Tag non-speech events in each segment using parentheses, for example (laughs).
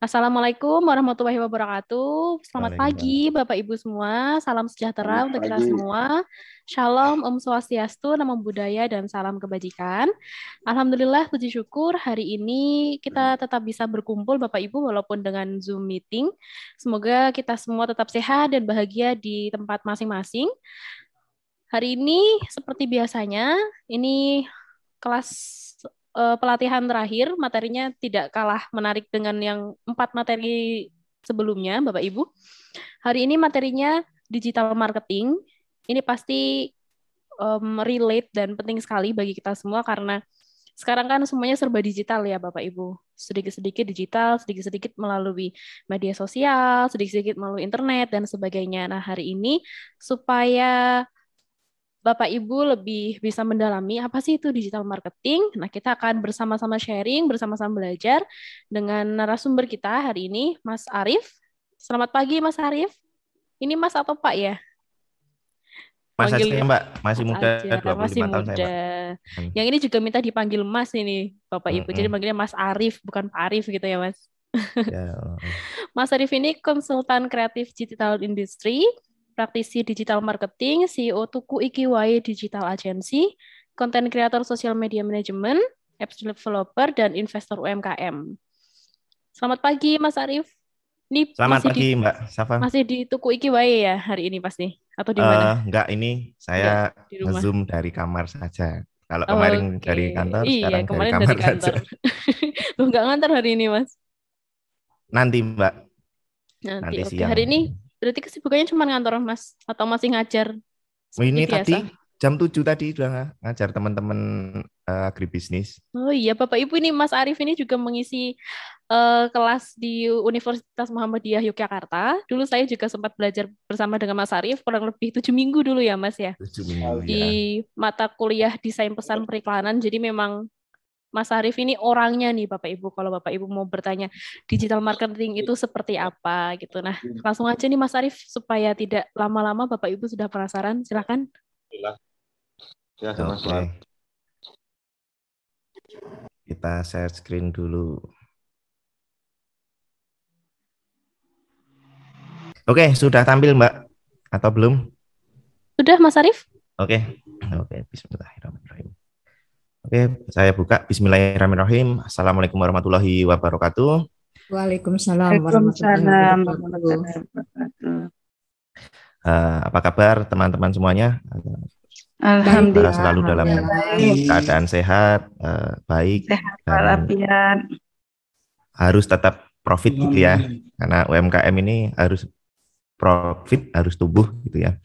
Assalamualaikum warahmatullahi wabarakatuh. Selamat pagi Bapak Ibu semua. Salam sejahtera Selamat untuk kita pagi. semua. Shalom, Om Swastiastu, Namo budaya dan salam kebajikan. Alhamdulillah, puji syukur hari ini kita hmm. tetap bisa berkumpul Bapak Ibu walaupun dengan Zoom meeting. Semoga kita semua tetap sehat dan bahagia di tempat masing-masing. Hari ini seperti biasanya, ini kelas uh, pelatihan terakhir materinya tidak kalah menarik dengan yang empat materi sebelumnya, Bapak Ibu. Hari ini materinya digital marketing. Ini pasti um, relate dan penting sekali bagi kita semua karena sekarang kan semuanya serba digital ya Bapak Ibu. Sedikit-sedikit digital, sedikit-sedikit melalui media sosial, sedikit-sedikit melalui internet dan sebagainya. Nah, hari ini supaya Bapak Ibu lebih bisa mendalami apa sih itu digital marketing. Nah, kita akan bersama-sama sharing, bersama-sama belajar dengan narasumber kita hari ini, Mas Arif. Selamat pagi, Mas Arif. Ini Mas atau Pak ya? Mas aja, Mbak. Masih muda, aja. 25 masih tahun muda. saya, Mbak. Hmm. Yang ini juga minta dipanggil Mas ini, Bapak Ibu. Mm -hmm. Jadi panggilnya Mas Arif, bukan Pak Arif gitu ya, Mas. Ya. (laughs) Mas Arif ini konsultan kreatif digital industry, praktisi digital marketing, CEO Tuku Ikiwai Digital Agency, konten kreator social media management, apps developer, dan investor UMKM. Selamat pagi, Mas Arif. Ini Selamat pagi, di, Mbak Safa. Masih di Tuku Ikiwai ya hari ini pasti? Atau di eh, mana? Uh, enggak, ini saya ya, zoom dari kamar saja. Kalau oh, kemarin okay. dari kantor, iya, sekarang kemarin dari kamar dari kantor. saja. Loh, (laughs) enggak ngantar hari ini, Mas? Nanti, Mbak. Nanti, Nanti okay. siang. Hari ini Berarti kesibukannya cuma ngantor Mas atau masih ngajar? Oh, ini biasa? tadi jam 7 tadi udah ngajar teman-teman uh, agribisnis. Oh iya, Bapak Ibu ini Mas Arif ini juga mengisi uh, kelas di Universitas Muhammadiyah Yogyakarta. Dulu saya juga sempat belajar bersama dengan Mas Arif kurang lebih tujuh minggu dulu ya, Mas ya. Tujuh minggu. Di ya. mata kuliah desain pesan periklanan. Jadi memang Mas Arif, ini orangnya nih Bapak Ibu kalau Bapak Ibu mau bertanya digital marketing itu seperti apa gitu. Nah, langsung aja nih Mas Arif supaya tidak lama-lama Bapak Ibu sudah penasaran, silakan. Ya, okay. Kita share screen dulu. Oke, okay, sudah tampil Mbak atau belum? Sudah Mas Arif. Oke. Okay. Oke, okay. bismillahirrahmanirrahim. Oke, saya buka. Bismillahirrahmanirrahim. Assalamualaikum warahmatullahi wabarakatuh. Waalaikumsalam, warahmatullahi wabarakatuh. Uh, apa kabar teman-teman semuanya? Alhamdulillah. Selalu dalam keadaan sehat, uh, baik. Sehat Harus tetap profit gitu ya, karena UMKM ini harus profit, harus tubuh gitu ya.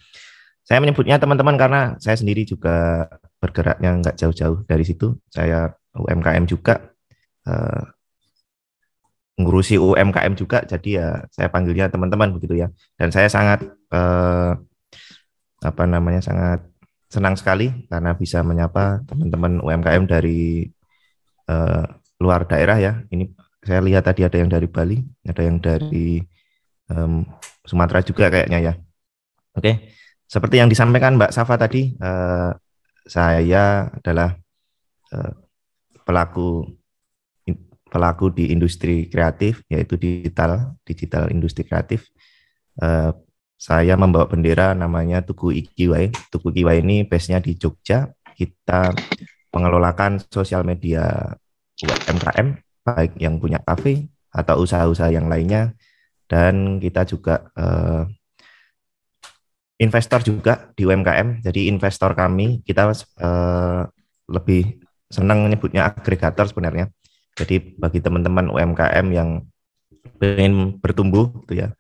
Saya menyebutnya teman-teman karena saya sendiri juga bergeraknya nggak jauh-jauh dari situ. Saya UMKM juga, uh, ngurusi UMKM juga, jadi ya saya panggilnya teman-teman begitu ya. Dan saya sangat uh, apa namanya sangat senang sekali karena bisa menyapa teman-teman UMKM dari uh, luar daerah ya. Ini saya lihat tadi ada yang dari Bali, ada yang dari um, Sumatera juga kayaknya ya. Oke, okay. seperti yang disampaikan Mbak Safa tadi, uh, saya adalah uh, pelaku pelaku di industri kreatif yaitu digital digital industri kreatif uh, saya membawa bendera namanya Tugu Ikiwai Tugu Ikiwai ini base-nya di Jogja kita mengelolakan sosial media UMKM baik yang punya kafe atau usaha-usaha yang lainnya dan kita juga eh, investor juga di UMKM. Jadi investor kami kita uh, lebih senang menyebutnya agregator sebenarnya. Jadi bagi teman-teman UMKM yang ingin bertumbuh gitu ya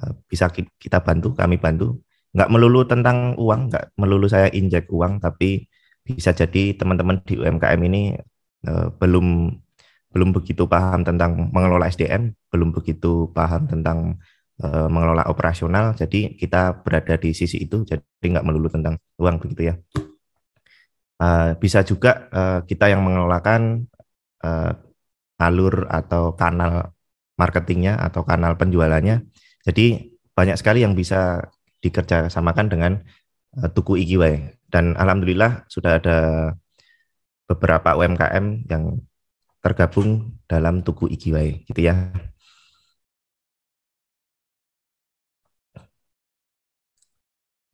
uh, bisa kita bantu, kami bantu. Nggak melulu tentang uang, nggak melulu saya injek uang, tapi bisa jadi teman-teman di UMKM ini uh, belum belum begitu paham tentang mengelola SDM, belum begitu paham tentang Eh, mengelola operasional. Jadi kita berada di sisi itu, jadi nggak melulu tentang uang begitu ya. Uh, bisa juga uh, kita yang mengelolakan uh, alur atau kanal marketingnya atau kanal penjualannya. Jadi banyak sekali yang bisa dikerjasamakan dengan uh, Tuku Ikiwai. Dan alhamdulillah sudah ada beberapa UMKM yang tergabung dalam Tuku Ikiwai gitu ya.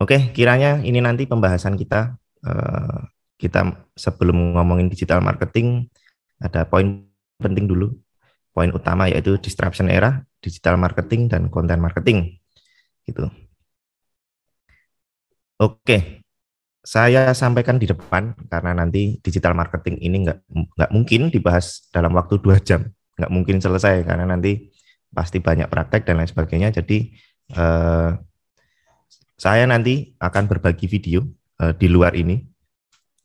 Oke, kiranya ini nanti pembahasan kita eh, kita sebelum ngomongin digital marketing ada poin penting dulu. Poin utama yaitu disruption era, digital marketing dan konten marketing. Gitu. Oke. Saya sampaikan di depan karena nanti digital marketing ini nggak nggak mungkin dibahas dalam waktu dua jam, nggak mungkin selesai karena nanti pasti banyak praktek dan lain sebagainya. Jadi eh, saya nanti akan berbagi video uh, di luar ini,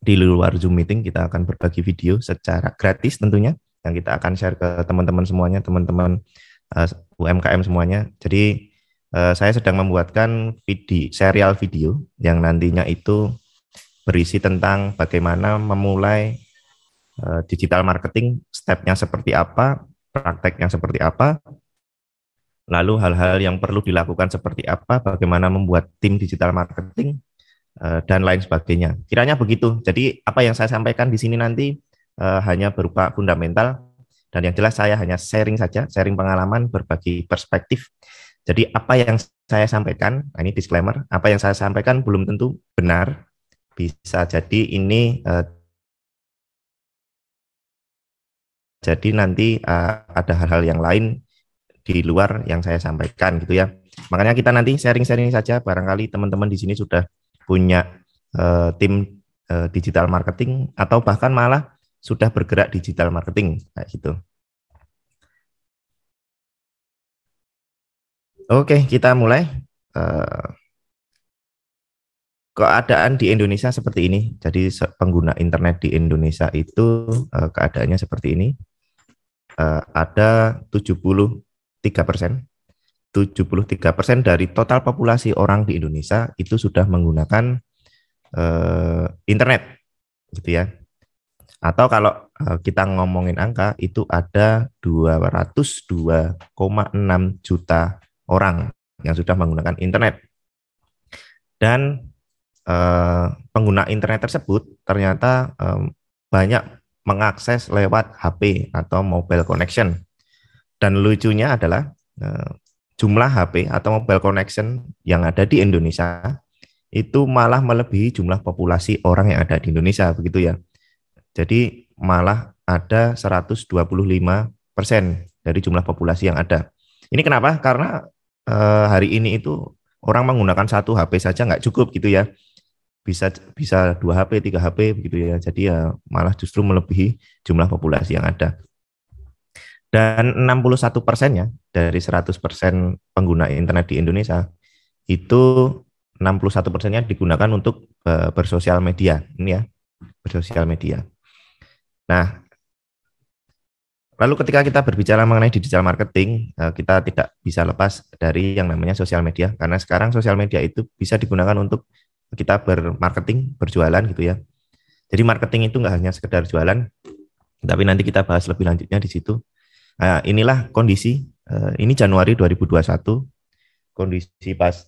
di luar Zoom meeting kita akan berbagi video secara gratis tentunya yang kita akan share ke teman-teman semuanya, teman-teman uh, eh, UMKM semuanya. Jadi uh, saya sedang membuatkan video serial video yang nantinya itu berisi tentang bagaimana memulai uh, digital marketing, stepnya seperti apa, prakteknya seperti apa, Lalu hal-hal yang perlu dilakukan seperti apa, bagaimana membuat tim digital marketing, eh, dan lain sebagainya. Kiranya begitu. Jadi apa yang saya sampaikan di sini nanti eh, hanya berupa fundamental dan yang jelas saya hanya sharing saja, sharing pengalaman, berbagi perspektif. Jadi apa yang saya sampaikan, nah, ini disclaimer, apa yang saya sampaikan belum tentu benar. Bisa jadi ini eh, jadi nanti ada hal-hal yang lain di luar yang saya sampaikan gitu ya. Makanya kita nanti sharing-sharing saja barangkali teman-teman di sini sudah punya uh, tim uh, digital marketing atau bahkan malah sudah bergerak digital marketing kayak gitu. Oke, kita mulai. Uh, keadaan di Indonesia seperti ini. Jadi pengguna internet di Indonesia itu uh, keadaannya seperti ini. Uh, ada 70 persen, 73% persen dari total populasi orang di Indonesia itu sudah menggunakan eh, internet gitu ya. Atau kalau eh, kita ngomongin angka itu ada 202,6 juta orang yang sudah menggunakan internet. Dan eh, pengguna internet tersebut ternyata eh, banyak mengakses lewat HP atau mobile connection dan lucunya adalah eh, jumlah HP atau mobile connection yang ada di Indonesia itu malah melebihi jumlah populasi orang yang ada di Indonesia begitu ya. Jadi malah ada 125 persen dari jumlah populasi yang ada. Ini kenapa? Karena uh, hari ini itu orang menggunakan satu HP saja nggak cukup gitu ya. Bisa bisa dua HP, tiga HP begitu ya. Jadi ya malah justru melebihi jumlah populasi yang ada. Dan 61 persennya dari 100 persen pengguna internet di Indonesia itu 61 persennya digunakan untuk uh, bersosial media. Ini ya, bersosial media. Nah, lalu ketika kita berbicara mengenai digital marketing, eh, kita tidak bisa lepas dari yang namanya sosial media karena sekarang sosial media itu bisa digunakan untuk kita bermarketing, berjualan gitu ya. Jadi marketing itu nggak hanya sekedar jualan, tapi nanti kita bahas lebih lanjutnya di situ. Nah, inilah kondisi eh, ini Januari 2021 kondisi pas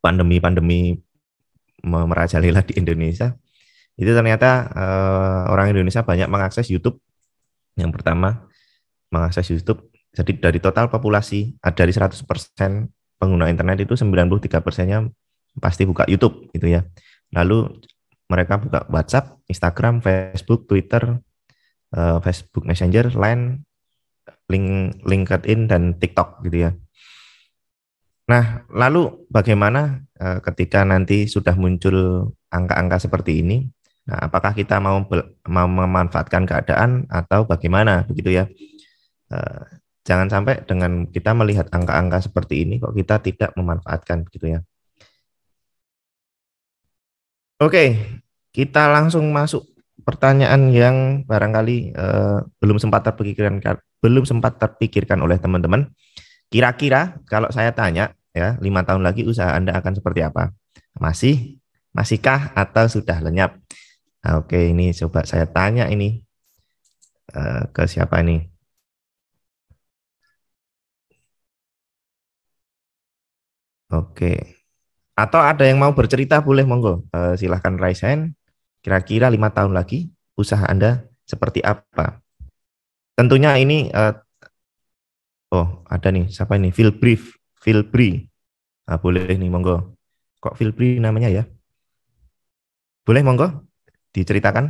pandemi-pandemi merajalela di Indonesia. Itu ternyata eh, orang Indonesia banyak mengakses YouTube. Yang pertama mengakses YouTube. Jadi dari total populasi dari 100% pengguna internet itu 93 persennya pasti buka YouTube gitu ya. Lalu mereka buka WhatsApp, Instagram, Facebook, Twitter, eh, Facebook Messenger, Line, link LinkedIn dan TikTok gitu ya. Nah, lalu bagaimana uh, ketika nanti sudah muncul angka-angka seperti ini? Nah, apakah kita mau mau memanfaatkan keadaan atau bagaimana begitu ya? Uh, jangan sampai dengan kita melihat angka-angka seperti ini kok kita tidak memanfaatkan begitu ya. Oke, kita langsung masuk pertanyaan yang barangkali uh, belum sempat terpikirkan belum sempat terpikirkan oleh teman-teman. Kira-kira kalau saya tanya ya lima tahun lagi usaha Anda akan seperti apa? Masih masihkah atau sudah lenyap? Nah, oke ini coba saya tanya ini uh, ke siapa ini? Oke. Atau ada yang mau bercerita boleh monggo uh, silahkan raise hand. Kira-kira lima tahun lagi usaha Anda seperti apa? Tentunya ini uh, oh ada nih siapa ini feel Brief feel free nah, boleh nih monggo kok feel free namanya ya boleh monggo diceritakan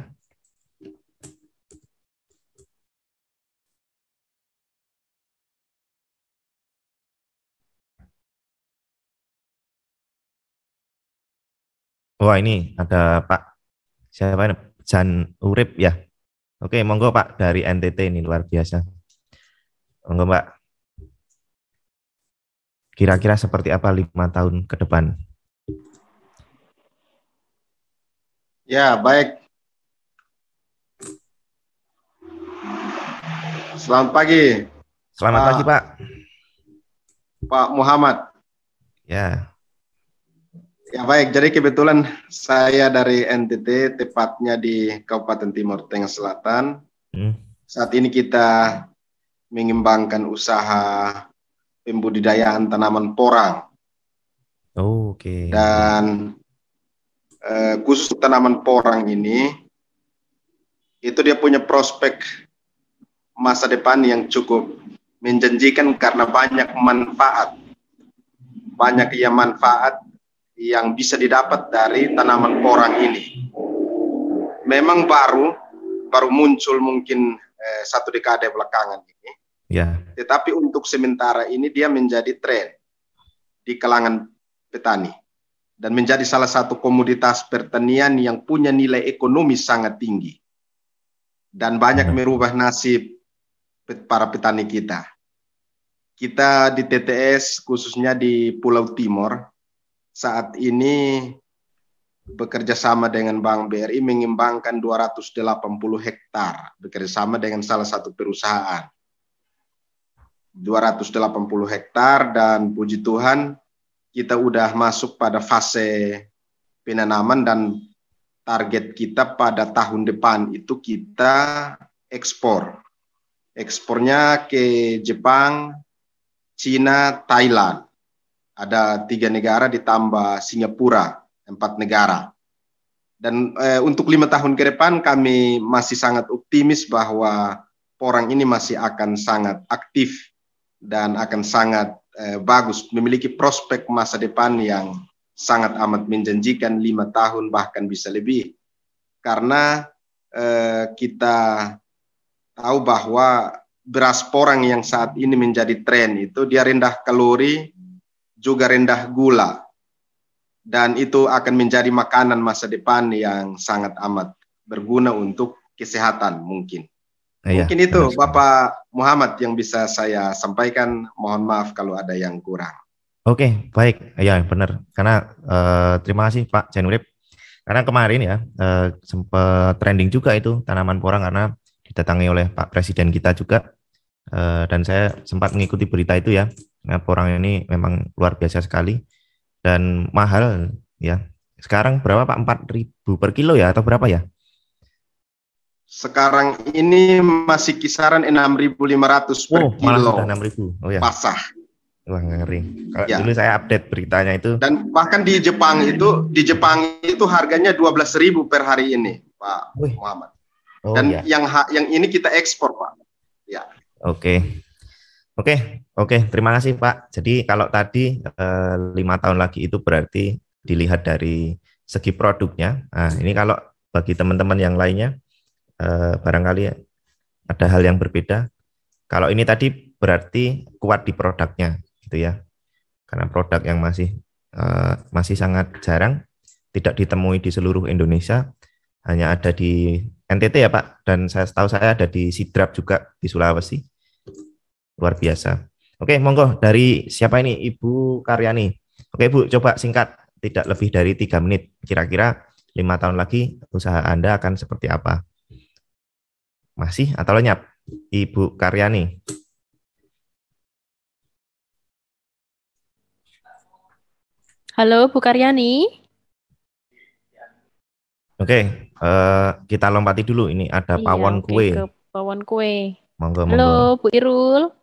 Wah ini ada Pak siapa Jan Urip ya Oke, monggo Pak dari NTT ini luar biasa. Monggo Pak. Kira-kira seperti apa lima tahun ke depan? Ya, baik. Selamat pagi. Selamat pagi Pak. Pak Muhammad. Ya. Ya baik, jadi kebetulan saya dari NTT, tepatnya di Kabupaten Timur Tengah Selatan. Hmm. Saat ini kita mengembangkan usaha pembudidayaan tanaman porang. Oh, Oke. Okay. Dan eh, khusus tanaman porang ini, itu dia punya prospek masa depan yang cukup menjanjikan karena banyak manfaat. Banyak yang manfaat yang bisa didapat dari tanaman porang ini. Memang baru, baru muncul mungkin eh, satu dekade belakangan ini. Ya. Tetapi untuk sementara ini dia menjadi tren di kalangan petani dan menjadi salah satu komoditas pertanian yang punya nilai ekonomi sangat tinggi dan banyak merubah nasib para petani kita. Kita di TTS khususnya di Pulau Timur saat ini bekerja sama dengan Bank BRI mengimbangkan 280 hektar bekerja sama dengan salah satu perusahaan. 280 hektar dan puji Tuhan kita udah masuk pada fase penanaman dan target kita pada tahun depan itu kita ekspor. Ekspornya ke Jepang, Cina, Thailand ada tiga negara ditambah Singapura empat negara. Dan eh, untuk lima tahun ke depan kami masih sangat optimis bahwa orang ini masih akan sangat aktif dan akan sangat eh, bagus, memiliki prospek masa depan yang sangat amat menjanjikan lima tahun bahkan bisa lebih. Karena eh, kita tahu bahwa beras porang yang saat ini menjadi tren itu dia rendah kalori, juga rendah gula. Dan itu akan menjadi makanan masa depan yang sangat amat berguna untuk kesehatan mungkin. Iya, mungkin itu benar. Bapak Muhammad yang bisa saya sampaikan. Mohon maaf kalau ada yang kurang. Oke, okay, baik. Ya, benar. Karena uh, terima kasih Pak Janurip. Karena kemarin ya uh, eh, sempat trending juga itu tanaman porang karena didatangi oleh Pak Presiden kita juga. Uh, dan saya sempat mengikuti berita itu ya. Nah, porang ini memang luar biasa sekali dan mahal ya. Sekarang berapa Pak? 4000 per kilo ya atau berapa ya? Sekarang ini masih kisaran 6.500 per oh, kilo. Malah 6.000. Oh ya. Pasah. Wah ngeri. Kalau ya. dulu saya update beritanya itu. Dan bahkan di Jepang itu di Jepang itu harganya 12.000 per hari ini, Pak Wih. Muhammad. Oh, Dan ya. yang yang ini kita ekspor, Pak. Ya. Oke. Okay. Oke, oke, terima kasih Pak. Jadi kalau tadi eh, lima tahun lagi itu berarti dilihat dari segi produknya. Nah, ini kalau bagi teman-teman yang lainnya eh, barangkali ada hal yang berbeda. Kalau ini tadi berarti kuat di produknya, gitu ya. Karena produk yang masih eh, masih sangat jarang, tidak ditemui di seluruh Indonesia, hanya ada di NTT ya Pak. Dan saya tahu saya ada di Sidrap juga di Sulawesi Luar biasa. Oke, monggo dari siapa ini? Ibu Karyani. Oke, Bu, coba singkat, tidak lebih dari tiga menit. Kira-kira lima tahun lagi usaha Anda akan seperti apa? Masih atau lenyap? Ibu Karyani. Halo, Bu Karyani. Oke, uh, kita lompati dulu. Ini ada iya, pawon kue. Ke pawon kue. Monggo, monggo. Halo, Bu Irul.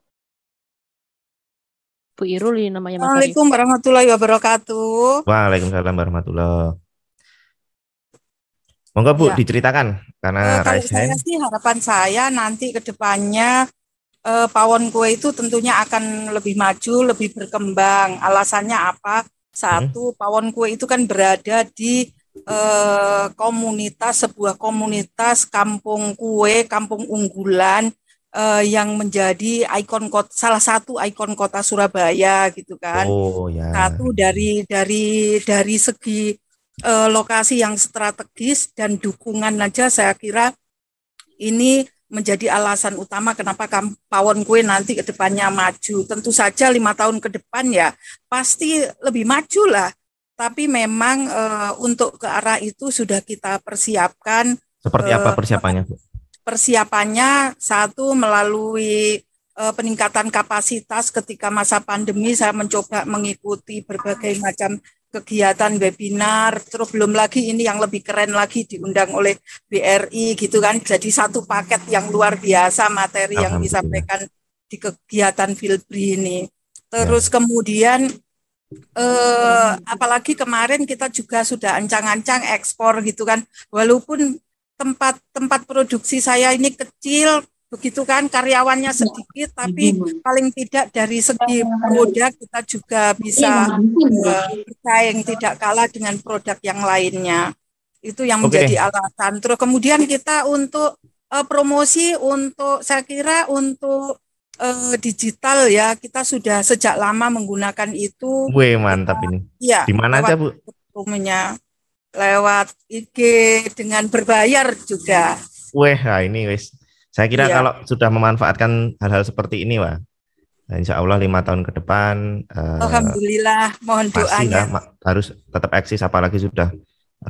Bu ini namanya Assalamualaikum warahmatullahi wabarakatuh. Waalaikumsalam warahmatullahi Monggo Bu ya. diceritakan karena eh, kalau saya sih harapan saya nanti ke depannya eh, pawon kue itu tentunya akan lebih maju, lebih berkembang. Alasannya apa? Satu, hmm. pawon kue itu kan berada di eh, komunitas sebuah komunitas kampung kue, kampung unggulan uh, yang menjadi ikon kota, salah satu ikon kota Surabaya gitu kan. Oh ya. Satu dari dari dari segi uh, lokasi yang strategis dan dukungan aja saya kira ini menjadi alasan utama kenapa Pawon Kue nanti ke depannya maju. Tentu saja lima tahun ke depan ya pasti lebih maju lah. Tapi memang e, untuk ke arah itu sudah kita persiapkan. Seperti apa persiapannya, Bu? persiapannya satu melalui eh, peningkatan kapasitas ketika masa pandemi saya mencoba mengikuti berbagai macam kegiatan webinar terus belum lagi ini yang lebih keren lagi diundang oleh BRI gitu kan jadi satu paket yang luar biasa materi yang disampaikan di kegiatan Filbri ini ya. terus ya. kemudian eh, apalagi kemarin kita juga sudah ancang-ancang ekspor gitu kan walaupun tempat tempat produksi saya ini kecil begitu kan karyawannya iya. sedikit tapi iya, paling tidak dari segi iya. produk kita juga bisa uh, bersaing tidak kalah dengan produk yang lainnya itu yang menjadi alasan terus kemudian kita untuk uh, promosi untuk saya kira untuk eh, digital ya kita sudah sejak lama menggunakan itu. Wih mantap ini. Iya. Di mana aja bu? Rumahnya lewat IG dengan berbayar juga. Weh, nah ini wes. Saya kira iya. kalau sudah memanfaatkan hal-hal seperti ini, wah, Nah, insya Allah lima tahun ke depan. Eh, Alhamdulillah, uh, mohon doanya. harus tetap eksis, apalagi sudah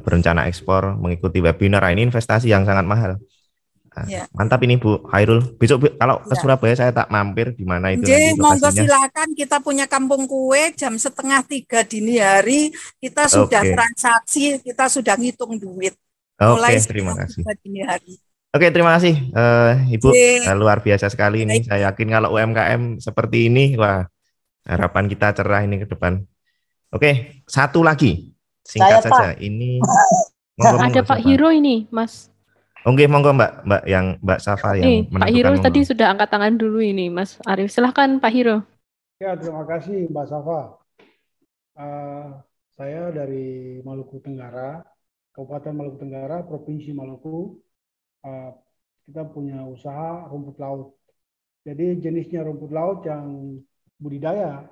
berencana ekspor, mengikuti webinar. Nah, ini investasi yang sangat mahal. Ah, ya. Mantap ini Bu Hairul. Besok bu, kalau ke ya. Surabaya saya tak mampir di mana itu. Jadi monggo silakan kita punya kampung kue jam setengah tiga dini hari kita sudah okay. transaksi kita sudah ngitung duit. Oke okay, terima kasih. Dini hari. Oke terima kasih uh, Ibu nah, luar biasa sekali ini. Saya yakin kalau UMKM seperti ini wah harapan kita cerah ini ke depan. Oke satu lagi singkat saya, saja Pak. ini. Ada Pak Hiro ini Mas Oke monggo Mbak, Mbak yang Mbak Safa yang Nih, Pak Hiro tadi sudah angkat tangan dulu ini, Mas Arif. Silahkan Pak Hiro. Ya, terima kasih Mbak Safa. Uh, saya dari Maluku Tenggara, Kabupaten Maluku Tenggara, Provinsi Maluku. Uh, kita punya usaha rumput laut. Jadi jenisnya rumput laut yang budidaya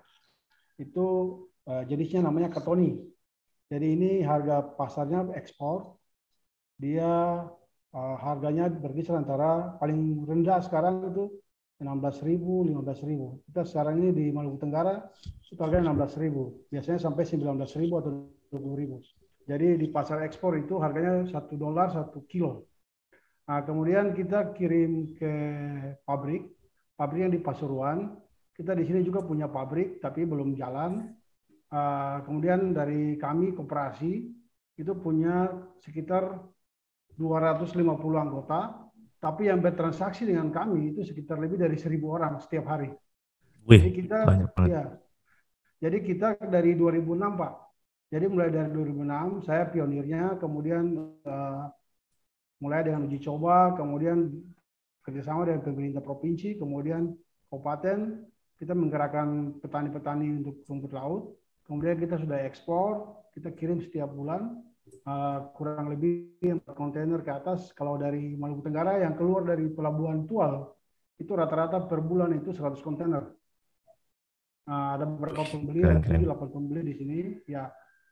itu uh, jenisnya namanya katoni. Jadi ini harga pasarnya ekspor. Dia Eh, harganya berkisar antara paling rendah sekarang itu 16.000, 15.000. Kita sekarang ini di Maluku Tenggara itu harganya 16.000. Biasanya sampai 19.000 atau 20.000. Jadi di pasar ekspor itu harganya 1 dolar 1 kilo. Nah, kemudian kita kirim ke pabrik, pabrik yang di Pasuruan. Kita di sini juga punya pabrik tapi belum jalan. Eh, kemudian dari kami koperasi itu punya sekitar 250 anggota, tapi yang bertransaksi dengan kami itu sekitar lebih dari 1000 orang setiap hari. Wih, jadi kita banyak banget. Ya, jadi kita dari 2006 Pak. Jadi mulai dari 2006 saya pionirnya, kemudian uh, mulai dengan uji coba, kemudian kerjasama dengan pemerintah provinsi, kemudian kabupaten, kita menggerakkan petani-petani untuk rumput laut, kemudian kita sudah ekspor, kita kirim setiap bulan, Eh, kurang lebih 4 kontainer ke atas. Kalau dari Maluku Tenggara yang keluar dari Pelabuhan Tual, itu rata-rata per bulan itu 100 kontainer. Uh, ada beberapa pembeli, ada 7, pembeli di sini. Ya,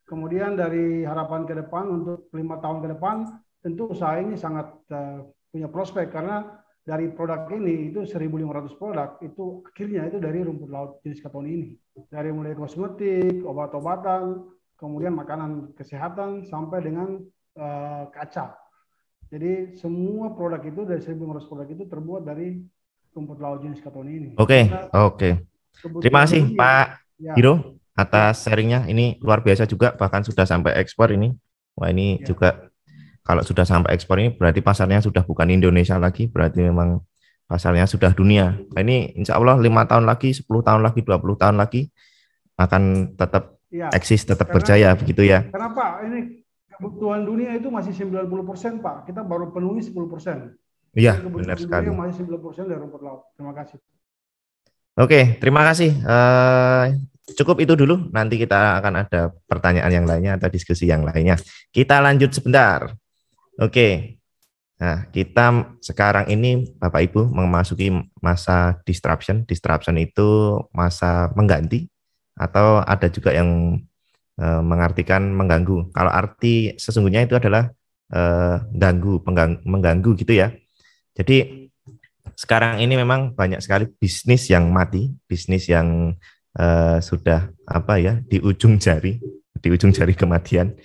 Kemudian dari harapan ke depan untuk lima tahun ke depan, tentu usaha ini sangat uh, punya prospek karena dari produk ini itu 1.500 produk itu akhirnya itu dari rumput laut jenis katoni ini. Dari mulai kosmetik, obat-obatan, kemudian makanan kesehatan sampai dengan uh, kaca. Jadi semua produk itu dari 1.500 produk itu terbuat dari rumput laut jenis katoni ini. Oke, okay, oke. Okay. Terima kasih ini, Pak ya. Hiro atas ya. sharingnya. Ini luar biasa juga, bahkan sudah sampai ekspor ini. Wah ini ya. juga kalau sudah sampai ekspor ini berarti pasarnya sudah bukan Indonesia lagi, berarti memang pasarnya sudah dunia. Nah, ini insya Allah lima tahun lagi, 10 tahun lagi, 20 tahun lagi akan tetap ya. eksis tetap Karena, percaya begitu ya. Kenapa? Ini kebutuhan dunia itu masih 90% Pak. Kita baru penuhi 10%. Iya, benar sekali. Masih 90% dari rumput laut. Terima kasih. Oke, terima kasih. Uh, cukup itu dulu. Nanti kita akan ada pertanyaan yang lainnya atau diskusi yang lainnya. Kita lanjut sebentar. Oke. Nah, kita sekarang ini Bapak Ibu memasuki masa disruption. Disruption itu masa mengganti atau ada juga yang eh, mengartikan mengganggu. Kalau arti sesungguhnya itu adalah eh, ganggu, penggang, mengganggu gitu ya. Jadi sekarang ini memang banyak sekali bisnis yang mati, bisnis yang eh, sudah apa ya di ujung jari, di ujung jari kematian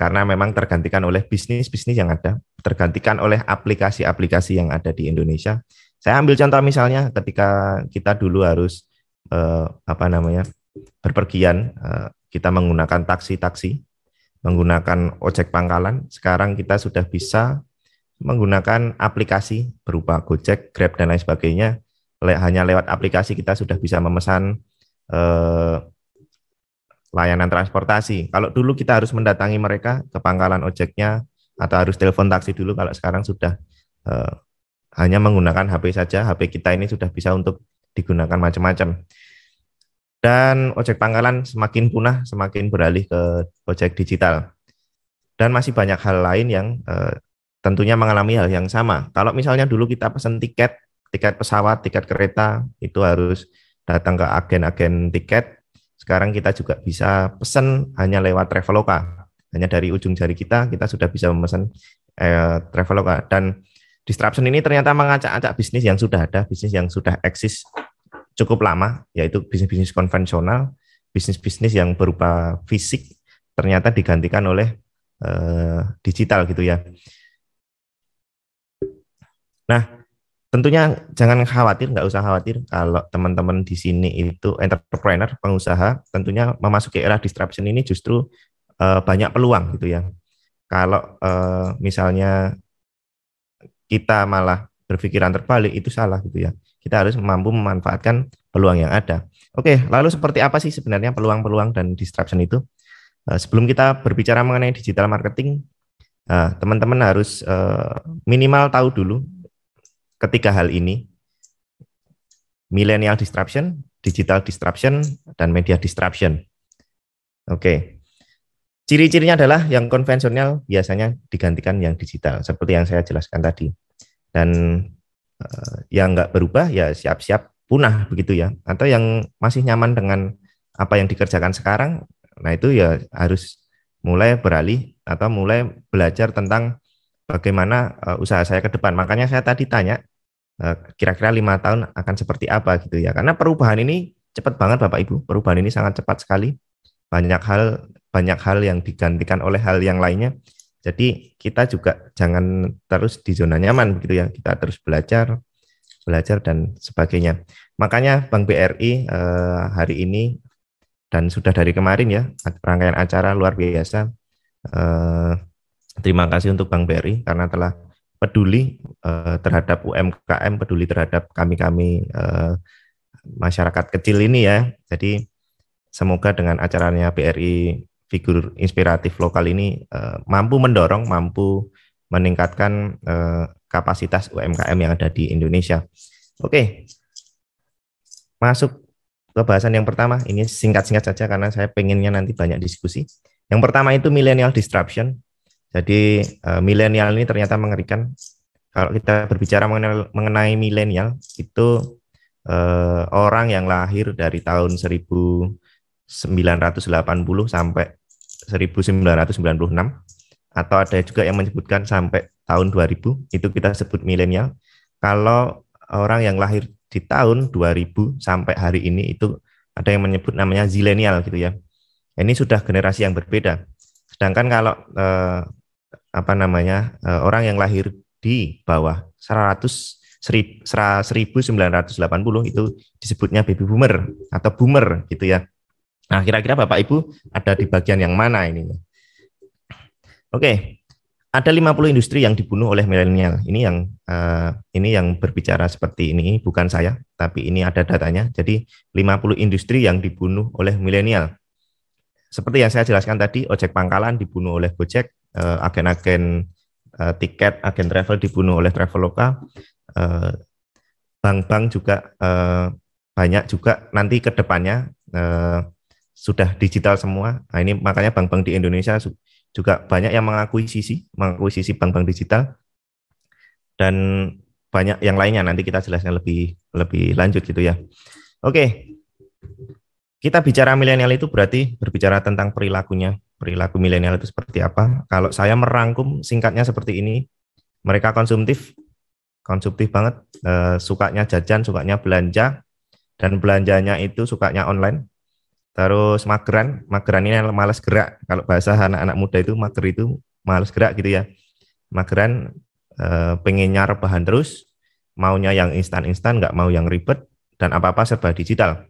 karena memang tergantikan oleh bisnis-bisnis yang ada, tergantikan oleh aplikasi-aplikasi yang ada di Indonesia. Saya ambil contoh misalnya ketika kita dulu harus eh, apa namanya berpergian eh, kita menggunakan taksi-taksi, menggunakan ojek pangkalan. Sekarang kita sudah bisa menggunakan aplikasi berupa Gojek, Grab dan lain sebagainya. Le hanya lewat aplikasi kita sudah bisa memesan eh, layanan transportasi. Kalau dulu kita harus mendatangi mereka ke pangkalan ojeknya atau harus telepon taksi dulu. Kalau sekarang sudah eh, hanya menggunakan HP saja. HP kita ini sudah bisa untuk digunakan macam-macam. Dan ojek pangkalan semakin punah, semakin beralih ke ojek digital. Dan masih banyak hal lain yang eh, tentunya mengalami hal yang sama. Kalau misalnya dulu kita pesan tiket, tiket pesawat, tiket kereta, itu harus datang ke agen-agen tiket. Sekarang kita juga bisa pesan hanya lewat Traveloka. Hanya dari ujung jari kita, kita sudah bisa memesan eh, Traveloka. Dan Disruption ini ternyata mengacak-acak bisnis yang sudah ada, bisnis yang sudah eksis cukup lama, yaitu bisnis-bisnis konvensional, bisnis-bisnis yang berupa fisik ternyata digantikan oleh uh, digital gitu ya. Nah, tentunya jangan khawatir, nggak usah khawatir kalau teman-teman di sini itu entrepreneur, pengusaha, tentunya memasuki era disruption ini justru uh, banyak peluang gitu ya. Kalau uh, misalnya kita malah berpikiran terbalik itu salah gitu ya. Kita harus mampu memanfaatkan peluang yang ada. Oke, lalu seperti apa sih sebenarnya peluang-peluang dan disruption itu? Eh, sebelum kita berbicara mengenai digital marketing, eh, teman-teman harus eh, minimal tahu dulu ketiga hal ini. Millennial disruption, digital disruption, dan media disruption. Oke, Ciri-cirinya adalah yang konvensional biasanya digantikan yang digital, seperti yang saya jelaskan tadi. Dan eh, yang nggak berubah ya siap-siap punah begitu ya. Atau yang masih nyaman dengan apa yang dikerjakan sekarang, nah itu ya harus mulai beralih atau mulai belajar tentang bagaimana uh, usaha saya ke depan. Makanya saya tadi tanya kira eh, kira-kira lima tahun akan seperti apa gitu ya. Karena perubahan ini cepat banget Bapak Ibu. Perubahan ini sangat cepat sekali banyak hal banyak hal yang digantikan oleh hal yang lainnya. Jadi kita juga jangan terus di zona nyaman begitu ya. Kita terus belajar, belajar dan sebagainya. Makanya Bank BRI eh, hari ini dan sudah dari kemarin ya rangkaian acara luar biasa. Eh, terima kasih untuk Bank BRI karena telah peduli eh, terhadap UMKM, peduli terhadap kami-kami eh, masyarakat kecil ini ya. Jadi Semoga dengan acaranya BRI figur inspiratif lokal ini uh, mampu mendorong, mampu meningkatkan uh, kapasitas UMKM yang ada di Indonesia. Oke, okay. masuk ke bahasan yang pertama. Ini singkat-singkat saja karena saya pengennya nanti banyak diskusi. Yang pertama itu millennial disruption. Jadi uh, eh, milenial ini ternyata mengerikan. Kalau kita berbicara mengenai, mengenai milenial, itu uh, orang yang lahir dari tahun 1000 980 sampai 1996 atau ada juga yang menyebutkan sampai tahun 2000 itu kita sebut milenial. Kalau orang yang lahir di tahun 2000 sampai hari ini itu ada yang menyebut namanya zilenial gitu ya. Ini sudah generasi yang berbeda. Sedangkan kalau eh, apa namanya eh, orang yang lahir di bawah 100 1980 itu disebutnya baby boomer atau boomer gitu ya. Nah, kira-kira Bapak Ibu ada di bagian yang mana ini? Oke, ada 50 industri yang dibunuh oleh milenial. Ini yang uh, ini yang berbicara seperti ini bukan saya, tapi ini ada datanya. Jadi 50 industri yang dibunuh oleh milenial. Seperti yang saya jelaskan tadi, ojek pangkalan dibunuh oleh Gojek, eh, agen-agen uh, tiket, agen travel dibunuh oleh Traveloka, lokal, bank-bank juga uh, banyak juga nanti ke depannya uh, sudah digital semua. Nah, ini makanya bank-bank di Indonesia juga banyak yang mengakui sisi, mengakui sisi bank-bank digital dan banyak yang lainnya nanti kita jelaskan lebih lebih lanjut gitu ya. Oke. Kita bicara milenial itu berarti berbicara tentang perilakunya. Perilaku milenial itu seperti apa? Kalau saya merangkum singkatnya seperti ini. Mereka konsumtif, konsumtif banget, e, sukanya jajan, sukanya belanja dan belanjanya itu sukanya online, Terus mageran, mageran ini malas gerak. Kalau bahasa anak-anak muda itu mager itu malas gerak gitu ya. Mageran eh, pengen rebahan bahan terus, maunya yang instan-instan, nggak mau yang ribet, dan apa-apa serba digital.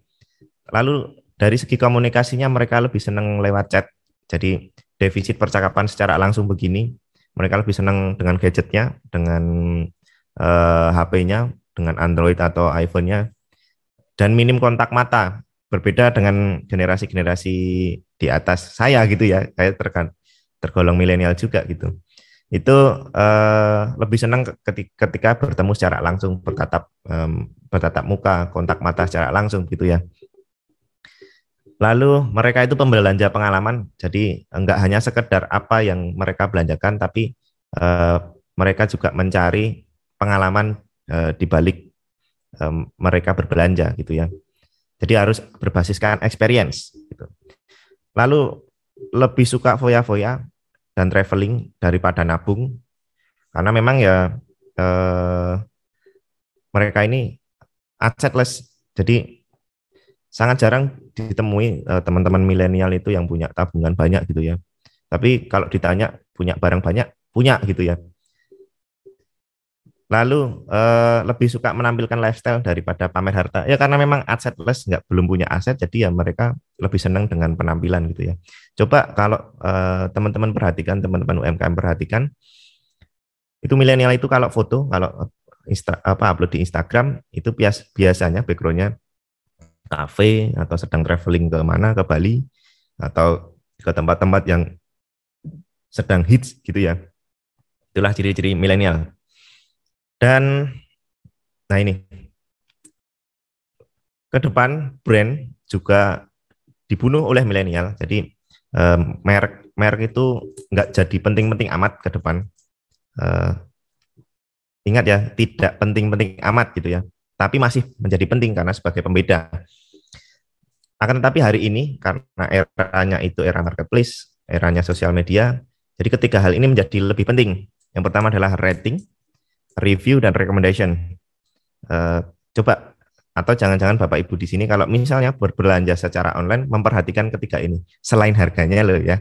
Lalu dari segi komunikasinya mereka lebih senang lewat chat. Jadi defisit percakapan secara langsung begini, mereka lebih senang dengan gadgetnya, dengan eh, HP-nya, dengan Android atau iPhone-nya, dan minim kontak mata berbeda dengan generasi-generasi di atas saya gitu ya saya terkan tergolong milenial juga gitu itu uh, lebih senang ketika, ketika bertemu secara langsung bertatap um, bertatap muka kontak mata secara langsung gitu ya lalu mereka itu pembelanja pengalaman jadi enggak hanya sekedar apa yang mereka belanjakan tapi uh, mereka juga mencari pengalaman uh, di balik um, mereka berbelanja gitu ya jadi harus berbasiskan experience. Gitu. Lalu lebih suka foya-foya dan traveling daripada nabung karena memang ya eh, mereka ini assetless. jadi sangat jarang ditemui eh, teman-teman milenial itu yang punya tabungan banyak gitu ya tapi kalau ditanya punya barang banyak punya gitu ya Lalu uh, lebih suka menampilkan lifestyle daripada pamer harta. Ya karena memang assetless nggak belum punya aset, jadi ya mereka lebih senang dengan penampilan gitu ya. Coba kalau eh, teman-teman perhatikan, teman-teman UMKM perhatikan, itu milenial itu kalau foto, kalau insta, apa upload di Instagram itu bias, biasanya backgroundnya kafe atau sedang traveling ke mana ke Bali atau ke tempat-tempat yang sedang hits gitu ya. Itulah ciri-ciri milenial dan nah ini ke depan brand juga dibunuh oleh milenial. Jadi eh, merek merek itu nggak jadi penting-penting amat ke depan. Eh, ingat ya, tidak penting-penting amat gitu ya. Tapi masih menjadi penting karena sebagai pembeda. Akan tetapi hari ini karena eranya itu era marketplace, eranya sosial media, jadi ketiga hal ini menjadi lebih penting. Yang pertama adalah rating, review dan recommendation. Uh, coba atau jangan-jangan Bapak Ibu di sini kalau misalnya berbelanja secara online memperhatikan ketiga ini selain harganya loh ya.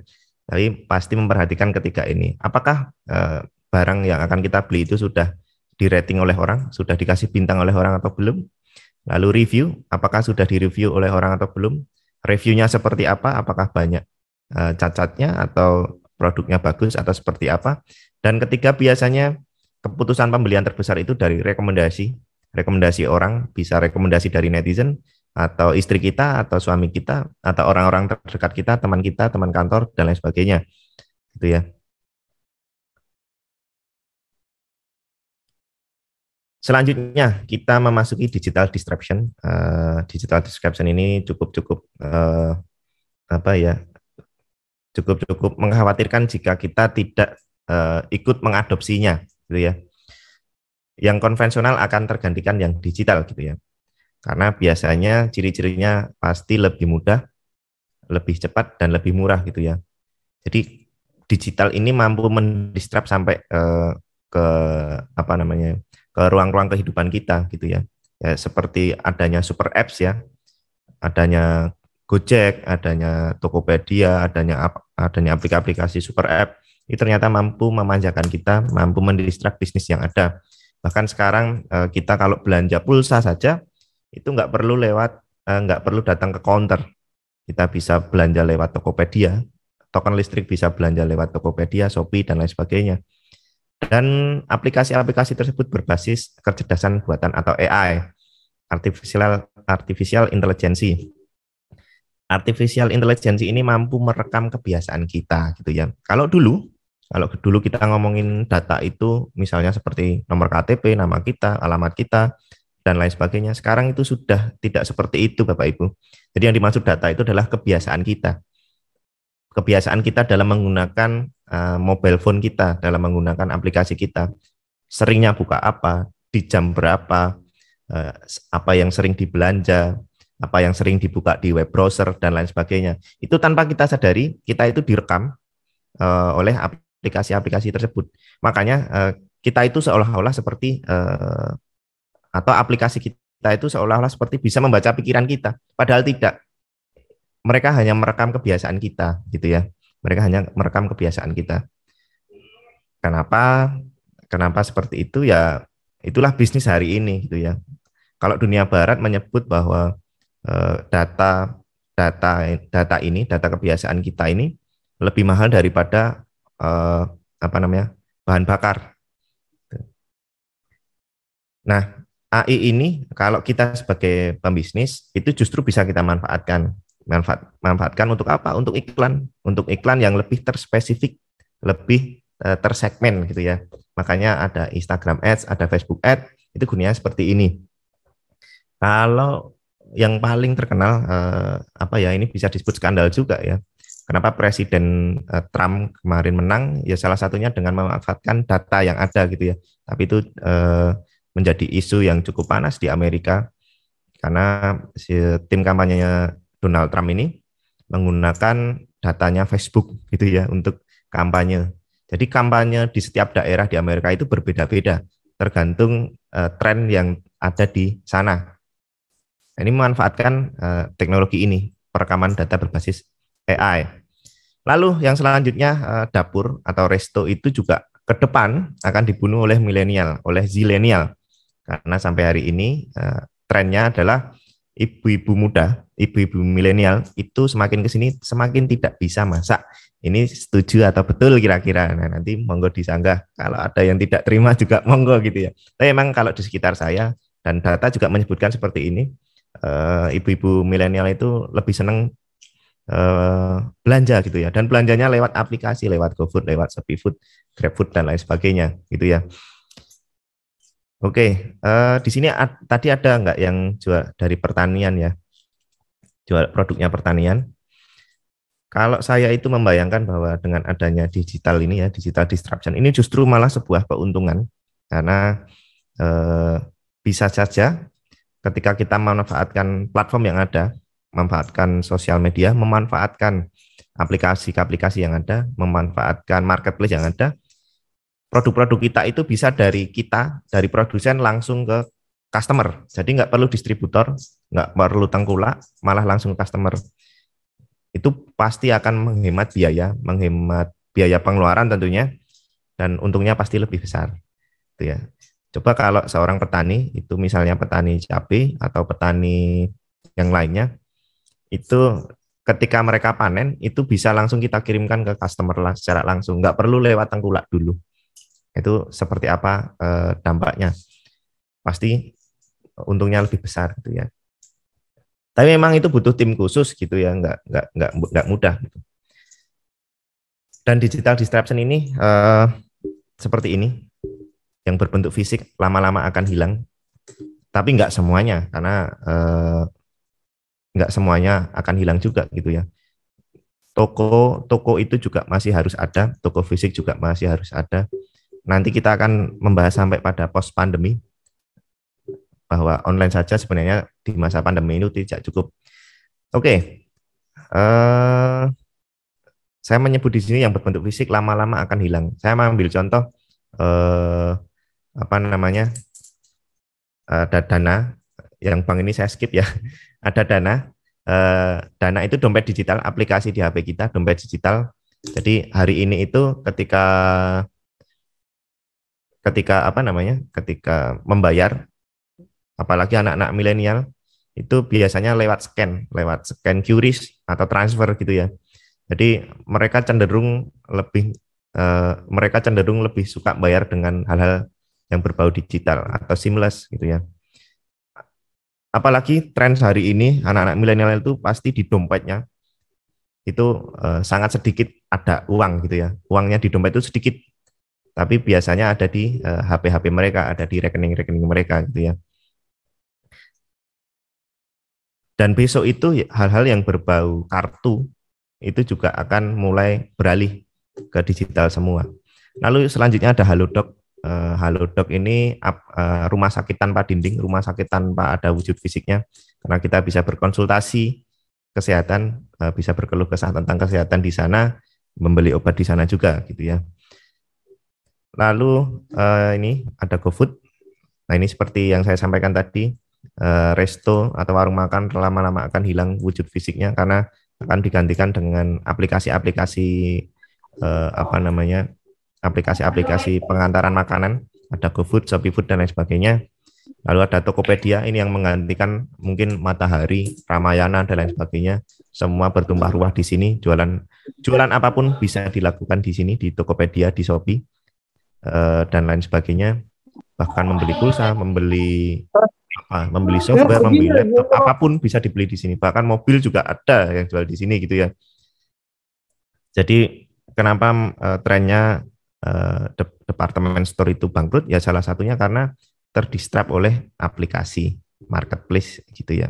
Tapi pasti memperhatikan ketiga ini. Apakah uh, barang yang akan kita beli itu sudah di rating oleh orang, sudah dikasih bintang oleh orang atau belum? Lalu review, apakah sudah di review oleh orang atau belum? Reviewnya seperti apa? Apakah banyak uh, eh, cacatnya atau produknya bagus atau seperti apa? Dan ketiga biasanya keputusan pembelian terbesar itu dari rekomendasi rekomendasi orang bisa rekomendasi dari netizen atau istri kita atau suami kita atau orang-orang terdekat kita teman kita teman kantor dan lain sebagainya gitu ya Selanjutnya kita memasuki digital disruption. Uh, digital disruption ini cukup-cukup uh, apa ya? Cukup-cukup mengkhawatirkan jika kita tidak uh, ikut mengadopsinya gitu ya. Yang konvensional akan tergantikan yang digital gitu ya. Karena biasanya ciri-cirinya pasti lebih mudah, lebih cepat dan lebih murah gitu ya. Jadi digital ini mampu mendistrap sampai eh, ke apa namanya? ke ruang-ruang kehidupan kita gitu ya. ya. Seperti adanya super apps ya. Adanya Gojek, adanya Tokopedia, adanya adanya aplikasi-aplikasi super app ini ternyata mampu memanjakan kita, mampu mendistrak bisnis yang ada. Bahkan sekarang eh, kita kalau belanja pulsa saja itu nggak perlu lewat eh, nggak perlu datang ke counter. Kita bisa belanja lewat Tokopedia, token listrik bisa belanja lewat Tokopedia, Shopee dan lain sebagainya. Dan aplikasi-aplikasi tersebut berbasis kecerdasan buatan atau AI, artificial artificial intelligence. Artificial intelligence ini mampu merekam kebiasaan kita gitu ya. Kalau dulu kalau dulu kita ngomongin data itu misalnya seperti nomor KTP, nama kita, alamat kita, dan lain sebagainya. Sekarang itu sudah tidak seperti itu Bapak Ibu. Jadi yang dimaksud data itu adalah kebiasaan kita. Kebiasaan kita dalam menggunakan eh, mobile phone kita, dalam menggunakan aplikasi kita. Seringnya buka apa, di jam berapa, eh, apa yang sering dibelanja, apa yang sering dibuka di web browser dan lain sebagainya. Itu tanpa kita sadari, kita itu direkam uh, oleh aplikasi-aplikasi tersebut. Makanya uh, kita itu seolah-olah seperti uh, atau aplikasi kita itu seolah-olah seperti bisa membaca pikiran kita, padahal tidak. Mereka hanya merekam kebiasaan kita, gitu ya. Mereka hanya merekam kebiasaan kita. Kenapa? Kenapa seperti itu? Ya, itulah bisnis hari ini, gitu ya. Kalau dunia Barat menyebut bahwa eh, data data data ini, data kebiasaan kita ini lebih mahal daripada uh, apa namanya bahan bakar. Nah, AI ini kalau kita sebagai pembisnis itu justru bisa kita manfaatkan. Manfaat, manfaatkan untuk apa? Untuk iklan, untuk iklan yang lebih terspesifik, lebih uh, tersegmen gitu ya. Makanya ada Instagram Ads, ada Facebook Ads, itu gunanya seperti ini. Kalau yang paling terkenal uh, apa ya ini bisa disebut skandal juga ya. Kenapa Presiden uh, Trump kemarin menang? Ya salah satunya dengan memanfaatkan data yang ada gitu ya. Tapi itu uh, menjadi isu yang cukup panas di Amerika karena si tim kampanyenya Donald Trump ini menggunakan datanya Facebook gitu ya untuk kampanye. Jadi kampanye di setiap daerah di Amerika itu berbeda-beda tergantung uh, eh, tren yang ada di sana. Ini memanfaatkan uh, teknologi ini, perekaman data berbasis AI. Lalu yang selanjutnya eh, dapur atau resto itu juga ke depan akan dibunuh oleh milenial, oleh zilenial. Karena sampai hari ini eh, trennya adalah ibu-ibu muda, ibu-ibu milenial itu semakin ke sini semakin tidak bisa masak. Ini setuju atau betul kira-kira? Nah, nanti monggo disanggah kalau ada yang tidak terima (laughs) juga monggo gitu ya. Tapi memang kalau di sekitar saya dan data juga menyebutkan seperti ini, eh, ibu-ibu milenial itu lebih senang Eh, belanja gitu ya dan belanjanya lewat aplikasi lewat GoFood lewat ShopeeFood GrabFood dan lain sebagainya gitu ya oke okay, eh, di sini ad, tadi ada nggak yang jual dari pertanian ya jual produknya pertanian kalau saya itu membayangkan bahwa dengan adanya digital ini ya digital disruption ini justru malah sebuah keuntungan karena eh, bisa saja ketika kita memanfaatkan platform yang ada memanfaatkan sosial media, memanfaatkan aplikasi-aplikasi yang ada, memanfaatkan marketplace yang ada. Produk-produk kita itu bisa dari kita, dari produsen langsung ke customer. Jadi nggak perlu distributor, nggak perlu tengkulak, malah langsung customer. Itu pasti akan menghemat biaya, menghemat biaya pengeluaran tentunya, dan untungnya pasti lebih besar. Itu ya. Coba kalau seorang petani itu misalnya petani cabai atau petani yang lainnya itu ketika mereka panen itu bisa langsung kita kirimkan ke customer lah secara langsung nggak perlu lewat tengkulak dulu itu seperti apa e, dampaknya pasti untungnya lebih besar gitu ya tapi memang itu butuh tim khusus gitu ya nggak nggak nggak nggak mudah gitu dan digital disruption ini e, seperti ini yang berbentuk fisik lama-lama akan hilang tapi nggak semuanya karena e, nggak semuanya akan hilang juga gitu ya. Toko toko itu juga masih harus ada, toko fisik juga masih harus ada. Nanti kita akan membahas sampai pada post pandemi bahwa online saja sebenarnya di masa pandemi ini tidak cukup. Oke, okay. uh, eh, saya menyebut di sini yang berbentuk fisik lama-lama akan hilang. Saya ambil contoh eh, apa namanya uh, dana yang bank ini saya skip ya ada dana eh, dana itu dompet digital aplikasi di HP kita dompet digital jadi hari ini itu ketika ketika apa namanya ketika membayar apalagi anak-anak milenial itu biasanya lewat scan lewat scan QRIS atau transfer gitu ya jadi mereka cenderung lebih eh, mereka cenderung lebih suka bayar dengan hal-hal yang berbau digital atau seamless gitu ya apalagi tren hari ini anak-anak milenial itu pasti di dompetnya itu uh, sangat sedikit ada uang gitu ya uangnya di dompet itu sedikit tapi biasanya ada di hp eh, HP-HP mereka ada di rekening-rekening mereka gitu ya dan besok itu hal-hal yang berbau kartu itu juga akan mulai beralih ke digital semua lalu selanjutnya ada halodoc uh, Halo Dok ini uh, rumah sakit tanpa dinding, rumah sakit tanpa ada wujud fisiknya, karena kita bisa berkonsultasi kesehatan, uh, bisa berkeluh kesah tentang kesehatan di sana, membeli obat di sana juga gitu ya. Lalu uh, ini ada GoFood. Nah ini seperti yang saya sampaikan tadi, uh, resto atau warung makan lama-lama akan hilang wujud fisiknya karena akan digantikan dengan aplikasi-aplikasi uh, apa namanya aplikasi-aplikasi pengantaran makanan, ada GoFood, ShopeeFood dan lain sebagainya. Lalu ada Tokopedia ini yang menggantikan mungkin Matahari, Ramayana dan lain sebagainya. Semua bertumpah ruah di sini. Jualan jualan apapun bisa dilakukan di sini di Tokopedia, di Shopee eh, dan lain sebagainya. Bahkan membeli pulsa, membeli apa, membeli software, iya, membeli iya, iya. laptop, apapun bisa dibeli di sini. Bahkan mobil juga ada yang jual di sini gitu ya. Jadi kenapa uh, trennya uh, departemen store itu bangkrut ya salah satunya karena terdistrap oleh aplikasi marketplace gitu ya.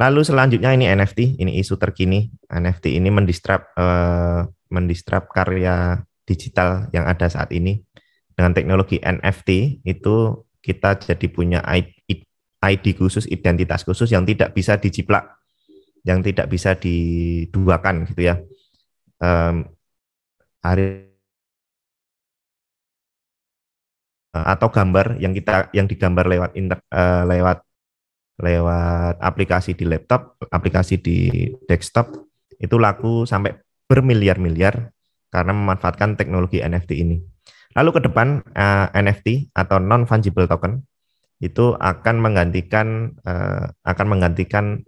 Lalu selanjutnya ini NFT, ini isu terkini. NFT ini mendistrap uh, mendistrap karya digital yang ada saat ini dengan teknologi NFT itu kita jadi punya ID, ID khusus, identitas khusus yang tidak bisa dijiplak, yang tidak bisa diduakan gitu ya. Um, hari Eh, atau gambar yang kita yang digambar lewat inter, uh, lewat lewat aplikasi di laptop, aplikasi di desktop itu laku sampai bermiliar-miliar karena memanfaatkan teknologi NFT ini. Lalu ke depan uh, eh, NFT atau non fungible token itu akan menggantikan uh, akan menggantikan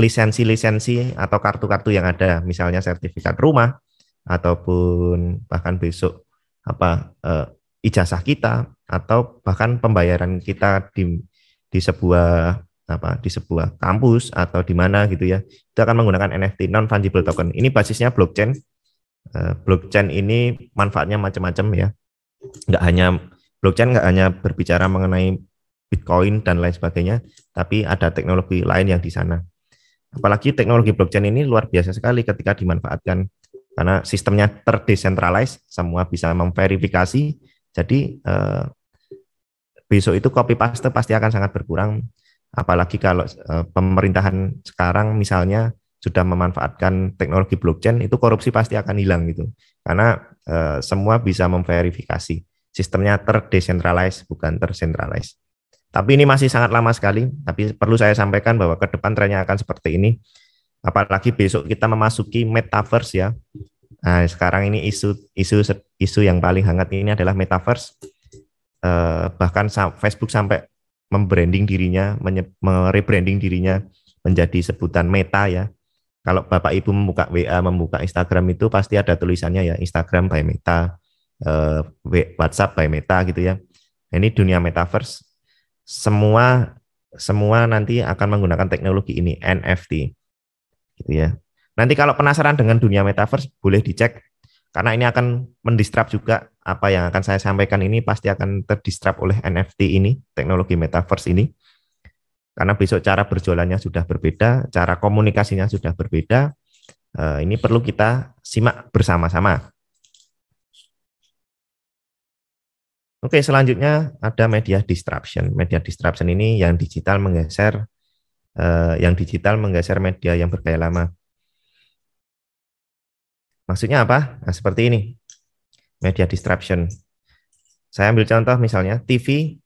lisensi-lisensi atau kartu-kartu yang ada, misalnya sertifikat rumah ataupun bahkan besok apa uh, ijazah kita atau bahkan pembayaran kita di di sebuah apa di sebuah kampus atau di mana gitu ya itu akan menggunakan NFT non fungible token ini basisnya blockchain eh, blockchain ini manfaatnya macam-macam ya nggak hanya blockchain nggak hanya berbicara mengenai Bitcoin dan lain sebagainya tapi ada teknologi lain yang di sana apalagi teknologi blockchain ini luar biasa sekali ketika dimanfaatkan karena sistemnya terdesentralis semua bisa memverifikasi jadi eh, besok itu copy paste pasti akan sangat berkurang, apalagi kalau eh, pemerintahan sekarang misalnya sudah memanfaatkan teknologi blockchain itu korupsi pasti akan hilang gitu karena eh, semua bisa memverifikasi sistemnya terdesentralize bukan tersentralize tapi ini masih sangat lama sekali tapi perlu saya sampaikan bahwa ke depan trennya akan seperti ini apalagi besok kita memasuki metaverse ya Nah, sekarang ini isu isu isu yang paling hangat ini adalah metaverse. Eh, bahkan Facebook sampai membranding dirinya, merebranding dirinya menjadi sebutan Meta ya. Kalau Bapak Ibu membuka WA, membuka Instagram itu pasti ada tulisannya ya Instagram by Meta, eh, WhatsApp by Meta gitu ya. Ini dunia metaverse. Semua semua nanti akan menggunakan teknologi ini NFT gitu ya Nanti kalau penasaran dengan dunia metaverse boleh dicek karena ini akan mendistrap juga apa yang akan saya sampaikan ini pasti akan terdistrap oleh NFT ini, teknologi metaverse ini. Karena besok cara berjualannya sudah berbeda, cara komunikasinya sudah berbeda. Eh, ini perlu kita simak bersama-sama. Oke, selanjutnya ada media disruption. Media disruption ini yang digital menggeser eh, yang digital menggeser media yang bergaya lama. Maksudnya apa? Nah, seperti ini. Media disruption. Saya ambil contoh misalnya TV.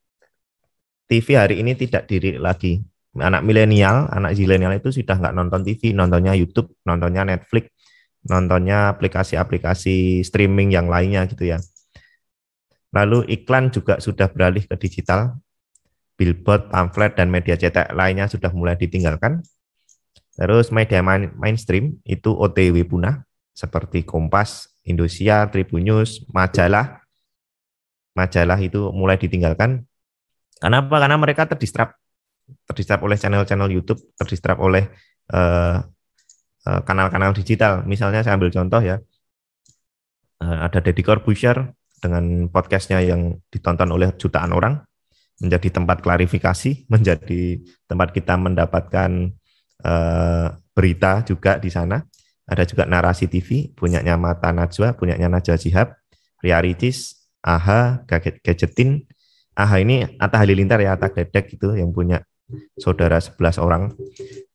TV hari ini tidak diri lagi. Anak milenial, anak zilenial itu sudah nggak nonton TV, nontonnya YouTube, nontonnya Netflix, nontonnya aplikasi-aplikasi streaming yang lainnya gitu ya. Lalu iklan juga sudah beralih ke digital. Billboard, pamflet, dan media cetak lainnya sudah mulai ditinggalkan. Terus media main, mainstream itu OTW punah seperti Kompas, Indosiar, Tribunnews, majalah. Majalah itu mulai ditinggalkan. Kenapa? Karena mereka terdistrap terdistrap oleh channel-channel YouTube, terdistrap oleh kanal eh, eh, kanal-kanal digital. Misalnya saya ambil contoh ya, eh, ada Deddy Corbuzier dengan podcastnya yang ditonton oleh jutaan orang, menjadi tempat klarifikasi, (laughs) menjadi tempat kita mendapatkan uh, berita juga di sana ada juga narasi TV, punyanya Mata Najwa, punyanya Najwa Jihab, Riaritis, AHA, Gadgetin. AHA ini Atta Halilintar ya, Atta Gledek gitu yang punya saudara 11 orang.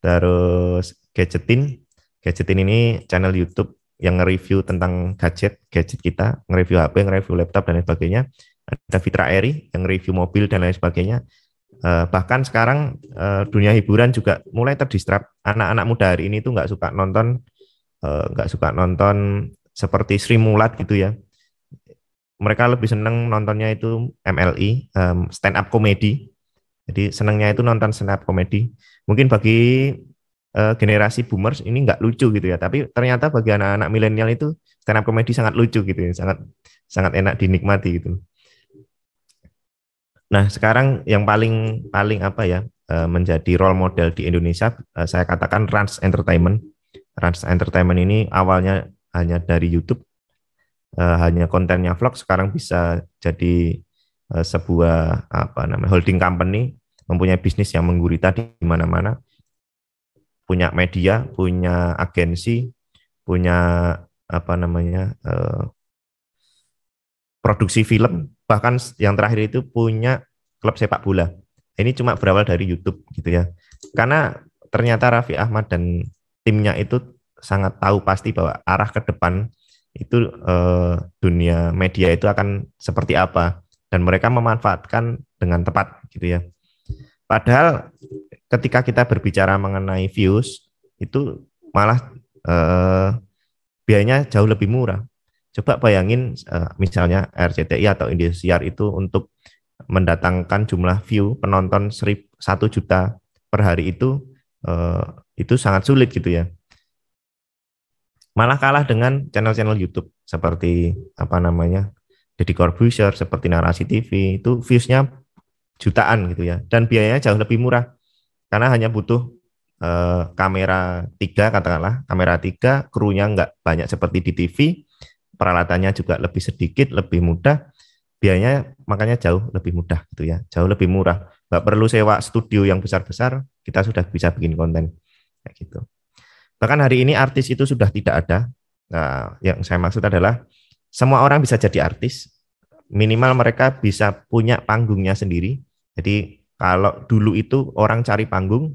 Terus Gadgetin, Gadgetin ini channel YouTube yang nge-review tentang gadget, gadget kita, nge-review HP, nge-review laptop dan lain sebagainya. Ada Fitra Eri yang nge review mobil dan lain sebagainya. Eh, bahkan sekarang eh, dunia hiburan juga mulai terdistrap. Anak-anak muda hari ini tuh nggak suka nonton Eh, nggak uh, suka nonton seperti Sri Mulat gitu ya. Mereka lebih senang nontonnya itu MLI, um, e, stand up comedy. Jadi senangnya itu nonton stand up comedy. Mungkin bagi uh, generasi boomers ini nggak lucu gitu ya, tapi ternyata bagi anak-anak milenial itu stand up comedy sangat lucu gitu ya, sangat sangat enak dinikmati gitu. Nah, sekarang yang paling paling apa ya eh, menjadi role model di Indonesia saya katakan Rans Entertainment Rans Entertainment ini awalnya hanya dari YouTube, uh, hanya kontennya vlog, sekarang bisa jadi uh, sebuah apa namanya holding company, mempunyai bisnis yang menggurita di mana-mana, punya media, punya agensi, punya apa namanya uh, produksi film, bahkan yang terakhir itu punya klub sepak bola. Ini cuma berawal dari YouTube gitu ya, karena ternyata Raffi Ahmad dan timnya itu sangat tahu pasti bahwa arah ke depan itu eh, dunia media itu akan seperti apa dan mereka memanfaatkan dengan tepat gitu ya. Padahal ketika kita berbicara mengenai views itu malah eh, biayanya jauh lebih murah. Coba bayangin eh, misalnya RCTI atau Indosiar itu untuk mendatangkan jumlah view penonton 1 juta per hari itu eh, itu sangat sulit gitu ya. Malah kalah dengan channel-channel YouTube seperti apa namanya Deddy Corbuzier, seperti Narasi TV itu viewsnya jutaan gitu ya dan biayanya jauh lebih murah karena hanya butuh eh, kamera tiga katakanlah kamera tiga krunya nggak banyak seperti di TV peralatannya juga lebih sedikit lebih mudah biayanya makanya jauh lebih mudah gitu ya jauh lebih murah nggak perlu sewa studio yang besar besar kita sudah bisa bikin konten kayak gitu. Bahkan hari ini artis itu sudah tidak ada. Nah, yang saya maksud adalah semua orang bisa jadi artis. Minimal mereka bisa punya panggungnya sendiri. Jadi kalau dulu itu orang cari panggung,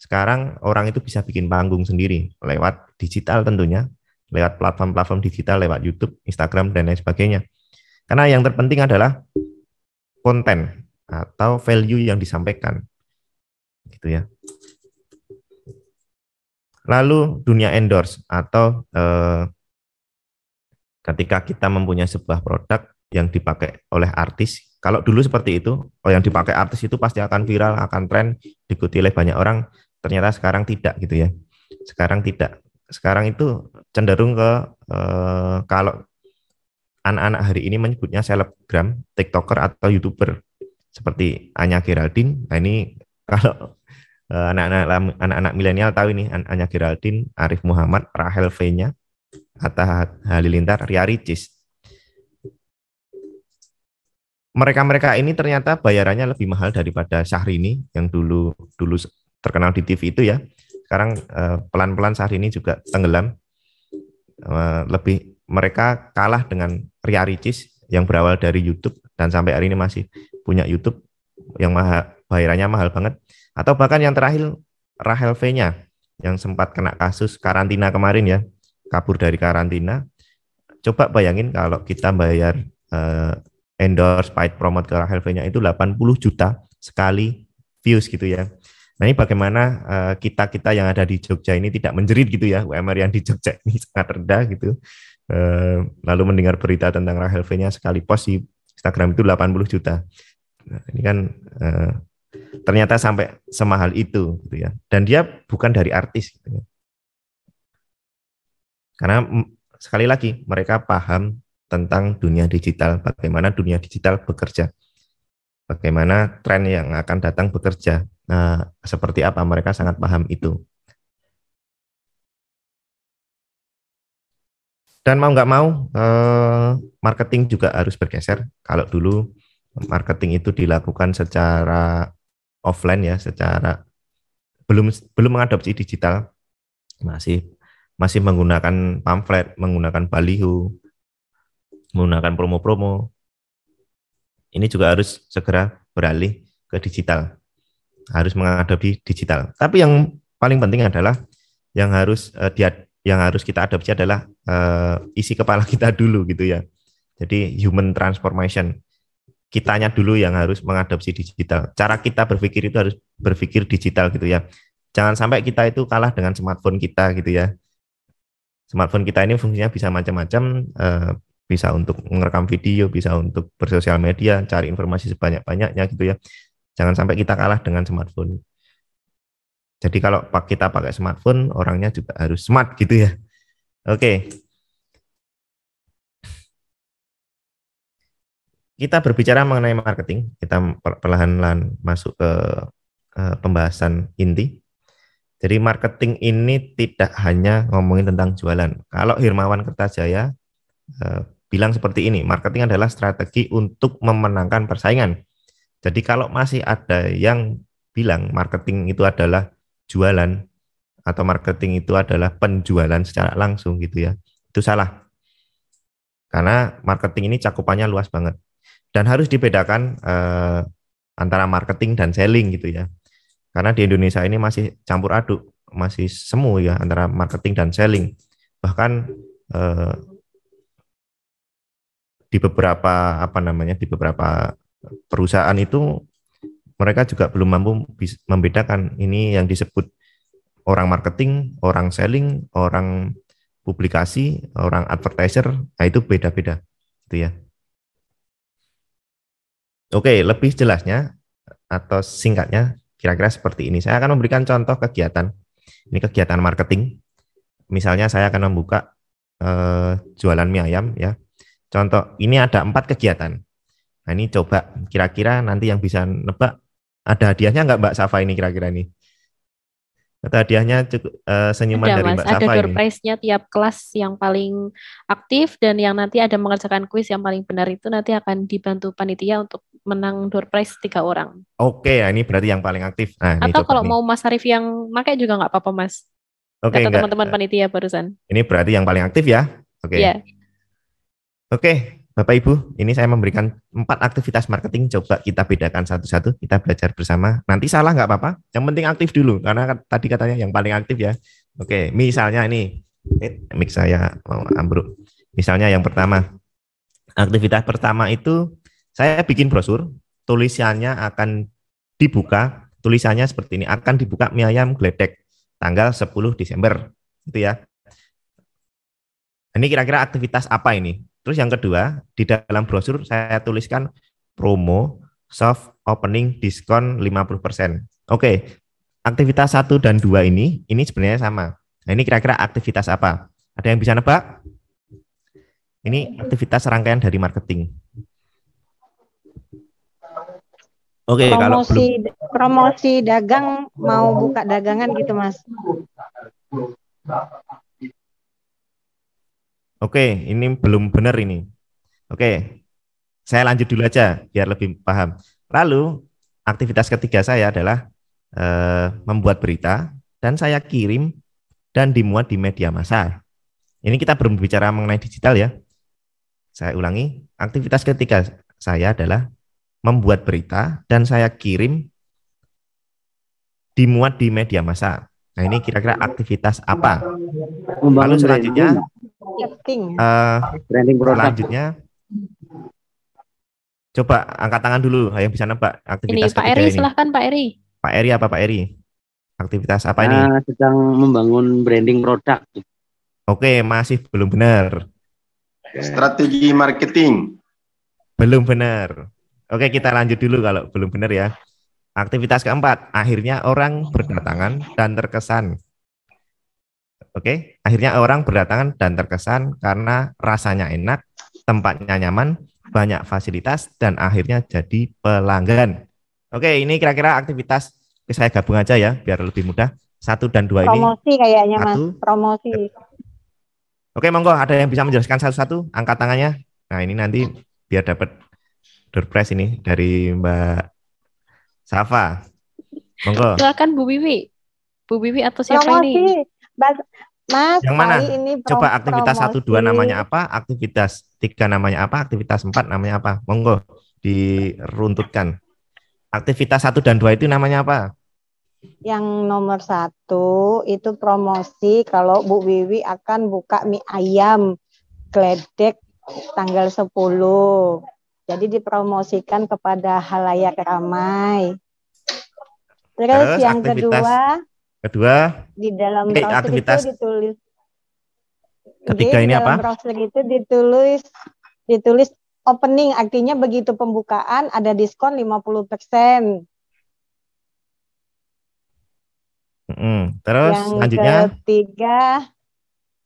sekarang orang itu bisa bikin panggung sendiri lewat digital tentunya, lewat platform-platform digital, lewat YouTube, Instagram dan lain sebagainya. Karena yang terpenting adalah konten atau value yang disampaikan. Gitu ya. Lalu dunia endorse atau eh, ketika kita mempunyai sebuah produk yang dipakai oleh artis, kalau dulu seperti itu, oh yang dipakai artis itu pasti akan viral, akan tren, diikuti oleh banyak orang. Ternyata sekarang tidak gitu ya. Sekarang tidak. Sekarang itu cenderung ke eh, kalau anak-anak hari ini menyebutnya selebgram, tiktoker atau youtuber seperti Anya Geraldine. Nah ini (laughs) kalau Eh, anak-anak anak-anak milenial tahu ini Anya Geraldine, Arif Muhammad, Rahel V-nya, Atta Halilintar, Ria Ricis. Mereka-mereka ini ternyata bayarannya lebih mahal daripada Syahrini yang dulu dulu terkenal di TV itu ya. Sekarang eh, pelan-pelan Syahrini juga tenggelam. Eh, lebih mereka kalah dengan Ria Ricis yang berawal dari YouTube dan sampai hari ini masih punya YouTube yang mahal bayarannya mahal banget atau bahkan yang terakhir Rahel V-nya yang sempat kena kasus karantina kemarin ya, kabur dari karantina. Coba bayangin kalau kita bayar eh, endorse, paid promote ke Rahel V-nya itu 80 juta sekali views gitu ya. Nah ini bagaimana eh, kita kita kita yang ada di Jogja ini tidak menjerit gitu ya UMR yang di Jogja ini (laughs) sangat rendah gitu. Uh, lalu mendengar berita tentang Rahel V-nya sekali post di Instagram itu 80 juta. Nah, ini kan uh, ternyata sampai semahal itu gitu ya dan dia bukan dari artis gitu ya. karena sekali lagi mereka paham tentang dunia digital bagaimana dunia digital bekerja bagaimana tren yang akan datang bekerja nah seperti apa mereka sangat paham itu dan mau nggak mau eh, marketing juga harus bergeser kalau dulu marketing itu dilakukan secara offline ya secara belum belum mengadopsi digital masih masih menggunakan pamflet, menggunakan baliho, menggunakan promo-promo. Ini juga harus segera beralih ke digital. Harus mengadopsi digital. Tapi yang paling penting adalah yang harus uh, dia yang harus kita adopsi adalah uh, isi kepala kita (laughs) dulu gitu ya. Jadi human transformation kitanya dulu yang harus mengadopsi digital. Cara kita berpikir itu harus berpikir digital gitu ya. Jangan sampai kita itu kalah dengan smartphone kita gitu ya. Smartphone kita ini fungsinya bisa macam-macam, eh, bisa untuk merekam video, bisa untuk bersosial media, cari informasi sebanyak-banyaknya gitu ya. Jangan sampai kita kalah dengan smartphone. Jadi kalau kita pakai smartphone, orangnya juga harus smart gitu ya. Oke, okay. kita berbicara mengenai marketing, kita perlahan-lahan masuk ke uh, pembahasan inti. Jadi marketing ini tidak hanya ngomongin tentang jualan. Kalau Hirmawan Kertajaya uh, bilang seperti ini, marketing adalah strategi untuk memenangkan persaingan. Jadi kalau masih ada yang bilang marketing itu adalah jualan atau marketing itu adalah penjualan secara langsung gitu ya, itu salah. Karena marketing ini cakupannya luas banget dan harus dibedakan eh, antara marketing dan selling gitu ya. Karena di Indonesia ini masih campur aduk, masih semu ya antara marketing dan selling. Bahkan eh, di beberapa apa namanya di beberapa perusahaan itu mereka juga belum mampu membedakan ini yang disebut orang marketing, orang selling, orang publikasi, orang advertiser, nah itu beda-beda gitu ya. Oke, lebih jelasnya atau singkatnya kira-kira seperti ini. Saya akan memberikan contoh kegiatan. Ini kegiatan marketing. Misalnya saya akan membuka eh, jualan mie ayam ya. Contoh, ini ada empat kegiatan. Nah ini coba kira-kira nanti yang bisa nebak ada hadiahnya nggak Mbak Safa ini kira-kira ini? Kata hadiahnya cukup uh, eh, senyuman ada, dari mas, Mbak Safa Ada door prize-nya tiap kelas yang paling aktif dan yang nanti ada mengerjakan kuis yang paling benar itu nanti akan dibantu panitia untuk menang door prize tiga orang. Oke, okay, ya, ini berarti yang paling aktif. Nah, Atau kalau nih. mau Mas Arif yang pakai juga nggak apa-apa, Mas. Oke, okay, teman-teman panitia barusan. Ini berarti yang paling aktif ya. Oke. Okay. Iya. Yeah. Oke, okay. Bapak Ibu, ini saya memberikan empat aktivitas marketing. Coba kita bedakan satu-satu, kita belajar bersama. Nanti salah nggak apa-apa. Yang penting aktif dulu, karena kan tadi katanya yang paling aktif ya. Oke, misalnya ini, eh, mix saya mau ambruk. Misalnya yang pertama, aktivitas pertama itu saya bikin brosur, tulisannya akan dibuka, tulisannya seperti ini, akan dibuka mie ayam gledek tanggal 10 Desember. Itu ya. Ini kira-kira aktivitas apa ini? Terus yang kedua, di dalam brosur saya tuliskan promo soft opening diskon 50%. Oke, okay. aktivitas 1 dan 2 ini, ini sebenarnya sama. Nah, ini kira-kira aktivitas apa? Ada yang bisa nebak? Ini aktivitas rangkaian dari marketing. Oke, okay, kalau belum... promosi dagang mau buka dagangan gitu, Mas. Oke, ini belum benar ini. Oke, saya lanjut dulu aja biar lebih paham. Lalu aktivitas ketiga saya adalah e, membuat berita dan saya kirim dan dimuat di media massa. Ini kita berbicara mengenai digital ya. Saya ulangi, aktivitas ketiga saya adalah membuat berita dan saya kirim dimuat di media massa. Nah ini kira-kira aktivitas apa? Lalu selanjutnya marketing. Uh, branding produk. Selanjutnya coba angkat tangan dulu yang bisa nampak aktivitas ini, Pak Eri, ini. silahkan Pak Eri. Pak Eri apa Pak Eri? Aktivitas apa ini? Eh, sedang membangun branding produk. Oke, masih belum benar. Strategi marketing. Belum benar. Oke, kita lanjut dulu kalau belum benar ya. Aktivitas keempat, akhirnya orang berdatangan dan terkesan Oke, okay? akhirnya orang berdatangan dan terkesan karena rasanya enak, tempatnya nyaman, banyak fasilitas dan akhirnya jadi pelanggan. Oke, okay, ini kira-kira aktivitas saya gabung aja ya biar lebih mudah. Satu dan dua promosi ini. Promosi kayaknya satu. mas, promosi. Oke, okay, monggo ada yang bisa menjelaskan satu-satu, angkat tangannya. Nah ini nanti biar dapat door ini dari Mbak Safa. Monggo. Silakan Bu Wiwi. Bu Wiwi atau siapa promosi. ini? Mas, yang mana? Ini Coba aktivitas satu dua namanya apa? Aktivitas tiga namanya apa? Aktivitas empat namanya apa? Monggo diruntutkan. Aktivitas satu dan dua itu namanya apa? Yang nomor satu itu promosi kalau Bu Wiwi akan buka mie ayam kledek tanggal 10. Jadi dipromosikan kepada halayak ramai. Terus, Terus yang aktivitas... kedua Kedua, di dalam eh, aktivitas itu ditulis. Ketiga di ini dalam apa? Browser itu ditulis ditulis opening artinya begitu pembukaan ada diskon 50%. Mm, terus yang selanjutnya ketiga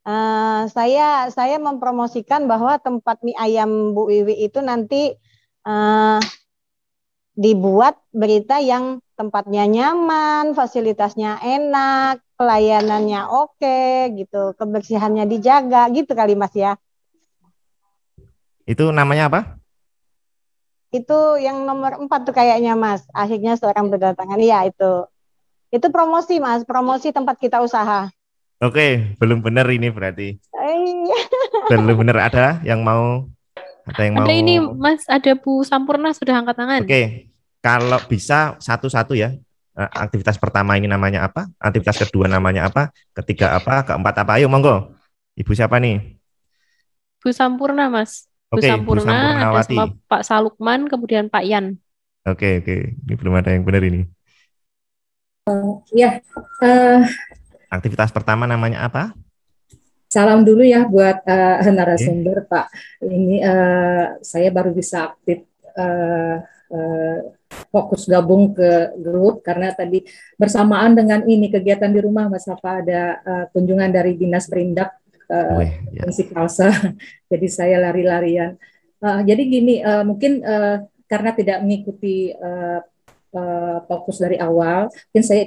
uh, saya saya mempromosikan bahwa tempat mie ayam Bu Wiwi itu nanti uh, dibuat berita yang tempatnya nyaman, fasilitasnya enak, pelayanannya oke gitu, kebersihannya dijaga gitu kali Mas ya. Itu namanya apa? Itu yang nomor empat tuh kayaknya Mas. Akhirnya seorang berdatangan. Iya itu. Itu promosi Mas, promosi tempat kita usaha. Oke, belum benar ini berarti. Iya. belum benar ada yang mau ada yang ada mau. Ada ini Mas, ada Bu Sampurna sudah angkat tangan. Oke, kalau bisa satu-satu ya eh, aktivitas pertama ini namanya apa aktivitas kedua namanya apa ketiga apa keempat apa ayo monggo ibu siapa nih Bu Sampurna mas Bu okay, Sampurna, Bu Sampurna ada Pak Salukman kemudian Pak Yan oke okay, oke okay. ini belum ada yang benar ini uh, ya uh, aktivitas pertama namanya apa salam dulu ya buat uh, narasumber okay. Pak ini uh, saya baru bisa aktif uh, Eh, fokus gabung ke grup karena tadi bersamaan dengan ini kegiatan di rumah Mas Safa ada uh, kunjungan dari Dinas Perindak uh, oh, ya. (laughs) jadi saya lari-larian. Uh, jadi gini uh, mungkin uh, karena tidak mengikuti uh, fokus dari awal, mungkin saya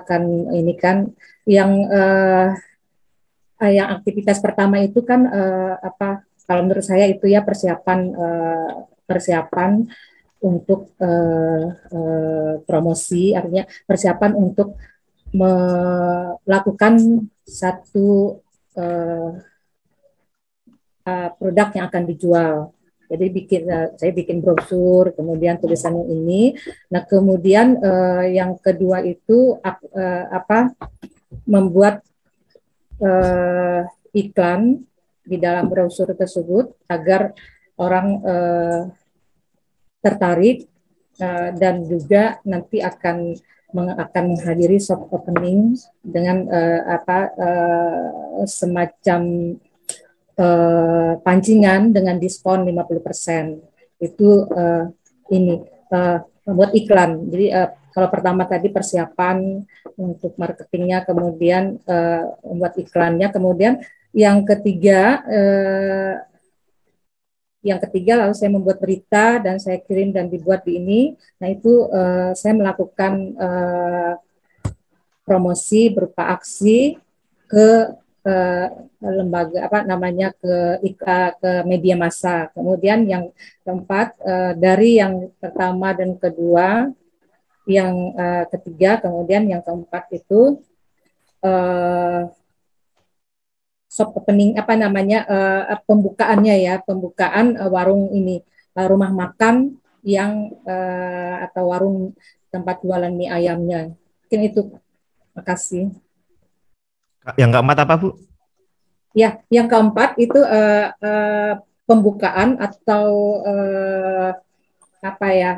akan ini kan yang uh, yang aktivitas pertama itu kan uh, apa kalau menurut saya itu ya persiapan uh, persiapan untuk uh, uh, promosi, artinya persiapan untuk melakukan satu uh, uh, produk yang akan dijual. Jadi bikin uh, saya bikin brosur, kemudian tulisannya ini. Nah kemudian uh, yang kedua itu uh, apa membuat uh, iklan di dalam brosur tersebut agar orang uh, tertarik uh, dan juga nanti akan meng, akan menghadiri soft opening dengan uh, apa uh, semacam uh, pancingan dengan diskon 50%. Itu uh, ini uh, membuat iklan. Jadi uh, kalau pertama tadi persiapan untuk marketingnya, kemudian uh, membuat iklannya, kemudian yang ketiga uh, yang ketiga lalu saya membuat berita dan saya kirim dan dibuat di ini. Nah itu uh, saya melakukan uh, promosi berupa aksi ke uh, lembaga apa namanya ke IKA, ke media massa. Kemudian yang keempat uh, dari yang pertama dan kedua, yang uh, ketiga kemudian yang keempat itu uh, opening apa namanya uh, pembukaannya ya pembukaan uh, warung ini uh, rumah makan yang uh, atau warung tempat jualan mie ayamnya mungkin itu makasih yang keempat apa bu ya yang keempat itu uh, uh, pembukaan atau uh, apa ya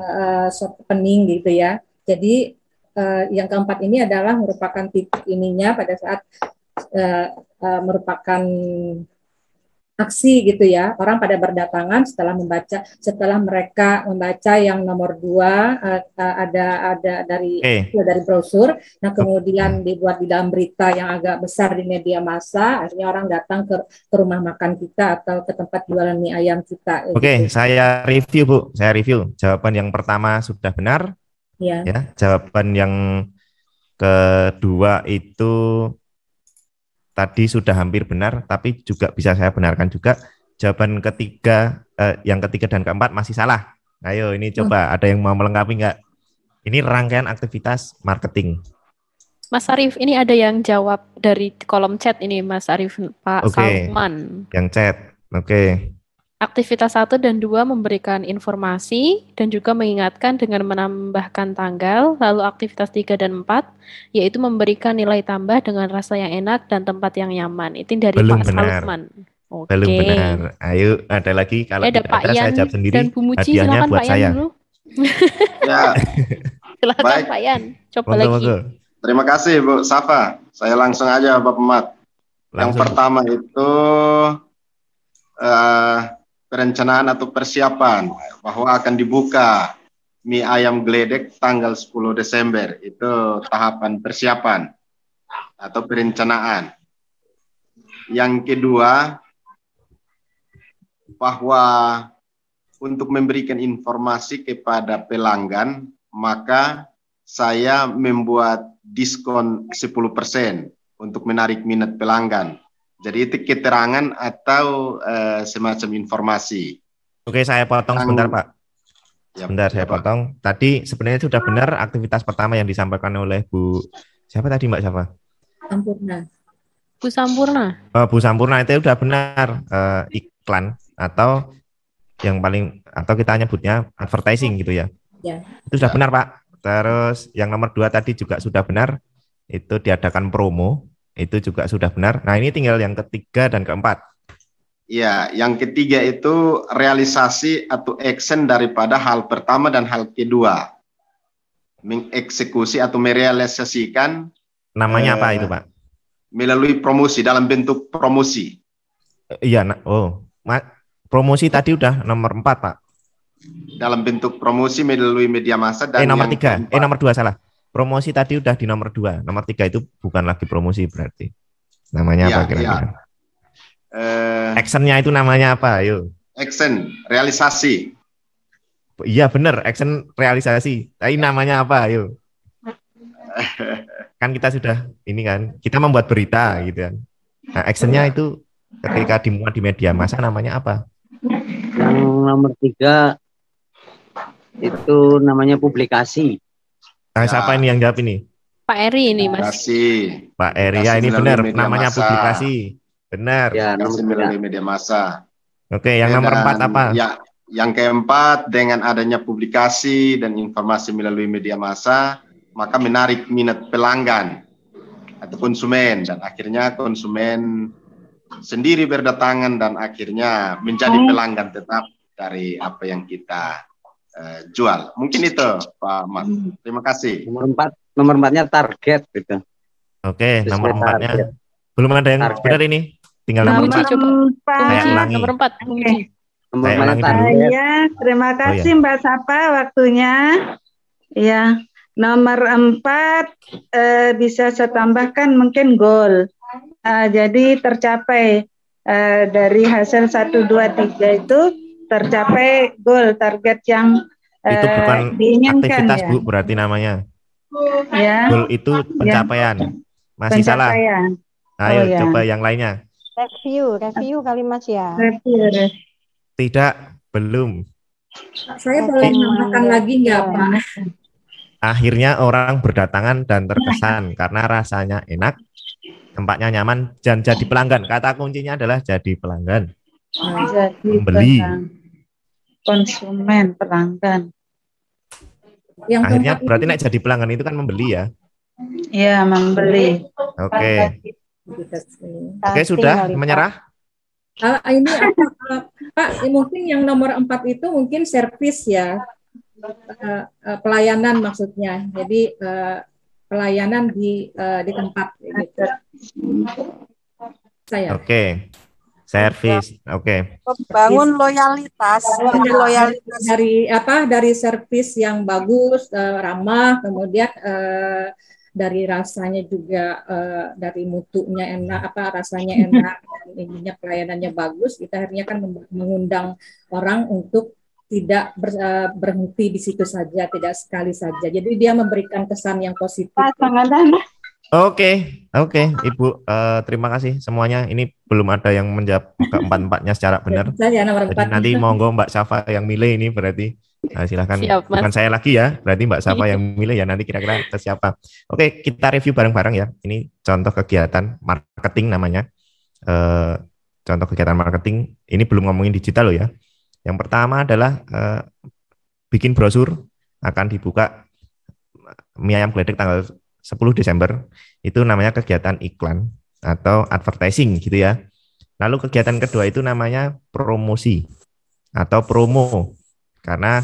uh, soft opening gitu ya jadi uh, yang keempat ini adalah merupakan titik ininya pada saat uh, uh, merupakan aksi gitu ya orang pada berdatangan setelah membaca setelah mereka membaca yang nomor dua uh, ada ada dari hey. dari brosur nah kemudian dibuat di dalam berita yang agak besar di media massa akhirnya orang datang ke, ke rumah makan kita atau ke tempat jualan mie ayam kita ya oke okay, gitu. saya review bu saya review jawaban yang pertama sudah benar yeah. ya jawaban yang kedua itu tadi sudah hampir benar, tapi juga bisa saya benarkan juga jawaban ketiga, eh, yang ketiga dan keempat masih salah. Ayo ini hmm. coba hmm. ada yang mau melengkapi enggak? Ini rangkaian aktivitas marketing. Mas Arif, ini ada yang jawab dari kolom chat ini Mas Arif Pak okay. Salman. Yang chat, oke. Okay. Aktivitas satu dan dua memberikan informasi dan juga mengingatkan dengan menambahkan tanggal, lalu aktivitas tiga dan empat yaitu memberikan nilai tambah dengan rasa yang enak dan tempat yang nyaman. Itu dari Belum Pak benar. Salman. Oke. Belum benar. Ayo ada lagi kalau ada, tidak Pak ada Yan Dan Bu Muci hadiahnya buat Pak Yan saya. dulu. (laughs) ya. (laughs) silakan Pak Yan. Coba lagi. Terima kasih Bu Safa. Saya langsung aja Bapak Pemat. Yang pertama itu uh, perencanaan atau persiapan bahwa akan dibuka mie ayam gledek tanggal 10 Desember. Itu tahapan persiapan atau perencanaan. Yang kedua, bahwa untuk memberikan informasi kepada pelanggan, maka saya membuat diskon 10% untuk menarik minat pelanggan. Jadi itu keterangan atau uh, semacam informasi. Oke, saya potong Tentang, sebentar, Pak. Ya, sebentar, ya, saya apa? potong. Tadi sebenarnya sudah benar aktivitas pertama yang disampaikan oleh Bu siapa tadi Mbak siapa? Sampurna. Bu Sampurna. Oh, Bu Sampurna itu sudah benar uh, iklan atau yang paling atau kita nyebutnya advertising gitu ya. Ya. Itu sudah ya. benar, Pak. Terus yang nomor dua tadi juga sudah benar. Itu diadakan promo itu juga sudah benar. Nah, ini tinggal yang ketiga dan keempat. Ya, yang ketiga itu realisasi atau action daripada hal pertama dan hal kedua. Mengeksekusi atau merealisasikan namanya eh, apa itu, Pak? Melalui promosi dalam bentuk promosi. Eh, iya, nah, oh. Ma promosi tadi udah nomor empat Pak. Dalam bentuk promosi melalui media massa dan Eh nomor eh, Keempat. eh nomor dua salah promosi tadi udah di nomor dua, nomor tiga itu bukan lagi promosi berarti. Namanya ya, apa kira-kira? Ya. Uh, Actionnya itu namanya apa? Ayo. Action, realisasi. Iya benar, action realisasi. Tapi namanya apa? Ayo. (laughs) kan kita sudah ini kan, kita membuat berita gitu kan. Nah, actionnya itu ketika dimuat di media masa namanya apa? Yang nomor tiga itu namanya publikasi. Nah, ya. siapa ini yang jawab ini? Pak Eri ini Mas. Kasih. Pak Eri ya ini benar namanya masa. publikasi. Benar. Ya, melalui media massa. Oke, yang ya, nomor empat apa? Ya, yang keempat dengan adanya publikasi dan informasi melalui media massa maka menarik minat pelanggan atau konsumen dan akhirnya konsumen sendiri berdatangan dan akhirnya menjadi oh. pelanggan tetap dari apa yang kita Eh, jual. Mungkin itu Pak Ahmad. Hmm. Terima kasih. Nomor empat, nomor empatnya target gitu. Oke, Sesuai nomor empatnya. Belum ada yang target. benar ini. Tinggal nah, nomor empat. Saya ulangi. Nomor empat. Okay. Nomor saya ulangi Ya, terima oh, kasih oh, ya. Mbak Sapa waktunya. Ya, nomor empat eh, bisa saya tambahkan mungkin gol Eh, jadi tercapai eh, dari hasil satu dua tiga itu tercapai goal target yang itu eh, bukan diinginkan, aktivitas ya? bu berarti namanya ya. goal itu ya. pencapaian ya. masih pencapaian. salah ayo oh, ya. coba yang lainnya review review kali mas ya review, review. tidak belum saya boleh menambahkan lagi nggak iya. pak akhirnya orang berdatangan dan terkesan karena rasanya enak tempatnya nyaman dan jadi pelanggan kata kuncinya adalah jadi pelanggan menjadi pembeli konsumen pelanggan yang akhirnya berarti naik jadi pelanggan itu kan membeli ya Iya membeli oke okay. oke okay, sudah menyerah uh, ini uh, Pak mungkin yang nomor empat itu mungkin servis ya uh, uh, pelayanan maksudnya jadi uh, pelayanan di uh, di tempat gitu. saya oke okay. Service, oke. Okay. Bangun loyalitas, Bangun loyalitas dari apa? Dari servis yang bagus, uh, ramah, kemudian uh, dari rasanya juga uh, dari mutunya enak, apa rasanya enak, (laughs) ininya pelayanannya bagus. Kita akhirnya kan mengundang orang untuk tidak ber, uh, berhenti di situ saja, tidak sekali saja. Jadi dia memberikan kesan yang positif. Pasangan Oke, okay, oke, okay. Ibu, uh, terima kasih semuanya. Ini belum ada yang menjawab keempat empatnya secara benar. Saya nomor Jadi nanti monggo Mbak Safa yang milih ini berarti. Nah, silahkan Siap, bukan saya lagi ya. Berarti Mbak Safa yang milih ya nanti kira-kira ke siapa. Oke, okay, kita review bareng-bareng ya. Ini contoh kegiatan marketing namanya. Uh, contoh kegiatan marketing. Ini belum ngomongin digital loh ya. Yang pertama adalah uh, bikin brosur akan dibuka mie ayam geledek tanggal 10 Desember itu namanya kegiatan iklan atau advertising gitu ya. Lalu kegiatan kedua itu namanya promosi atau promo karena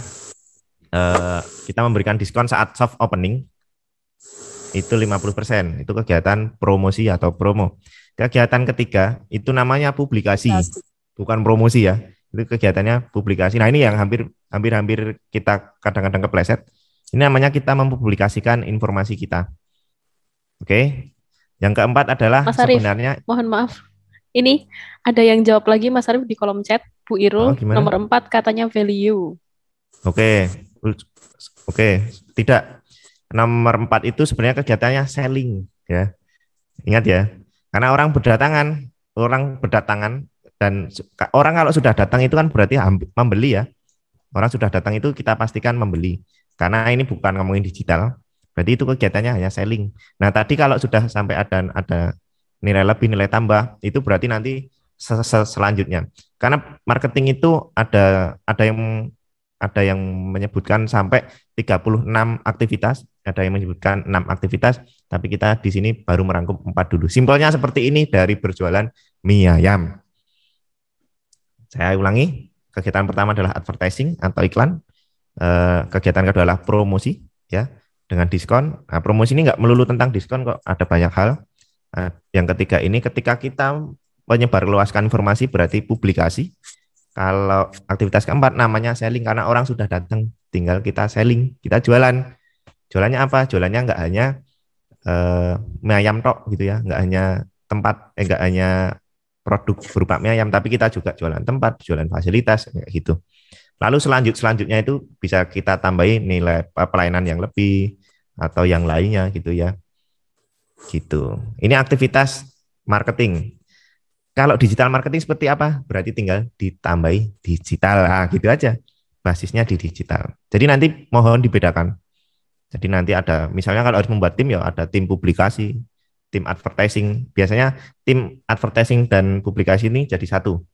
eh, kita memberikan diskon saat soft opening itu 50%. Itu kegiatan promosi atau promo. Kegiatan ketiga itu namanya publikasi. Bukan promosi ya. Itu kegiatannya publikasi. Nah, ini yang hampir hampir hampir kita kadang-kadang kepleset. Ini namanya kita mempublikasikan informasi kita. Oke. Yang keempat adalah Mas Arief, sebenarnya mohon maaf. Ini ada yang jawab lagi Mas Arief di kolom chat Bu Irul oh, nomor empat katanya value. Oke. Oke, tidak. Nomor empat itu sebenarnya kegiatannya selling ya. Ingat ya. Karena orang berdatangan, orang berdatangan dan orang kalau sudah datang itu kan berarti membeli ya. Orang sudah datang itu kita pastikan membeli. Karena ini bukan ngomongin digital, Berarti itu kegiatannya hanya selling. Nah, tadi kalau sudah sampai ada ada nilai lebih, nilai tambah, itu berarti nanti selanjutnya. Karena marketing itu ada ada yang ada yang menyebutkan sampai 36 aktivitas, ada yang menyebutkan 6 aktivitas, tapi kita di sini baru merangkum 4 dulu. Simpelnya seperti ini dari berjualan mie ayam. Saya ulangi, kegiatan pertama adalah advertising atau iklan, eh, kegiatan kedua adalah promosi, ya dengan diskon. Nah, promosi ini nggak melulu tentang diskon kok, ada banyak hal. Nah, yang ketiga ini ketika kita menyebarluaskan informasi berarti publikasi. Kalau aktivitas keempat namanya selling karena orang sudah datang, tinggal kita selling, kita jualan. Jualannya apa? Jualannya nggak hanya eh, mie ayam tok gitu ya, nggak hanya tempat, eh, nggak hanya produk berupa mie ayam, tapi kita juga jualan tempat, jualan fasilitas, kayak gitu. Lalu selanjut selanjutnya itu bisa kita tambahin nilai eh, pelayanan yang lebih, atau yang lainnya gitu ya. Gitu. Ini aktivitas marketing. Kalau digital marketing seperti apa? Berarti tinggal ditambahi digital. Nah, gitu aja. Basisnya di digital. Jadi nanti mohon dibedakan. Jadi nanti ada misalnya kalau harus membuat tim ya ada tim publikasi, tim advertising. Biasanya tim advertising dan publikasi ini jadi satu.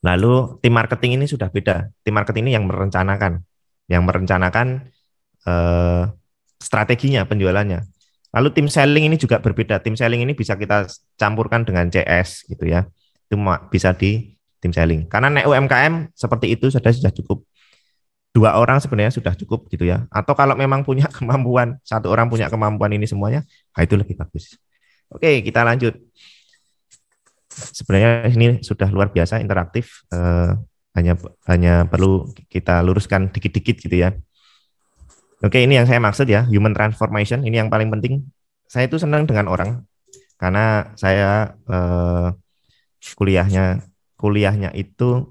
Lalu tim marketing ini sudah beda. Tim marketing ini yang merencanakan, yang merencanakan eh, strateginya penjualannya. Lalu tim selling ini juga berbeda. Tim selling ini bisa kita campurkan dengan CS gitu ya. Itu bisa di tim selling. Karena naik UMKM seperti itu sudah sudah cukup. Dua orang sebenarnya sudah cukup gitu ya. Atau kalau memang punya (laughs) kemampuan, satu orang punya kemampuan ini semuanya, nah itu lebih bagus. Oke, kita lanjut. Sebenarnya ini sudah luar biasa interaktif. Eh, hanya hanya perlu kita luruskan dikit-dikit gitu ya. Oke, ini yang saya maksud ya, human transformation. Ini yang paling penting. Saya itu senang dengan orang karena saya eh, kuliahnya kuliahnya itu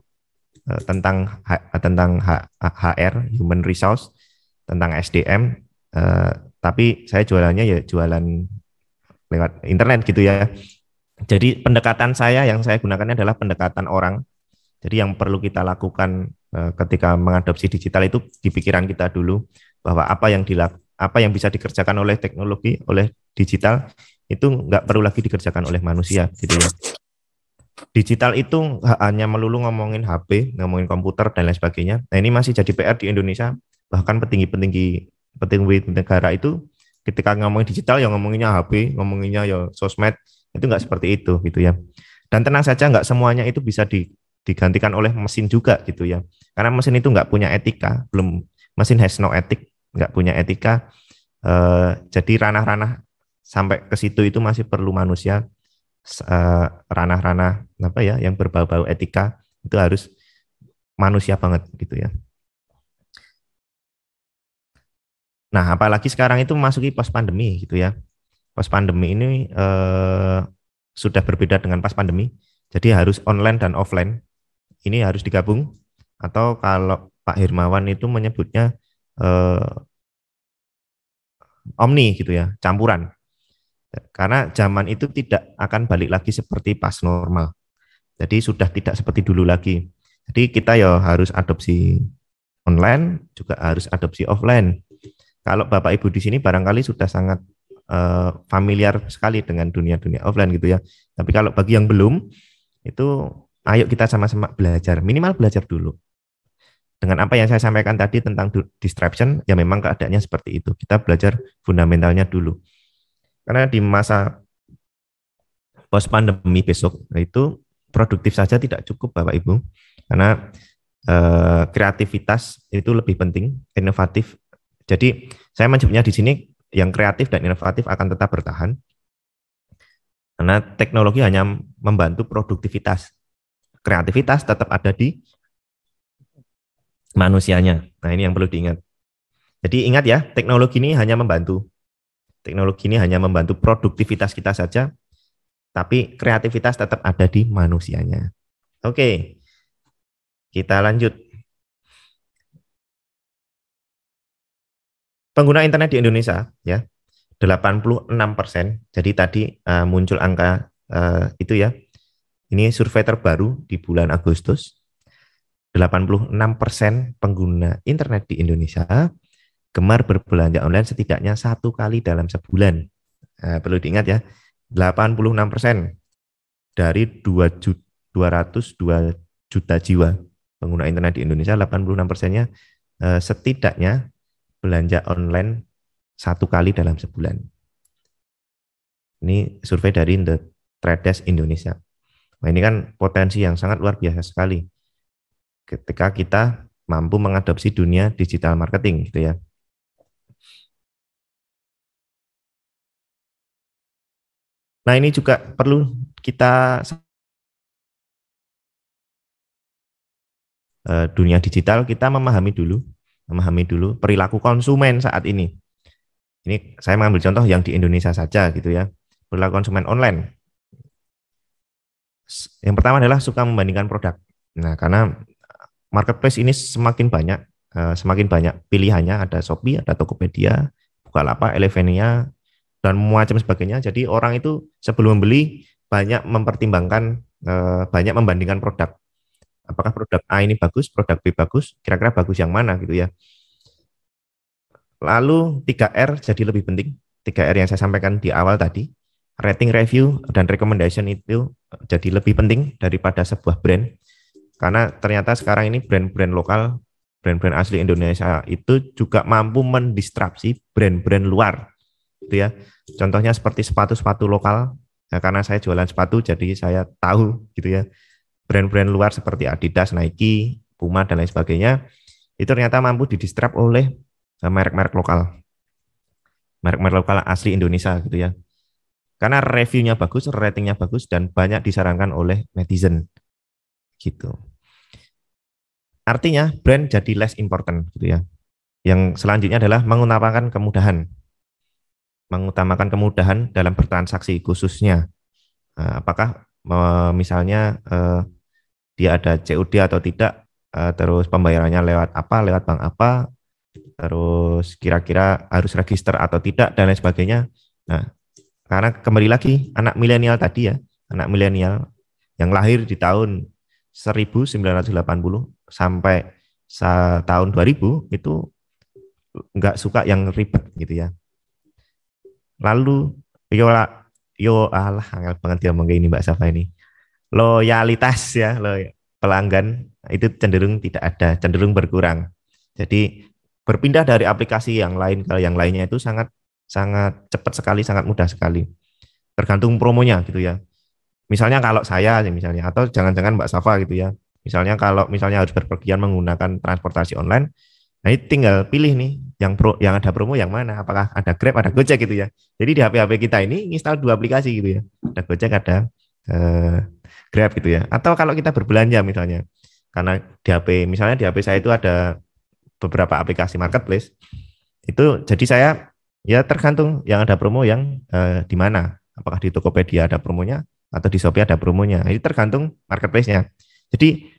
eh, tentang H, tentang H, HR, human resource, tentang SDM. Eh, tapi saya jualannya ya jualan lewat internet gitu ya. Jadi pendekatan saya yang saya gunakan adalah pendekatan orang. Jadi yang perlu kita lakukan eh, ketika mengadopsi digital itu di pikiran kita dulu bahwa apa yang dilak apa yang bisa dikerjakan oleh teknologi oleh digital itu nggak perlu lagi dikerjakan oleh manusia gitu ya digital itu hanya melulu ngomongin HP ngomongin komputer dan lain sebagainya nah ini masih jadi PR di Indonesia bahkan petinggi-petinggi petinggi negara itu ketika ngomongin digital yang ngomonginnya HP ngomonginnya ya sosmed itu enggak seperti itu gitu ya dan tenang saja nggak semuanya itu bisa di, digantikan oleh mesin juga gitu ya karena mesin itu nggak punya etika belum mesin has no etik nggak punya etika. Eh, jadi ranah-ranah sampai ke situ itu masih perlu manusia ranah eh, ranah-ranah apa ya yang berbau-bau etika itu harus manusia banget gitu ya. Nah, apalagi sekarang itu memasuki pos pandemi gitu ya. Pos pandemi ini eh, sudah berbeda dengan pas pandemi. Jadi harus online dan offline. Ini harus digabung atau kalau Pak Hermawan itu menyebutnya eh, omni gitu ya, campuran. Karena zaman itu tidak akan balik lagi seperti pas normal. Jadi sudah tidak seperti dulu lagi. Jadi kita ya harus adopsi online, juga harus adopsi offline. Kalau Bapak Ibu di sini barangkali sudah sangat eh, familiar sekali dengan dunia-dunia offline gitu ya. Tapi kalau bagi yang belum, itu ayo kita sama-sama belajar. Minimal belajar dulu dengan apa yang saya sampaikan tadi tentang distraction, ya memang keadaannya seperti itu. Kita belajar fundamentalnya dulu. Karena di masa post pandemi besok itu produktif saja tidak cukup Bapak Ibu. Karena eh, kreativitas itu lebih penting, inovatif. Jadi saya menyebutnya di sini yang kreatif dan inovatif akan tetap bertahan. Karena teknologi hanya membantu produktivitas. Kreativitas tetap ada di manusianya. Nah, ini yang perlu diingat. Jadi ingat ya, teknologi ini hanya membantu. Teknologi ini hanya membantu produktivitas kita saja, tapi kreativitas tetap ada di manusianya. Oke, kita lanjut. Pengguna internet di Indonesia, ya, 86 persen. Jadi tadi uh, muncul angka uh, itu ya. Ini survei terbaru di bulan Agustus 86% pengguna internet di Indonesia gemar berbelanja online setidaknya satu kali dalam sebulan. Nah, perlu diingat ya, 86% dari 2 juta 202 juta jiwa pengguna internet di Indonesia, 86 persennya eh, setidaknya belanja online satu kali dalam sebulan. Ini survei dari The Trade Desk Indonesia. Nah, ini kan potensi yang sangat luar biasa sekali ketika kita mampu mengadopsi dunia digital marketing gitu ya. Nah, ini juga perlu kita eh, dunia digital kita memahami dulu, memahami dulu perilaku konsumen saat ini. Ini saya mengambil contoh yang di Indonesia saja gitu ya. Perilaku konsumen online. Yang pertama adalah suka membandingkan produk. Nah, karena marketplace ini semakin banyak, eh, semakin banyak pilihannya. Ada Shopee, ada Tokopedia, Bukalapak, Elevenia, dan macam sebagainya. Jadi orang itu sebelum membeli banyak mempertimbangkan, eh, banyak membandingkan produk. Apakah produk A ini bagus, produk B bagus, kira-kira bagus yang mana gitu ya. Lalu 3R jadi lebih penting. 3R yang saya sampaikan di awal tadi, rating, review, dan recommendation itu jadi lebih penting daripada sebuah brand karena ternyata sekarang ini brand-brand lokal, brand-brand asli Indonesia itu juga mampu mendistrapsi brand-brand luar. Gitu ya. Contohnya seperti sepatu-sepatu lokal. ya karena saya jualan sepatu jadi saya tahu gitu ya. Brand-brand luar seperti Adidas, Nike, Puma dan lain sebagainya itu ternyata mampu didistrap oleh eh, merek-merek lokal. Merek-merek lokal asli Indonesia gitu ya karena reviewnya bagus, ratingnya bagus, dan banyak disarankan oleh netizen. Gitu. Artinya brand jadi less important gitu ya. Yang selanjutnya adalah mengutamakan kemudahan. Mengutamakan kemudahan dalam bertransaksi khususnya. Nah, apakah misalnya eh, dia ada COD atau tidak, eh, terus pembayarannya lewat apa, lewat bank apa, terus kira-kira harus register atau tidak dan lain sebagainya. Nah, karena kembali lagi anak milenial tadi ya, anak milenial yang lahir di tahun 1980 sampai tahun 2000 itu nggak suka yang ribet gitu ya. Lalu yo yo alah angel banget dia ngomong ini Mbak Safa ini. Loyalitas ya, lo pelanggan itu cenderung tidak ada, cenderung berkurang. Jadi berpindah dari aplikasi yang lain ke yang lainnya itu sangat sangat cepat sekali, sangat mudah sekali. Tergantung promonya gitu ya. Misalnya kalau saya misalnya atau jangan-jangan Mbak Safa gitu ya Misalnya kalau misalnya harus berpergian menggunakan transportasi online, nah ini tinggal pilih nih yang pro, yang ada promo yang mana, apakah ada Grab, ada Gojek gitu ya. Jadi di HP-HP kita ini install dua aplikasi gitu ya. Ada Gojek, ada eh, Grab gitu ya. Atau kalau kita berbelanja misalnya. Karena di HP misalnya di HP saya itu ada beberapa aplikasi marketplace. Itu jadi saya ya tergantung yang ada promo yang eh, di mana. Apakah di Tokopedia ada promonya atau di Shopee ada promonya. Ini tergantung marketplace-nya. Jadi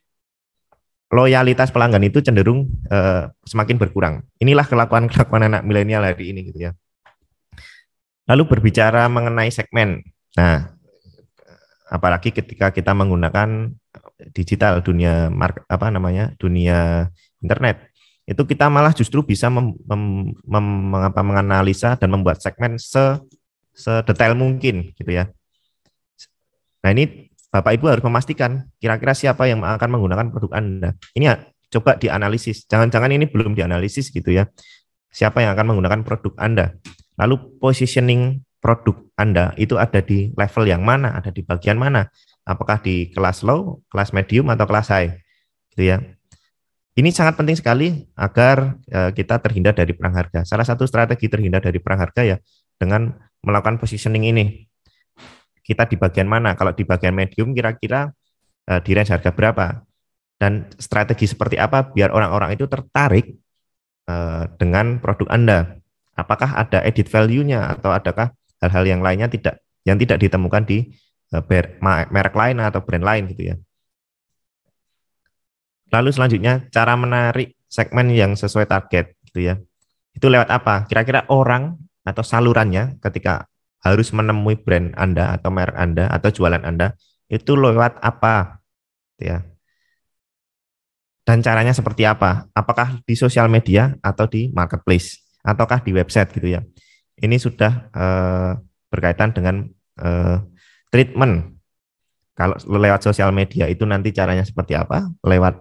loyalitas pelanggan itu cenderung uh, semakin berkurang. Inilah kelakuan-kelakuan anak milenial hari ini gitu ya. Lalu berbicara mengenai segmen. Nah, apalagi ketika kita menggunakan digital dunia mark apa namanya? dunia internet. Itu kita malah justru bisa mem, mem, mem, mengapa menganalisa dan membuat segmen se sedetail mungkin gitu ya. Nah, ini Bapak Ibu harus memastikan kira-kira siapa yang akan menggunakan produk Anda. Ini ya, coba dianalisis. Jangan-jangan ini belum dianalisis gitu ya. Siapa yang akan menggunakan produk Anda? Lalu positioning produk Anda itu ada di level yang mana, ada di bagian mana? Apakah di kelas low, kelas medium atau kelas high? Gitu ya. Ini sangat penting sekali agar e, kita terhindar dari perang harga. Salah satu strategi terhindar dari perang harga ya dengan melakukan positioning ini kita di bagian mana. Kalau di bagian medium kira-kira uh, di range harga berapa dan strategi seperti apa biar orang-orang itu tertarik uh, dengan produk Anda. Apakah ada edit value-nya atau adakah hal-hal yang lainnya tidak yang tidak ditemukan di eh, merek lain atau brand lain gitu ya. Lalu selanjutnya cara menarik segmen yang sesuai target gitu ya. Itu lewat apa? Kira-kira orang atau salurannya ketika harus menemui brand Anda atau merek Anda atau jualan Anda itu lewat apa ya dan caranya seperti apa apakah di sosial media atau di marketplace ataukah di website gitu ya ini sudah eh, berkaitan dengan eh, treatment kalau lewat sosial media itu nanti caranya seperti apa lewat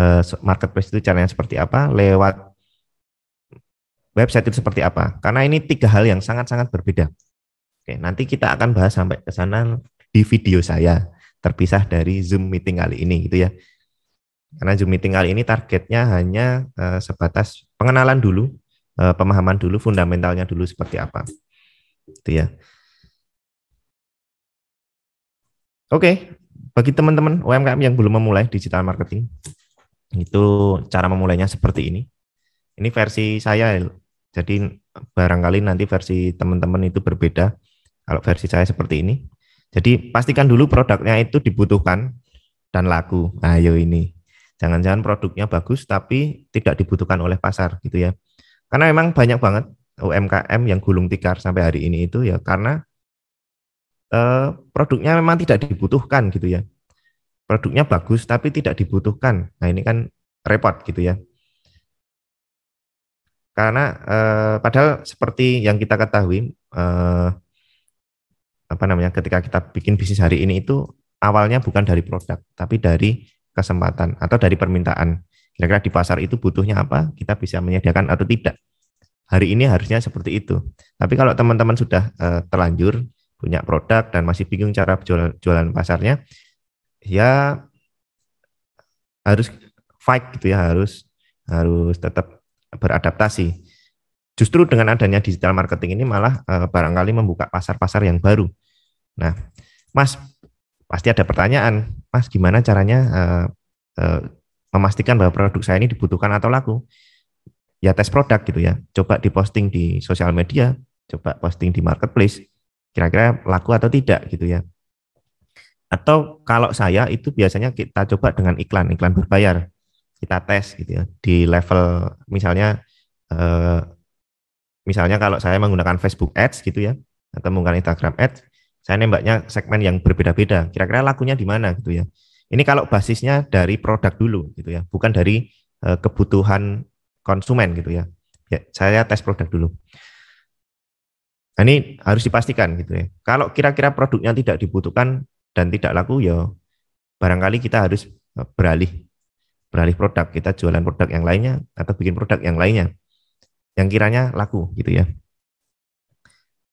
eh, marketplace itu caranya seperti apa lewat website itu seperti apa karena ini tiga hal yang sangat-sangat berbeda Oke, nanti kita akan bahas sampai ke sana di video saya terpisah dari Zoom meeting kali ini gitu ya. Karena Zoom meeting kali ini targetnya hanya uh, sebatas pengenalan dulu, uh, pemahaman dulu, fundamentalnya dulu seperti apa. Gitu ya. Oke, bagi teman-teman UMKM yang belum memulai digital marketing, itu cara memulainya seperti ini. Ini versi saya, jadi barangkali nanti versi teman-teman itu berbeda kalau versi saya seperti ini. Jadi pastikan dulu produknya itu dibutuhkan dan laku. Ayo ini. Jangan-jangan produknya bagus tapi tidak dibutuhkan oleh pasar gitu ya. Karena memang banyak banget UMKM yang gulung tikar sampai hari ini itu ya karena eh, produknya memang tidak dibutuhkan gitu ya. Produknya bagus tapi tidak dibutuhkan. Nah, ini kan repot gitu ya karena eh, padahal seperti yang kita ketahui eh, apa namanya ketika kita bikin bisnis hari ini itu awalnya bukan dari produk tapi dari kesempatan atau dari permintaan kira-kira di pasar itu butuhnya apa kita bisa menyediakan atau tidak hari ini harusnya seperti itu tapi kalau teman-teman sudah uh, terlanjur punya produk dan masih bingung cara jual, jualan pasarnya ya harus fight gitu ya harus harus tetap beradaptasi justru dengan adanya digital marketing ini malah e, barangkali membuka pasar-pasar yang baru Nah, Mas, pasti ada pertanyaan, Mas, gimana caranya uh, uh, memastikan bahwa produk saya ini dibutuhkan atau laku? Ya tes produk gitu ya. Coba diposting di sosial media, coba posting di marketplace, kira-kira laku atau tidak gitu ya. Atau kalau saya itu biasanya kita coba dengan iklan, iklan berbayar. Kita tes gitu ya di level misalnya uh, misalnya kalau saya menggunakan Facebook Ads gitu ya atau menggunakan Instagram Ads saya nembaknya segmen yang berbeda-beda. Kira-kira lagunya di mana gitu ya. Ini kalau basisnya dari produk dulu gitu ya, bukan dari uh, kebutuhan konsumen gitu ya. ya. Saya tes produk dulu. Nah, ini harus dipastikan gitu ya. Kalau kira-kira produknya tidak dibutuhkan dan tidak laku ya barangkali kita harus eh, beralih beralih produk, kita jualan produk yang lainnya atau bikin produk yang lainnya yang kiranya laku gitu ya.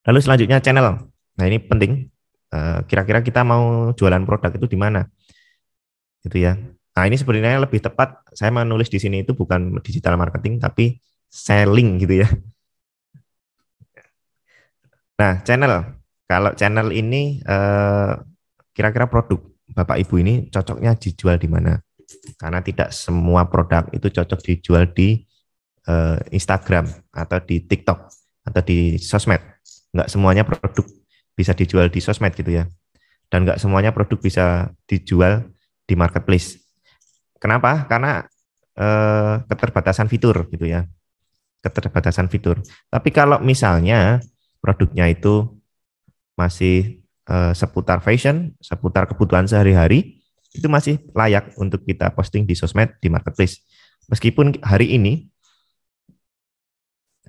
Lalu selanjutnya channel. Nah ini penting. Eh, kira-kira kita mau jualan produk itu di mana, gitu ya. Nah ini sebenarnya lebih tepat. Saya menulis di sini itu bukan digital marketing tapi selling gitu ya. Nah channel, kalau channel ini eh, kira-kira produk bapak ibu ini cocoknya dijual di mana? Karena tidak semua produk itu cocok dijual di eh, Instagram atau di TikTok atau di sosmed. Enggak semuanya produk bisa dijual di sosmed gitu ya. Dan nggak semuanya produk bisa dijual di marketplace. Kenapa? Karena eh, keterbatasan fitur gitu ya. Keterbatasan fitur. Tapi kalau misalnya produknya itu masih eh, seputar fashion, seputar kebutuhan sehari-hari, itu masih layak untuk kita posting di sosmed, di marketplace. Meskipun hari ini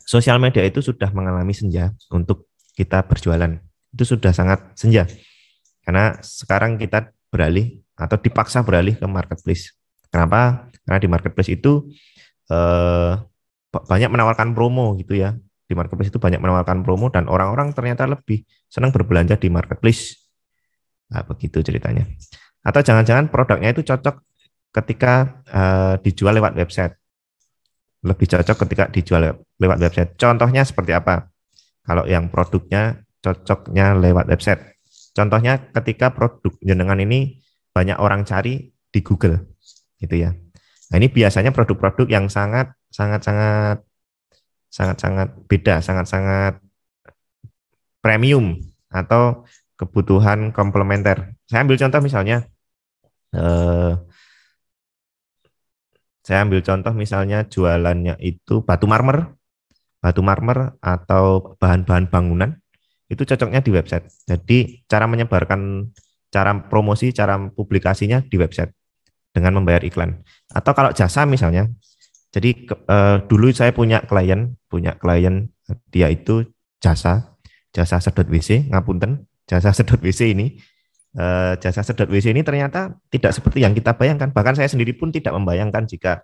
sosial media itu sudah mengalami senja untuk kita berjualan itu sudah sangat senja. Karena sekarang kita beralih atau dipaksa beralih ke marketplace. Kenapa? Karena di marketplace itu eh, banyak menawarkan promo gitu ya. Di marketplace itu banyak menawarkan promo dan orang-orang ternyata lebih senang berbelanja di marketplace. Nah, begitu ceritanya. Atau jangan-jangan produknya itu cocok ketika eh, dijual lewat website. Lebih cocok ketika dijual lewat website. Contohnya seperti apa? Kalau yang produknya cocoknya lewat website. Contohnya ketika produk jenengan ini banyak orang cari di Google gitu ya. Nah, ini biasanya produk-produk yang sangat sangat sangat sangat sangat beda, sangat sangat premium atau kebutuhan komplementer. Saya ambil contoh misalnya eh, saya ambil contoh misalnya jualannya itu batu marmer, batu marmer atau bahan-bahan bangunan itu cocoknya di website. Jadi cara menyebarkan, cara promosi, cara publikasinya di website dengan membayar iklan. Atau kalau jasa misalnya, jadi eh, dulu saya punya klien, punya klien dia itu jasa, jasa sedot WC, ngapunten, jasa (laughs) sedot WC ini. Eh, jasa sedot WC ini ternyata tidak seperti yang kita bayangkan. Bahkan saya sendiri pun tidak membayangkan jika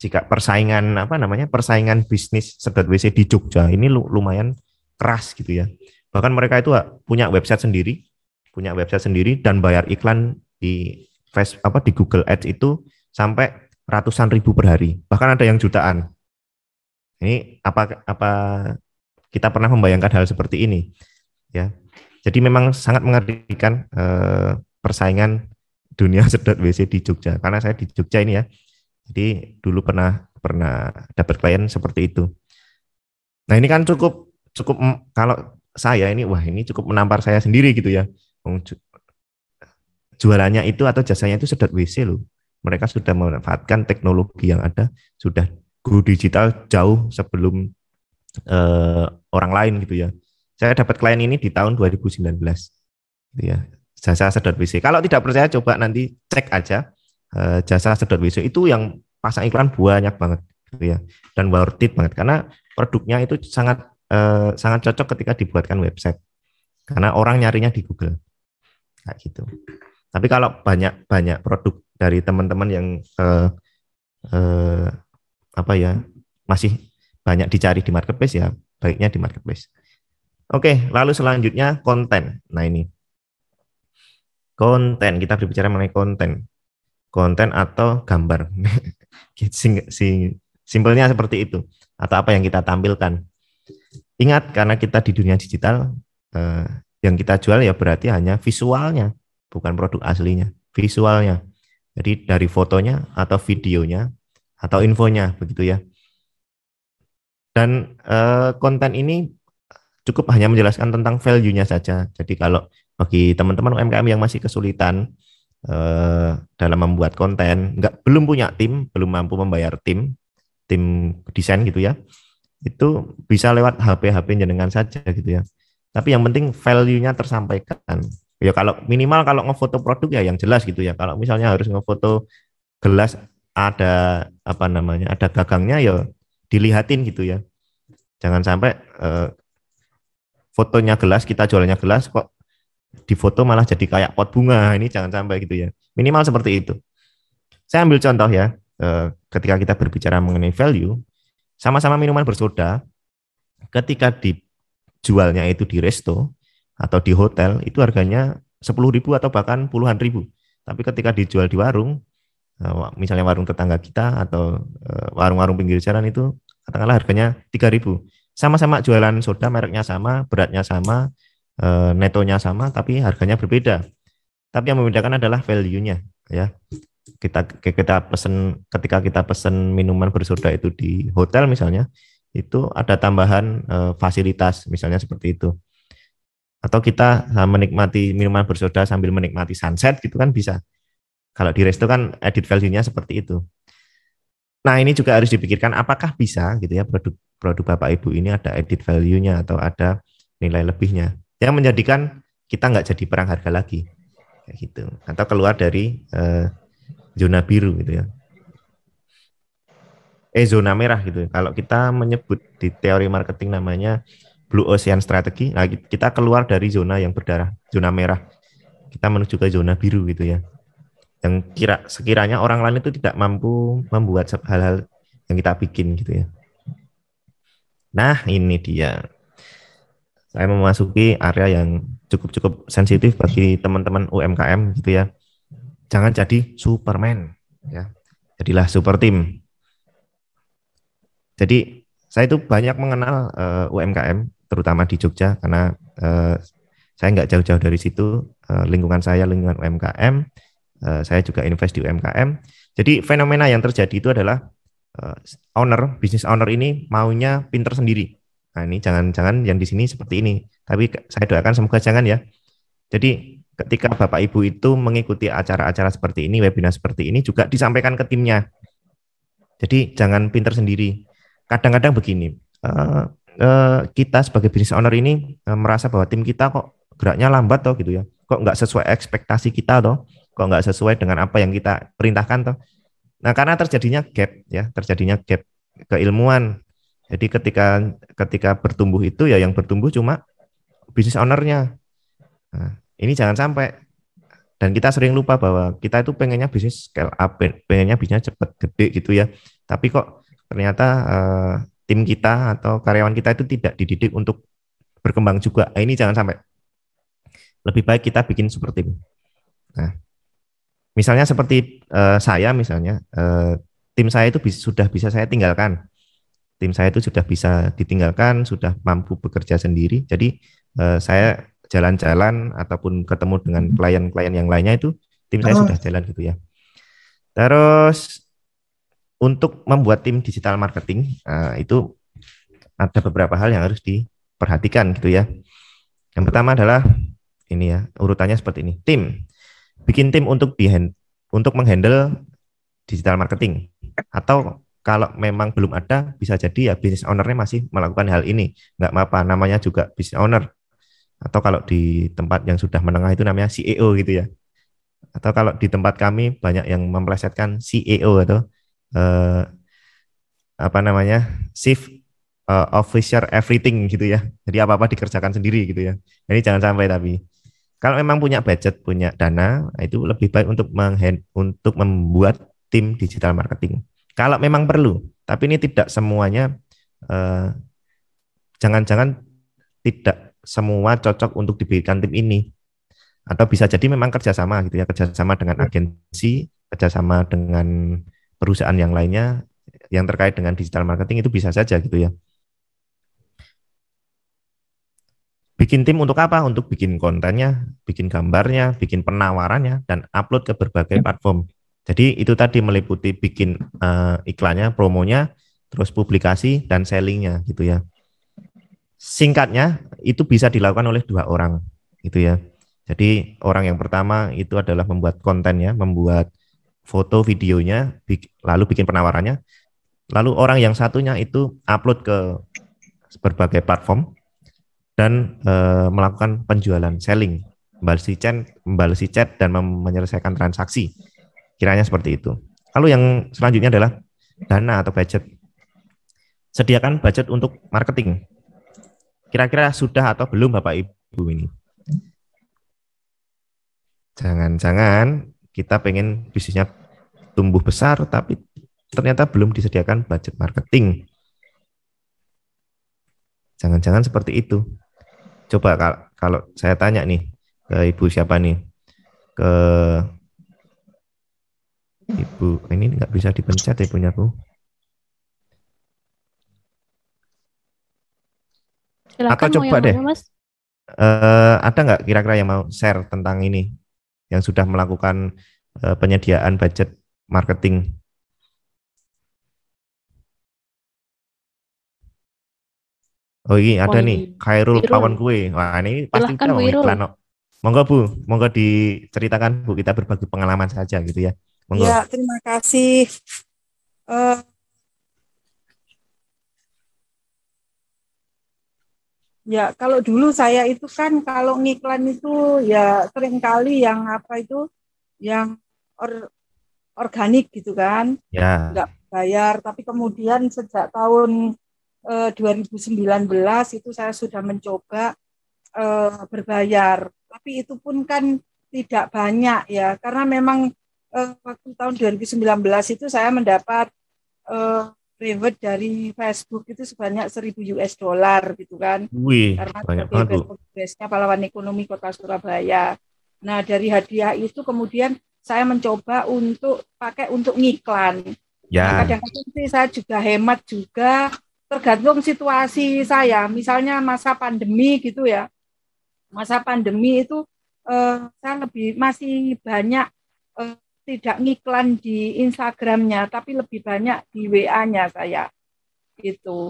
jika persaingan apa namanya persaingan bisnis sedot WC di Jogja ini lumayan keras gitu ya. Bahkan mereka itu ah, punya website sendiri, punya website sendiri dan bayar iklan di face apa di Google Ads itu sampai ratusan ribu per hari, bahkan ada yang jutaan. Ini apa apa kita pernah membayangkan hal seperti ini? Ya. Jadi memang sangat mengerikan eh, persaingan dunia (laughs) sedot WC di Jogja. Karena saya di Jogja ini ya. Jadi dulu pernah pernah dapat klien seperti itu. Nah, ini kan cukup cukup kalau saya ini wah ini cukup menampar saya sendiri gitu ya. Jualannya itu atau jasanya itu sedot WC loh. Mereka sudah memanfaatkan teknologi yang ada, sudah go digital jauh sebelum eh, orang lain gitu ya. Saya dapat klien ini di tahun 2019. Gitu ya. Jasa sedot WC. Kalau tidak percaya coba nanti cek aja eh, jasa sedot WC itu yang pasang iklan banyak banget gitu ya. Dan worth it banget karena produknya itu sangat eh, sangat cocok ketika dibuatkan website karena orang nyarinya di Google kayak gitu. Tapi kalau banyak banyak produk dari teman-teman yang eh, eh, apa ya masih banyak dicari di marketplace ya baiknya di marketplace. Oke, lalu selanjutnya konten. Nah ini konten kita berbicara mengenai konten, konten atau gambar. (laughs) Gitu, simpelnya seperti itu atau apa yang kita tampilkan. Ingat karena kita di dunia digital eh, yang kita jual ya berarti hanya visualnya, bukan produk aslinya, visualnya. Jadi dari fotonya atau videonya atau infonya begitu ya. Dan eh, konten ini cukup hanya menjelaskan tentang value-nya saja. Jadi kalau bagi teman-teman UMKM yang masih kesulitan eh, dalam membuat konten, nggak belum punya tim, belum mampu membayar tim, tim desain gitu ya itu bisa lewat HP HP jenengan saja gitu ya. Tapi yang penting value-nya tersampaikan. Ya kalau minimal kalau ngefoto produk ya yang jelas gitu ya. Kalau misalnya harus ngefoto gelas ada apa namanya ada gagangnya ya dilihatin gitu ya. Jangan sampai eh, fotonya gelas kita jualnya gelas kok di foto malah jadi kayak pot bunga nah, ini jangan sampai gitu ya. Minimal seperti itu. Saya ambil contoh ya eh, ketika kita berbicara mengenai value sama-sama minuman bersoda, ketika dijualnya itu di resto atau di hotel, itu harganya sepuluh ribu atau bahkan puluhan ribu. Tapi ketika dijual di warung, eh, misalnya warung tetangga kita atau eh, warung-warung pinggir jalan itu katakanlah harganya 3000 sama-sama jualan soda mereknya sama beratnya sama eh, netonya sama tapi harganya berbeda tapi yang membedakan adalah value-nya ya kita kita pesen ketika kita pesen minuman bersoda itu di hotel misalnya itu ada tambahan e, fasilitas misalnya seperti itu atau kita eh, menikmati minuman bersoda sambil menikmati sunset gitu kan bisa kalau di resto kan edit value-nya seperti itu nah ini juga harus dipikirkan apakah bisa gitu ya produk produk bapak ibu ini ada edit value-nya atau ada nilai lebihnya yang menjadikan kita nggak jadi perang harga lagi kayak gitu atau keluar dari eh, zona biru gitu ya. Eh zona merah gitu. Ya. Kalau kita menyebut di teori marketing namanya blue ocean strategy, nah kita keluar dari zona yang berdarah, zona merah. Kita menuju ke zona biru gitu ya. Yang kira sekiranya orang lain itu tidak mampu membuat hal-hal yang kita bikin gitu ya. Nah, ini dia. Saya memasuki area yang cukup-cukup sensitif bagi teman-teman UMKM gitu ya jangan jadi Superman ya jadilah super team jadi saya itu banyak mengenal uh, eh, UMKM terutama di Jogja karena uh, saya nggak jauh-jauh dari situ uh, lingkungan saya lingkungan UMKM uh, saya juga invest di UMKM jadi fenomena yang terjadi itu adalah uh, owner bisnis owner ini maunya pinter sendiri nah ini jangan-jangan yang di sini seperti ini tapi saya doakan semoga jangan ya jadi ketika Bapak Ibu itu mengikuti acara-acara seperti ini, webinar seperti ini juga disampaikan ke timnya. Jadi jangan pinter sendiri. Kadang-kadang begini, uh, uh, kita sebagai business owner ini uh, merasa bahwa tim kita kok geraknya lambat toh gitu ya, kok nggak sesuai ekspektasi kita toh, kok nggak sesuai dengan apa yang kita perintahkan toh. Nah karena terjadinya gap ya, terjadinya gap keilmuan. Jadi ketika ketika bertumbuh itu ya yang bertumbuh cuma bisnis ownernya. Nah, ini jangan sampai. Dan kita sering lupa bahwa kita itu pengennya bisnis scale up, pengennya bisnisnya cepat gede gitu ya. Tapi kok ternyata uh, tim kita atau karyawan kita itu tidak dididik untuk berkembang juga. Nah, ini jangan sampai. Lebih baik kita bikin super tim. Nah, misalnya seperti uh, saya misalnya, uh, tim saya itu bis, sudah bisa saya tinggalkan tim saya itu sudah bisa ditinggalkan, sudah mampu bekerja sendiri. Jadi uh, saya jalan-jalan ataupun ketemu dengan hmm. klien-klien yang lainnya itu tim saya oh. sudah jalan gitu ya. Terus untuk membuat tim digital marketing eh, itu ada beberapa hal yang harus diperhatikan gitu ya. Yang pertama adalah ini ya urutannya seperti ini tim bikin tim untuk di untuk menghandle digital marketing atau kalau memang belum ada bisa jadi ya bisnis ownernya masih melakukan hal ini nggak apa-apa namanya juga bisnis owner atau kalau di tempat yang sudah menengah itu namanya CEO gitu ya atau kalau di tempat kami banyak yang memplesetkan CEO atau uh, apa namanya chief uh, officer everything gitu ya jadi apa apa dikerjakan sendiri gitu ya jadi jangan sampai tapi kalau memang punya budget punya dana itu lebih baik untuk menghand untuk membuat tim digital marketing kalau memang perlu tapi ini tidak semuanya jangan eh, jangan-jangan tidak semua cocok untuk diberikan tim ini atau bisa jadi memang kerjasama gitu ya kerjasama dengan hmm. agensi kerjasama dengan perusahaan yang lainnya yang terkait dengan digital marketing itu bisa saja gitu ya bikin tim untuk apa untuk bikin kontennya bikin gambarnya bikin penawarannya dan upload ke berbagai hmm. platform jadi itu tadi meliputi bikin uh, iklannya promonya terus publikasi dan sellingnya gitu ya Singkatnya itu bisa dilakukan oleh dua orang gitu ya. Jadi orang yang pertama itu adalah membuat kontennya, membuat foto videonya, lalu bikin penawarannya. Lalu orang yang satunya itu upload ke berbagai platform dan e, melakukan penjualan selling, membalasi chat, membalasi chat dan menyelesaikan transaksi. Kiranya seperti itu. Lalu yang selanjutnya adalah dana atau budget. Sediakan budget untuk marketing Kira-kira sudah atau belum Bapak Ibu ini? Jangan-jangan kita pengen bisnisnya tumbuh besar tapi ternyata belum disediakan budget marketing. Jangan-jangan seperti itu. Coba kalau saya tanya nih ke ibu siapa nih? Ke ibu ini nggak bisa dipencet ya punya aku. Silahkan atau coba deh Uh, ada nggak kira-kira yang mau share tentang ini yang sudah melakukan uh, penyediaan budget marketing Oh iya ada oh, nih Khairul Irul. kawan kue. Wah ini pasti Silahkan, kita mau iklan. Monggo Bu, monggo diceritakan Bu kita berbagi pengalaman saja gitu ya. Monggo. Ya terima kasih. Uh, Ya, kalau dulu saya itu kan kalau ngiklan itu ya sering kali yang apa itu yang or, organik gitu kan. Ya. Enggak bayar, tapi kemudian sejak tahun eh, 2019 itu saya sudah mencoba eh, berbayar. Tapi itu pun kan tidak banyak ya, karena memang eh, waktu tahun 2019 itu saya mendapat eh, reward dari Facebook itu sebanyak 1000 US dollar gitu kan. Wih, Karena banyak banget. Kongresnya pahlawan ekonomi Kota Surabaya. Nah, dari hadiah itu kemudian saya mencoba untuk pakai untuk ngiklan. Ya. Nah, kadang-kadang sih saya juga hemat juga tergantung situasi saya. Misalnya masa pandemi gitu ya. Masa pandemi itu eh, saya lebih masih banyak eh, tidak ngiklan di Instagramnya, tapi lebih banyak di WA-nya saya. itu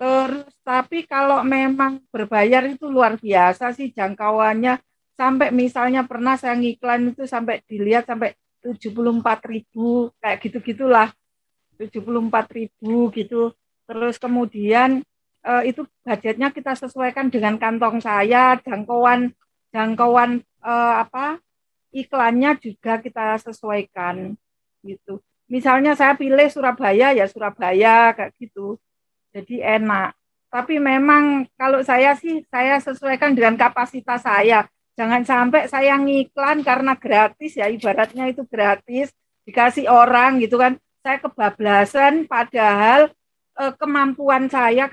Terus, tapi kalau memang berbayar itu luar biasa sih jangkauannya. Sampai misalnya pernah saya ngiklan itu sampai dilihat sampai 74 ribu, kayak gitu-gitulah. 74 ribu gitu. Terus kemudian eh, itu budgetnya kita sesuaikan dengan kantong saya, jangkauan jangkauan eh, apa iklannya juga kita sesuaikan iya. gitu. Misalnya saya pilih Surabaya ya Surabaya kayak gitu. Jadi enak. Tapi memang kalau saya sih saya sesuaikan dengan kapasitas saya. Jangan sampai saya ngiklan karena gratis ya ibaratnya itu gratis dikasih orang gitu kan. Saya kebablasan padahal eh, kemampuan saya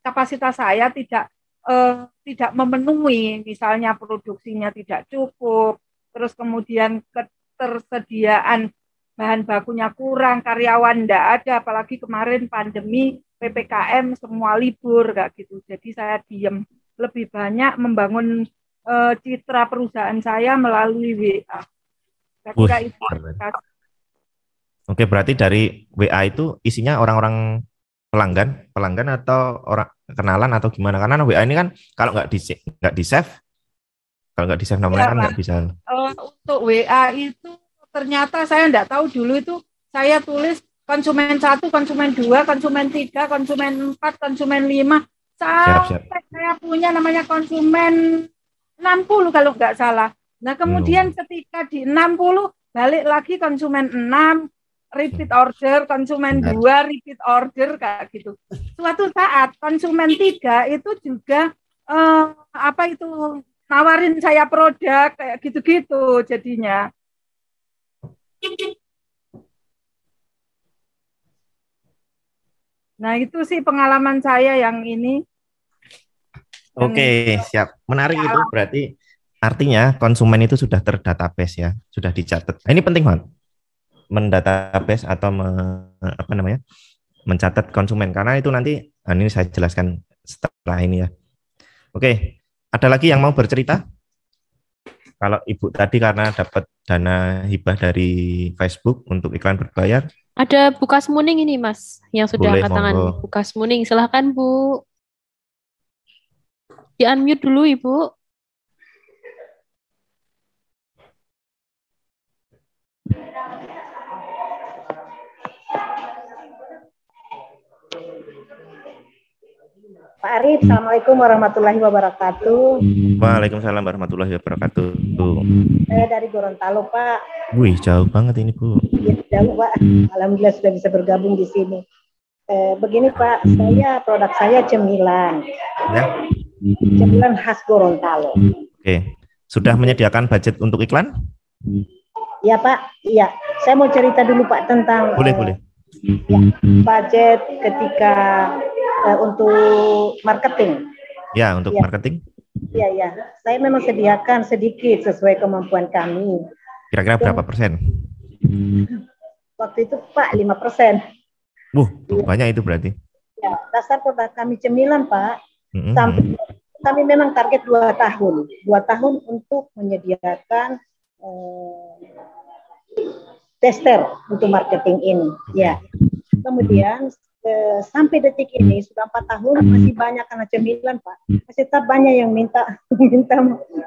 kapasitas saya tidak uh, tidak memenuhi, misalnya produksinya tidak cukup, terus kemudian ketersediaan bahan bakunya kurang, karyawan tidak ada, apalagi kemarin pandemi ppkm semua libur kayak gitu. Jadi saya diem lebih banyak membangun uh, citra perusahaan saya melalui WA. Oke, berarti dari WA itu isinya orang-orang pelanggan pelanggan atau orang kenalan atau gimana karena WA ini kan kalau nggak di nggak di save kalau nggak di save namanya kan iya, nggak bisa uh, untuk WA itu ternyata saya nggak tahu dulu itu saya tulis konsumen satu konsumen dua konsumen tiga konsumen empat konsumen lima sampai siap, siap. saya punya namanya konsumen 60 kalau nggak salah nah kemudian hmm. ketika di 60 balik lagi konsumen 6 repeat order, konsumen dua repeat order kayak gitu. Suatu saat konsumen tiga itu juga eh, apa itu nawarin saya produk kayak gitu-gitu jadinya. Nah, itu sih pengalaman saya yang ini. Oke, okay, siap. Menarik ya. itu berarti artinya konsumen itu sudah terdatabase ya, sudah dicatat. ini penting banget mendatabase atau me, apa namanya mencatat konsumen karena itu nanti ah, ini saya jelaskan setelah ini ya. Oke, ada lagi yang mau bercerita? Kalau ibu tadi karena dapat dana hibah dari Facebook untuk iklan berbayar. Ada Bukas Muning ini mas, yang sudah angkat tangan. Bukas Muning, silahkan bu. Di unmute dulu ibu. Pak Arif, Assalamualaikum warahmatullahi wabarakatuh. Waalaikumsalam warahmatullahi wabarakatuh. Saya dari Gorontalo, Pak. Wih, jauh banget ini, Bu. Ya, jauh, Pak. Alhamdulillah sudah bisa bergabung di sini. Eh, begini, Pak. Saya, produk saya cemilan. Ya. Cemilan khas Gorontalo. Oke. Sudah menyediakan budget untuk iklan? Ya, Pak. Iya. Saya mau cerita dulu, Pak, tentang... Boleh, eh, boleh ya, budget ketika uh, untuk marketing. Ya, untuk ya. marketing. Iya, ya. Saya memang sediakan sedikit sesuai kemampuan kami. Kira-kira berapa persen? Waktu itu Pak 5 persen. Wuh, ya. banyak itu berarti. Ya, dasar produk kami cemilan Pak. Mm -hmm. Sampai kami memang target dua tahun, dua tahun untuk menyediakan eh, tester untuk marketing ini. Ya, kemudian Eh, sampai detik ini hmm. sudah empat tahun masih banyak anak cemilan pak masih tetap banyak yang minta (laughs) minta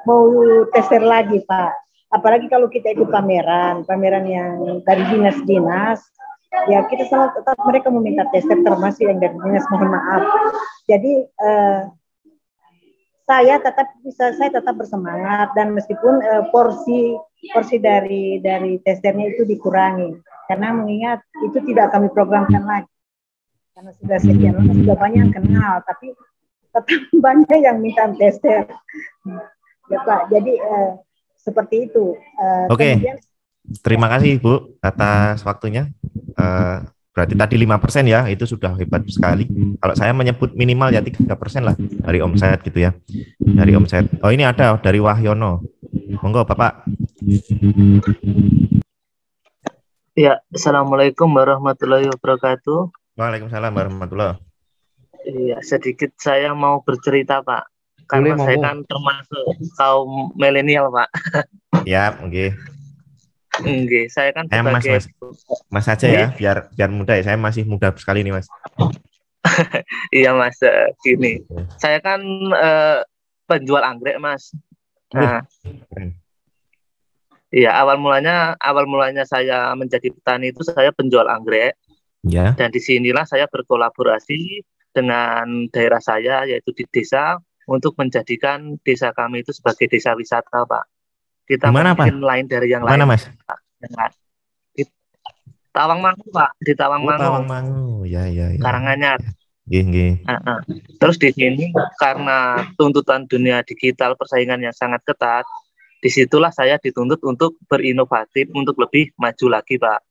mau tester lagi pak apalagi kalau kita ikut pameran pameran yang dari dinas-dinas ya kita selalu tetap mereka meminta tester termasuk yang dari dinas mohon maaf jadi eh, saya tetap bisa saya tetap bersemangat dan meskipun eh, porsi porsi dari dari testernya itu dikurangi karena mengingat itu tidak kami programkan lagi karena sudah sekian lama sudah hmm. banyak kenal tapi tetap banyak (laughs) yang minta tester ya pak jadi eh, seperti itu eh, oke okay. terima kasih bu atas waktunya eh, berarti tadi lima persen ya itu sudah hebat sekali kalau saya menyebut minimal ya tiga persen lah dari omset gitu ya dari omset oh ini ada dari Wahyono monggo bapak Ya, Assalamualaikum warahmatullahi wabarakatuh. Waalaikumsalam warahmatullahi Iya, sedikit saya mau bercerita, Pak. Karena Boleh, saya mau. kan termasuk kaum milenial, Pak. Ya, oke. Okay. Oke, saya kan saya sebagai... Mas, mas, mas aja ya, biar biar muda ya. Saya masih muda sekali nih, Mas. (laughs) iya, Mas. Eh, gini, saya kan eh, penjual anggrek, Mas. Nah, Iya, awal mulanya awal mulanya saya menjadi petani itu saya penjual anggrek. Ya. Dan sinilah saya berkolaborasi dengan daerah saya yaitu di desa untuk menjadikan desa kami itu sebagai desa wisata, Pak. Kita Mana, Pak? lain dari yang Mana, lain. Mas? Di Tawang Mangu, Pak. Di Tawang oh, Mangu. Tawang ya, ya. ya. Karanganyar. Ya. Gih, gih. Uh, Terus di sini karena tuntutan dunia digital persaingan yang sangat ketat, disitulah saya dituntut untuk berinovatif, untuk lebih maju lagi, Pak.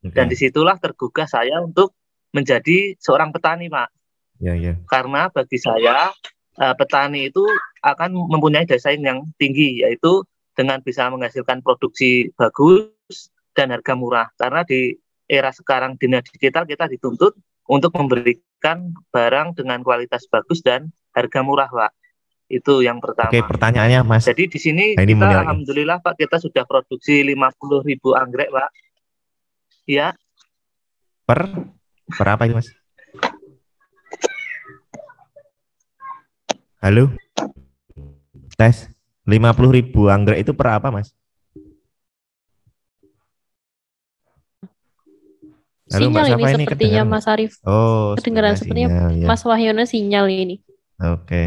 Okay. Dan disitulah tergugah saya untuk menjadi seorang petani, Pak. Ya, ya. Karena bagi saya uh, petani itu akan mempunyai daya saing yang tinggi, yaitu dengan bisa menghasilkan produksi bagus dan harga murah. Karena di era sekarang dunia digital kita dituntut untuk memberikan barang dengan kualitas bagus dan harga murah, Pak. Itu yang pertama. Oke, pertanyaannya Mas. Jadi di sini nah, kita alhamdulillah Pak kita sudah produksi 50 ribu anggrek, Pak. Ya, Per per apa itu, Mas? Halo? Tes. 50 ribu anggrek itu per apa, Mas? Halo, sinyal Mas, ini sepertinya kedengaran? Mas Arif. Oh, kedengaran sepertinya sinyal, ya. Mas Wahyono sinyal ini. Oke. Okay.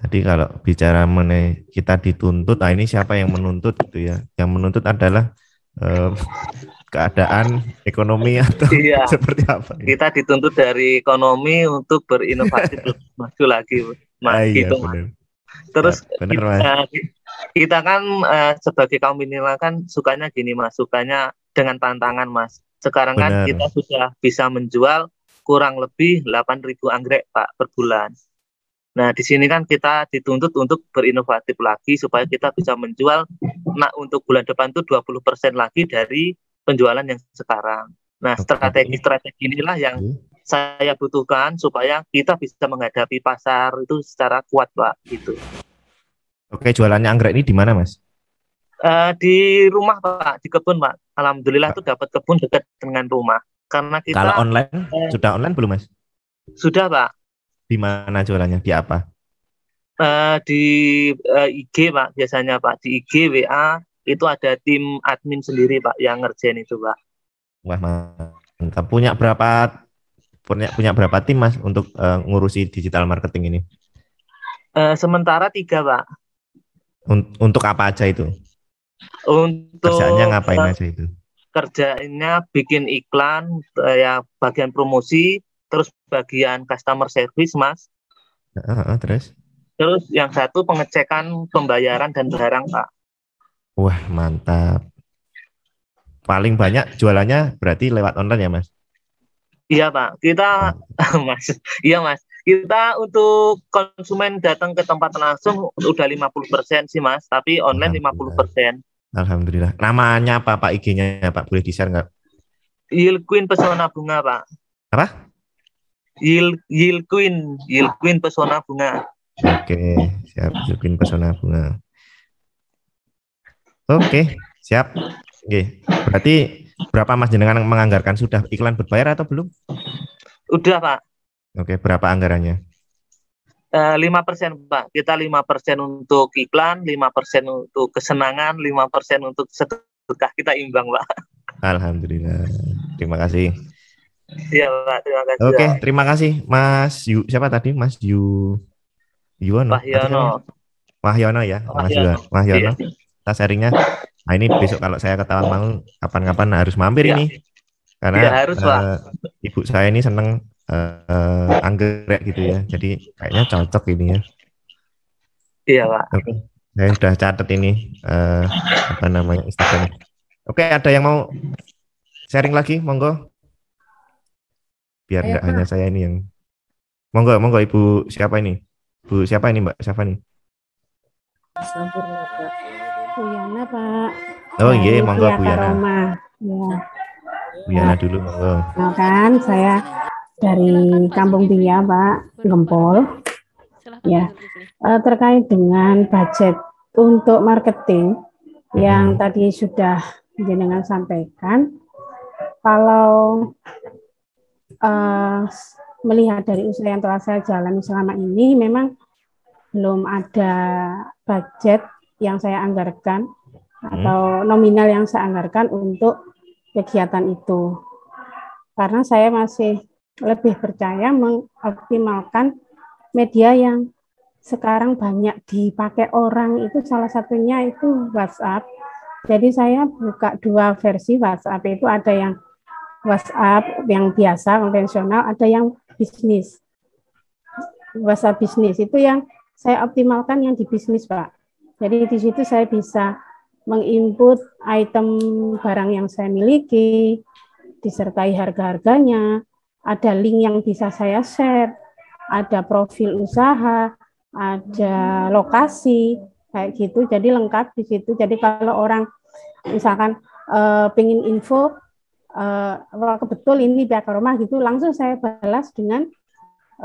Tadi kalau bicara mengenai kita dituntut, nah ini siapa yang menuntut itu ya? Yang menuntut adalah eh, keadaan ekonomi atau iya. (laughs) seperti apa? Ya? Kita dituntut dari ekonomi untuk berinovasi (laughs) maju lagi, mas. Ah, iya, gitu, Terus ya, bener, kita, kita kan uh, sebagai kaum minimal kan sukanya gini mas, sukanya dengan tantangan mas. Sekarang kan bener. kan kita sudah bisa menjual kurang lebih 8.000 anggrek pak per bulan. Nah, di sini kan kita dituntut untuk berinovatif lagi supaya kita bisa menjual nah untuk bulan depan puluh 20% lagi dari penjualan yang sekarang. Nah, strategi-strategi inilah yang saya butuhkan supaya kita bisa menghadapi pasar itu secara kuat, Pak, gitu. Oke, jualannya anggrek ini di mana, Mas? Uh, di rumah, Pak, di kebun, Pak. Alhamdulillah Pak. tuh dapat kebun dekat dengan rumah. Karena kita Kalau online eh, sudah online belum, Mas? Sudah, Pak. Di mana jualannya? Di apa? Uh, di uh, eh, IG, Pak, biasanya, Pak. Di IG, WA, itu ada tim admin sendiri Pak yang ngerjain itu Pak. Wah mantap. Punya berapa punya punya berapa tim Mas untuk uh, ngurusi digital marketing ini? Uh, sementara tiga Pak. Un untuk apa aja itu? Untuk kerjanya ngapain eh, aja itu? Kerjanya bikin iklan uh, ya bagian promosi, terus bagian customer service Mas. Uh, uh, terus? Terus yang satu pengecekan pembayaran dan barang Pak. Wah, mantap. Paling banyak jualannya berarti lewat online ya, Mas? Iya, Pak. Kita hmm. (laughs) Mas, iya, Mas. Kita untuk konsumen datang ke tempat langsung udah 50% sih, Mas, tapi online Alhamdulillah. 50%. Alhamdulillah. Namanya apa, Pak IG-nya, Pak? Boleh di-share nggak? Yield Queen Pesona Bunga, Pak. Apa? Yield, Yield Queen, Yield Queen Pesona Bunga. Oke, siap. Yield Queen Pesona Bunga. Oke, okay, siap. Oke, okay. berarti berapa Mas Jenengan menganggarkan sudah iklan berbayar atau belum? Udah Pak. Oke, okay, berapa anggarannya? Eh, lima persen Pak. Kita lima persen untuk iklan, lima persen untuk kesenangan, lima persen untuk sedekah. Kita imbang Pak. Alhamdulillah. Terima kasih. Iya Pak, terima kasih. Oke, okay, terima kasih Mas Yu. Siapa tadi Mas Yu? Yuwono. Wahyono. Wahyono ya, mas Mas Wahyono. Iya tas sharingnya. Nah ini besok kalau saya ke Tawangmangu kapan-kapan harus mampir ya. ini. Karena ya, harus, uh, lah. Eh, ibu saya ini seneng uh, anggrek gitu ya. Jadi kayaknya cocok ini ya. Iya, Pak. Saya sudah catat ini uh, apa namanya Instagram. Oke, ada yang mau sharing lagi? Monggo. Biar nggak hanya saya ini yang Monggo, monggo Ibu siapa ini? Bu siapa ini, Mbak? Siapa nih? Buyana Pak oh nah, iya yeah, monggo Buyana ya Buyana dulu monggo nah, kan saya dari Kampung Bia Pak Gempol ya uh, terkait dengan budget untuk marketing hmm. yang mm-hmm. tadi sudah jenengan sampaikan kalau uh, melihat dari usaha yang telah saya jalani selama ini memang belum ada budget yang saya anggarkan hmm. atau nominal yang saya anggarkan untuk kegiatan itu. Karena saya masih lebih percaya mengoptimalkan media yang sekarang banyak dipakai orang itu salah satunya itu WhatsApp. Jadi saya buka dua versi WhatsApp itu ada yang WhatsApp yang biasa konvensional, ada yang bisnis. WhatsApp bisnis itu yang saya optimalkan yang di bisnis, Pak. Jadi di situ saya bisa menginput item barang yang saya miliki, disertai harga-harganya, ada link yang bisa saya share, ada profil usaha, ada lokasi, kayak gitu. Jadi lengkap di situ. Jadi kalau orang misalkan uh, eh, pengen info uh, kebetul ini pihak rumah gitu, langsung saya balas dengan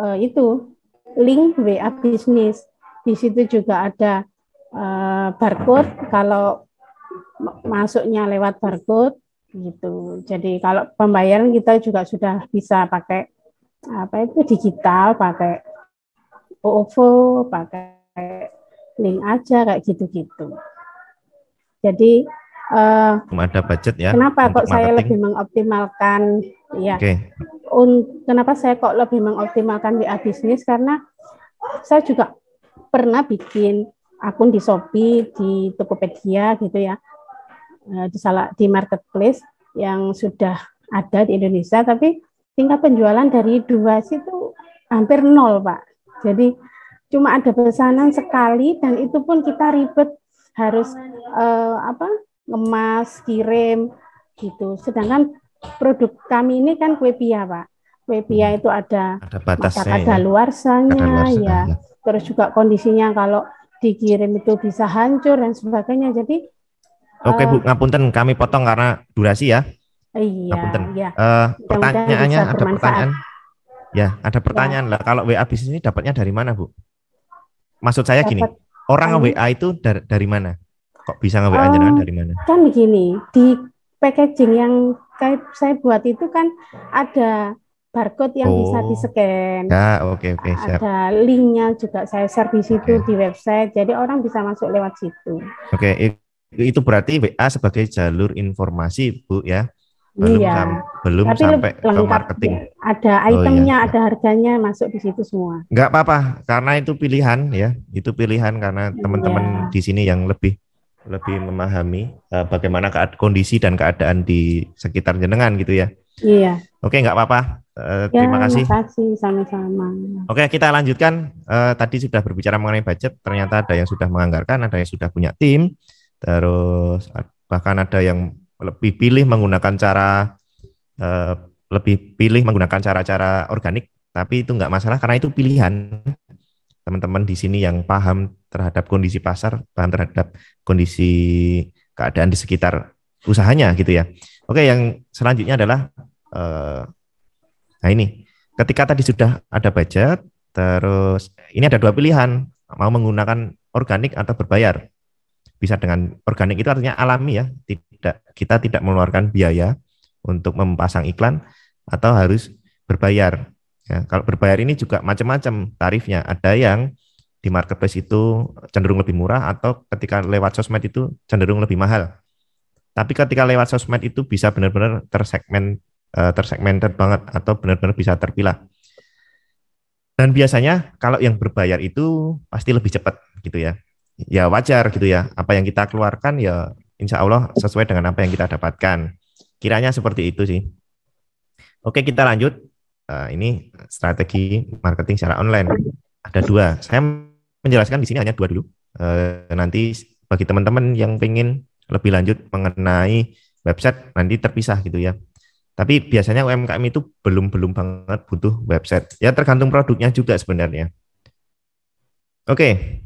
uh, itu link WA bisnis. Di situ juga ada Eh, barcode kalau masuknya lewat barcode gitu. Jadi kalau pembayaran kita juga sudah bisa pakai apa itu digital, pakai OVO, pakai link aja kayak gitu-gitu. Jadi uh, ada budget ya. Kenapa kok marketing? saya lebih mengoptimalkan ya? Okay. Un, kenapa saya kok lebih mengoptimalkan WA bisnis karena saya juga pernah bikin akun di Shopee, di Tokopedia gitu ya, eh, di salah di marketplace yang sudah ada di Indonesia, tapi tingkat penjualan dari dua situ hampir nol pak. Jadi cuma ada pesanan sekali dan itu pun kita ribet harus eh, apa ngemas kirim gitu. Sedangkan produk kami ini kan kue pia pak. Kue pia itu ada ada batasnya, ya. ada ya. luarsanya, ada luarsanya ya. Terus juga kondisinya kalau dikirim itu bisa hancur dan sebagainya. Jadi Oke uh, Bu, eh, ngapunten kami potong karena durasi ya. Iya. Ngapunten. Iya. Uh, pertanyaannya ada pertanyaan. Ya, ada pertanyaan ya. lah. Kalau WA bisnis ini dapatnya dari mana Bu? Maksud saya Dapat, gini, orang WA itu dari, dari mana? Kok bisa nge WA um, dari mana? Kan begini, di packaging yang saya buat itu kan ada barcode yang oh. bisa di scan. Ya, oke okay, oke. Okay, Ada linknya juga saya share di situ okay. di website. Jadi orang bisa masuk lewat situ. Oke, okay. itu berarti WA sebagai jalur informasi bu ya. Belum iya. sam belum Tapi sampai ke marketing. Ada itemnya, oh, iya. ada harganya masuk di situ semua. Enggak apa-apa, karena itu pilihan ya. Itu pilihan karena iya. teman-teman iya. di sini yang lebih lebih memahami uh, bagaimana kondisi dan keadaan di sekitar jenengan gitu ya. Iya. Oke, enggak apa-apa terima, eh, ya, terima kasih. Terima kasih sama-sama. Oke, kita lanjutkan. Uh, tadi sudah berbicara mengenai budget. Ternyata ada yang sudah menganggarkan, ada yang sudah punya tim, terus bahkan ada yang lebih pilih menggunakan cara uh, lebih pilih menggunakan cara-cara organik. Tapi itu nggak masalah karena itu pilihan teman-teman di sini yang paham terhadap kondisi pasar, paham terhadap kondisi keadaan di sekitar usahanya gitu ya. Oke, yang selanjutnya adalah uh, Nah ini, ketika tadi sudah ada budget, terus ini ada dua pilihan, mau menggunakan organik atau berbayar. Bisa dengan organik itu artinya alami ya, tidak kita tidak mengeluarkan biaya untuk memasang iklan atau harus berbayar. Ya, kalau berbayar ini juga macam-macam tarifnya. Ada yang di marketplace itu cenderung lebih murah atau ketika lewat sosmed itu cenderung lebih mahal. Tapi ketika lewat sosmed itu bisa benar-benar tersegment uh, tersegmented banget atau benar-benar bisa terpilah. Dan biasanya kalau yang berbayar itu pasti lebih cepat gitu ya. Ya wajar gitu ya. Apa yang kita keluarkan ya insya Allah sesuai dengan apa yang kita dapatkan. Kiranya seperti itu sih. Oke kita lanjut. Uh, ini strategi marketing secara online. Ada dua. Saya menjelaskan di sini hanya dua dulu. Uh, nanti bagi teman-teman yang pengen lebih lanjut mengenai website nanti terpisah gitu ya. Tapi biasanya UMKM itu belum belum banget butuh website. Ya tergantung produknya juga sebenarnya. Oke.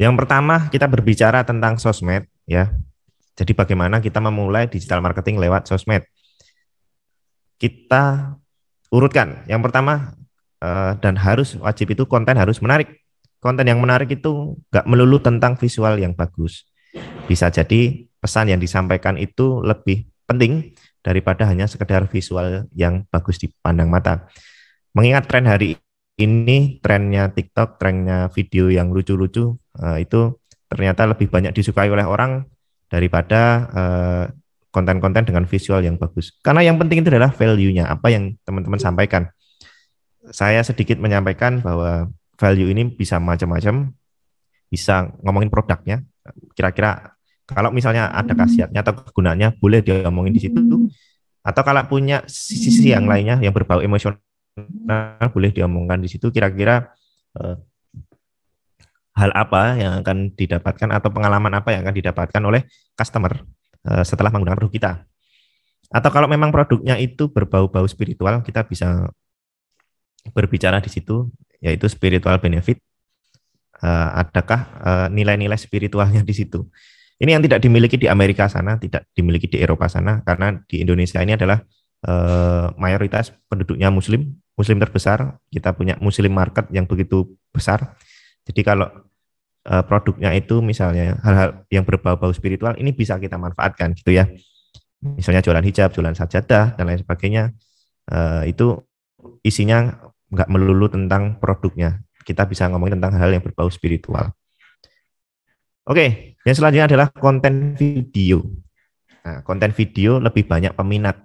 Yang pertama kita berbicara tentang sosmed ya. Jadi bagaimana kita memulai digital marketing lewat sosmed. Kita urutkan. Yang pertama eh, dan harus wajib itu konten harus menarik. Konten yang menarik itu gak melulu tentang visual yang bagus. Bisa jadi pesan yang disampaikan itu lebih penting daripada hanya sekedar visual yang bagus dipandang mata. Mengingat tren hari ini, trennya TikTok, trennya video yang lucu-lucu uh, itu ternyata lebih banyak disukai oleh orang daripada konten eh, konten-konten dengan visual yang bagus. Karena yang penting itu adalah value-nya, apa yang teman-teman hmm. sampaikan. Saya sedikit menyampaikan bahwa value ini bisa macam-macam, bisa ngomongin produknya, kira-kira kalau misalnya ada khasiatnya atau kegunaannya, boleh diomongin di situ. Atau kalau punya sisi-sisi yang lainnya yang berbau emosional, boleh diomongkan di situ. Kira-kira eh, hal apa yang akan didapatkan atau pengalaman apa yang akan didapatkan oleh customer eh, setelah menggunakan produk kita. Atau kalau memang produknya itu berbau-bau spiritual, kita bisa berbicara di situ, yaitu spiritual benefit. Uh, adakah eh, nilai-nilai uh, spiritualnya di situ? Ini yang tidak dimiliki di Amerika sana, tidak dimiliki di Eropa sana, karena di Indonesia ini adalah uh, mayoritas penduduknya Muslim, Muslim terbesar. Kita punya Muslim market yang begitu besar. Jadi kalau uh, produknya itu misalnya hal-hal yang berbau-bau spiritual, ini bisa kita manfaatkan gitu ya. Misalnya jualan hijab, jualan sajadah dan lain sebagainya. uh, itu isinya nggak melulu tentang produknya. Kita bisa ngomongin tentang hal hal yang berbau spiritual. Oke, yang selanjutnya adalah konten video. Nah, konten video lebih banyak peminat.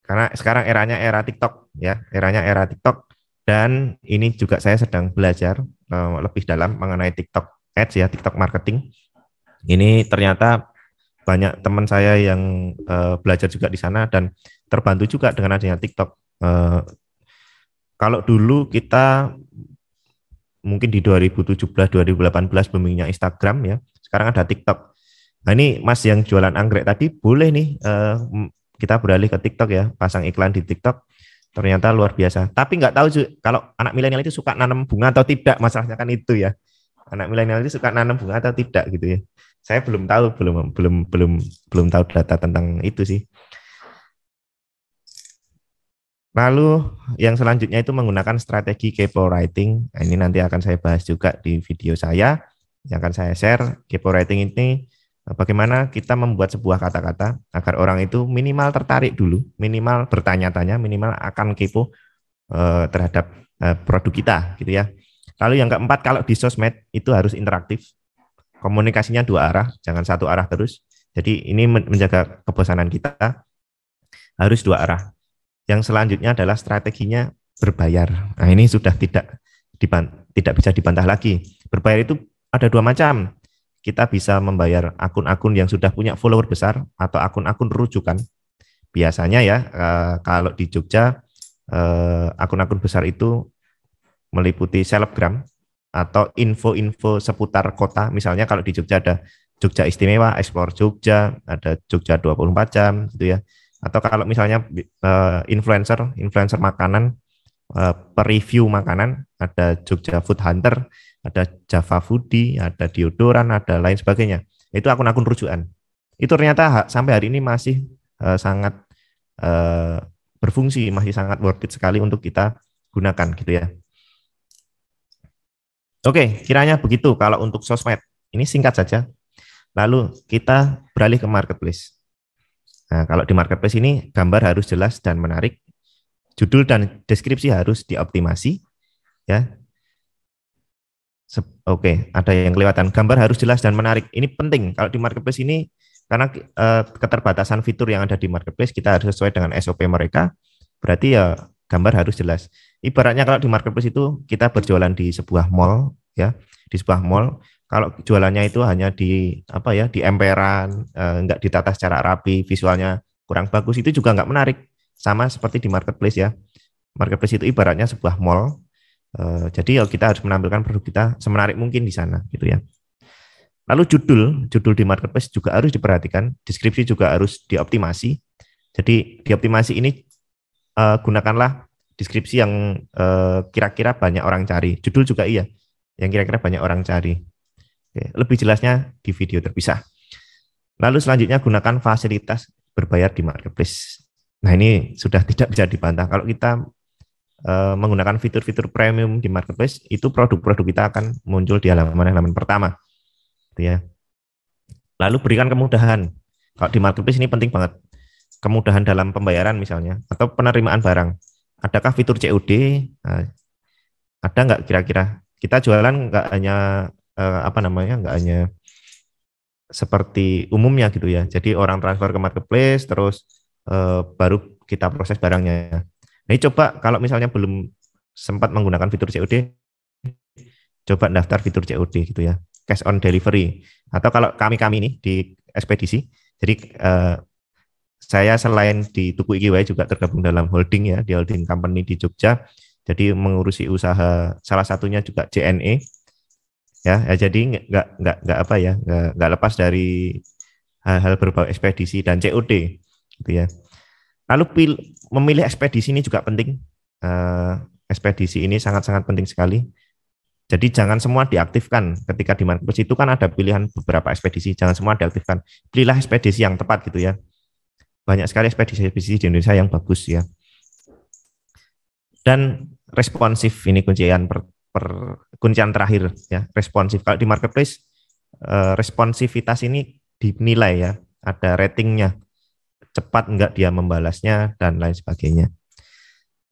Karena sekarang eranya era TikTok ya, eranya era TikTok dan ini juga saya sedang belajar uh, lebih dalam mengenai TikTok Ads ya, TikTok marketing. Ini ternyata banyak teman saya yang uh, belajar juga di sana dan terbantu juga dengan adanya TikTok. Uh, kalau dulu kita mungkin di 2017 2018 boomingnya Instagram ya sekarang ada TikTok nah ini Mas yang jualan anggrek tadi boleh nih eh, kita beralih ke TikTok ya pasang iklan di TikTok ternyata luar biasa tapi nggak tahu sih kalau anak milenial itu suka nanam bunga atau tidak masalahnya kan itu ya anak milenial itu suka nanam bunga atau tidak gitu ya saya belum tahu belum belum belum belum tahu data tentang itu sih Lalu yang selanjutnya itu menggunakan strategi Kepo Writing. Nah, ini nanti akan saya bahas juga di video saya yang akan saya share. Kepo Writing ini eh, bagaimana kita membuat sebuah kata-kata agar orang itu minimal tertarik dulu, minimal bertanya-tanya, minimal akan kepo eh, terhadap eh, produk kita gitu ya. Lalu yang keempat kalau di sosmed itu harus interaktif. Komunikasinya dua arah, jangan satu arah terus. Jadi ini menjaga kebosanan kita harus dua arah yang selanjutnya adalah strateginya berbayar. Nah, ini sudah tidak diban tidak bisa dibantah lagi. Berbayar itu ada dua macam. Kita bisa membayar akun-akun yang sudah punya follower besar atau akun-akun rujukan. Biasanya ya eh, kalau di Jogja eh, akun-akun besar itu meliputi selebgram atau info-info seputar kota. Misalnya kalau di Jogja ada Jogja Istimewa, Explore Jogja, ada Jogja 24 jam gitu ya atau kalau misalnya uh, influencer influencer makanan uh, eh, review makanan ada Jogja Food Hunter ada Java Foodie ada Diodoran ada lain sebagainya itu akun-akun rujukan itu ternyata ha, sampai hari ini masih uh, sangat uh, berfungsi masih sangat worth it sekali untuk kita gunakan gitu ya oke kiranya begitu kalau untuk sosmed ini singkat saja lalu kita beralih ke marketplace Nah, kalau di marketplace ini gambar harus jelas dan menarik, judul dan deskripsi harus dioptimasi, ya. Oke, okay, ada yang kelewatan. Gambar harus jelas dan menarik. Ini penting kalau di marketplace ini karena e, keterbatasan fitur yang ada di marketplace kita harus sesuai dengan SOP mereka. Berarti ya gambar harus jelas. Ibaratnya kalau di marketplace itu kita berjualan di sebuah mall, ya, di sebuah mall kalau jualannya itu hanya di apa ya, di emperan, eh, nggak eh, ditata secara rapi, visualnya kurang bagus, itu juga nggak menarik. Sama seperti di marketplace ya. Marketplace itu ibaratnya sebuah mall. Eh, jadi ya kita harus menampilkan produk kita semenarik mungkin di sana gitu ya. Lalu judul, judul di marketplace juga harus diperhatikan, deskripsi juga harus dioptimasi. Jadi dioptimasi ini uh, gunakanlah deskripsi yang eh, kira-kira uh, kira -kira banyak orang cari. Judul juga iya, yang kira-kira banyak orang cari. Oke, lebih jelasnya di video terpisah. Lalu selanjutnya gunakan fasilitas berbayar di marketplace. Nah ini sudah (laughs) tidak bisa dibantah. Kalau kita e, menggunakan fitur-fitur premium di marketplace, itu produk-produk kita akan muncul di halaman-halaman pertama. Gitu ya. Lalu berikan kemudahan. Kalau di marketplace ini penting banget. Kemudahan dalam pembayaran misalnya, atau penerimaan barang. Adakah fitur COD? Nah, ada nggak kira-kira? Kita jualan nggak hanya uh, apa namanya nggak hanya seperti umumnya gitu ya. Jadi orang transfer ke marketplace terus uh, baru kita proses barangnya. Nah, coba kalau misalnya belum sempat menggunakan fitur COD, coba daftar fitur COD gitu ya, cash on delivery. Atau kalau kami-kami ini di ekspedisi, jadi uh, saya selain di Tuku IGW juga tergabung dalam holding ya, di holding company di Jogja. Jadi mengurusi usaha salah satunya juga JNE ya, ya jadi nggak nggak nggak apa ya nggak, lepas dari hal-hal berbau ekspedisi dan COD gitu ya lalu pil, memilih ekspedisi ini juga penting eh, ekspedisi ini sangat-sangat penting sekali jadi jangan semua diaktifkan ketika di marketplace itu kan ada pilihan beberapa ekspedisi jangan semua diaktifkan pilihlah ekspedisi yang tepat gitu ya banyak sekali ekspedisi-ekspedisi di Indonesia yang bagus ya dan responsif ini kuncian per, per kuncian terakhir ya responsif kalau di marketplace eh, responsivitas ini dinilai ya ada ratingnya cepat enggak dia membalasnya dan lain sebagainya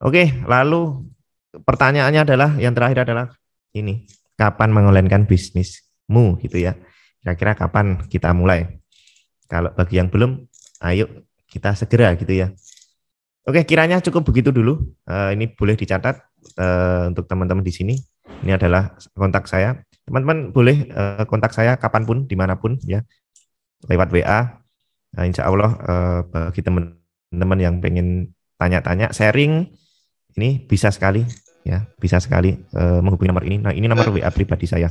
oke lalu pertanyaannya adalah yang terakhir adalah ini kapan mengolehkan bisnismu gitu ya kira-kira kapan kita mulai kalau bagi yang belum ayo kita segera gitu ya oke kiranya cukup begitu dulu eh, ini boleh dicatat uh, untuk teman-teman di sini. Ini adalah kontak saya. Teman-teman boleh uh, kontak saya kapanpun, dimanapun ya, lewat WA. Nah, eh, insya Allah uh, bagi teman-teman yang pengen tanya-tanya, sharing, ini bisa sekali ya, bisa sekali uh, menghubungi nomor ini. Nah, ini nomor WA pribadi saya.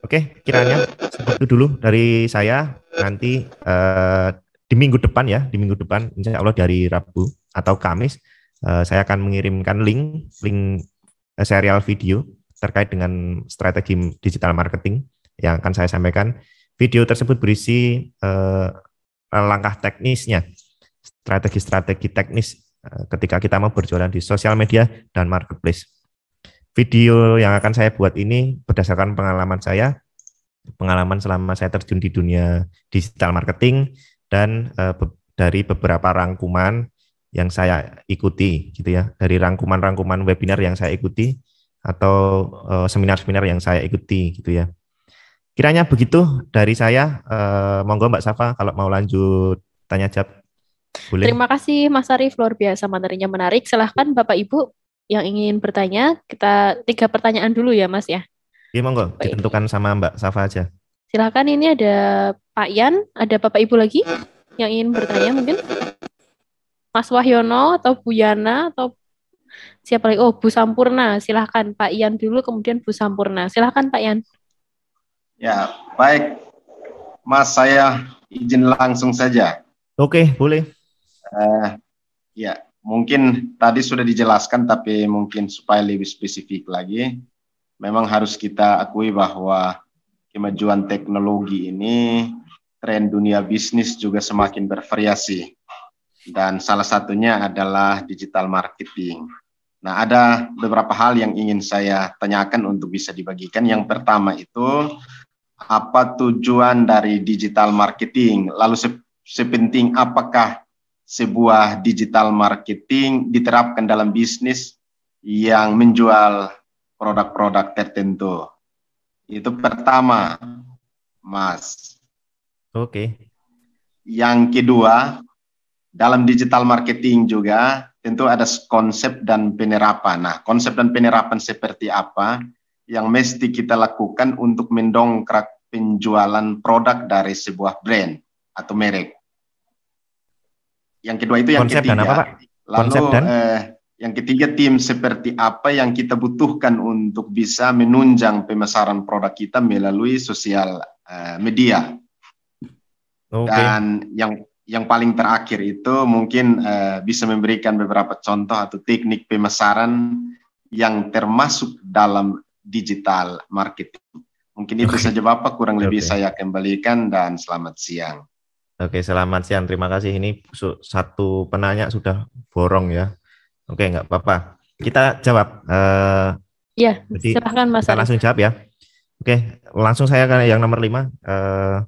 Oke, kiranya seperti dulu dari saya. Nanti uh, di minggu depan ya, di minggu depan, insya Allah dari Rabu atau Kamis Eh, saya akan mengirimkan link link eh, serial video terkait dengan strategi digital marketing yang akan saya sampaikan. Video tersebut berisi eh, langkah teknisnya, strategi-strategi teknis eh, ketika kita mau berjualan di sosial media dan marketplace. Video yang akan saya buat ini berdasarkan pengalaman saya, pengalaman selama saya terjun di dunia digital marketing dan eh, be dari beberapa rangkuman yang saya ikuti gitu ya dari rangkuman-rangkuman webinar yang saya ikuti atau eh, seminar-seminar yang saya ikuti gitu ya. Kiranya begitu dari saya. uh, monggo Mbak Safa kalau mau lanjut tanya jawab. Boleh. Terima kasih Mas Arif, luar biasa materinya menarik. Silahkan Bapak Ibu yang ingin bertanya kita tiga pertanyaan dulu ya Mas ya. Iya monggo Baik. ditentukan sama Mbak Safa aja. Silahkan ini ada Pak Yan, ada Bapak Ibu lagi yang ingin bertanya mungkin. Mas Wahyono atau Bu Yana atau siapa lagi? Oh, Bu Sampurna. Silahkan Pak Ian dulu, kemudian Bu Sampurna. Silahkan Pak Ian. Ya, baik. Mas, saya izin langsung saja. Oke, boleh. Uh, ya, mungkin tadi sudah dijelaskan, tapi mungkin supaya lebih spesifik lagi, memang harus kita akui bahwa kemajuan teknologi ini, tren dunia bisnis juga semakin bervariasi dan salah satunya adalah digital marketing. Nah, ada beberapa hal yang ingin saya tanyakan untuk bisa dibagikan. Yang pertama itu apa tujuan dari digital marketing? Lalu sepenting apakah sebuah digital marketing diterapkan dalam bisnis yang menjual produk-produk tertentu? Itu pertama, Mas. Oke. Okay. Yang kedua, dalam digital marketing juga tentu ada konsep dan penerapan. Nah, konsep dan penerapan seperti apa yang mesti kita lakukan untuk mendongkrak penjualan produk dari sebuah brand atau merek. Yang kedua itu yang konsep ketiga. Dan apa, Pak? Konsep Lalu dan? Eh, yang ketiga tim seperti apa yang kita butuhkan untuk bisa menunjang pemasaran produk kita melalui sosial eh, media. Okay. Dan yang yang paling terakhir itu mungkin uh, bisa memberikan beberapa contoh atau teknik pemasaran yang termasuk dalam digital marketing. Mungkin itu okay. saja Bapak kurang lebih saya kembalikan dan selamat siang. Oke, okay, selamat siang. Terima kasih. Ini satu penanya sudah borong ya. Oke, enggak apa-apa. Kita jawab. Uh, ya, silahkan Mas. Kita langsung jawab ya. Oke, langsung saya yang nomor lima. Uh,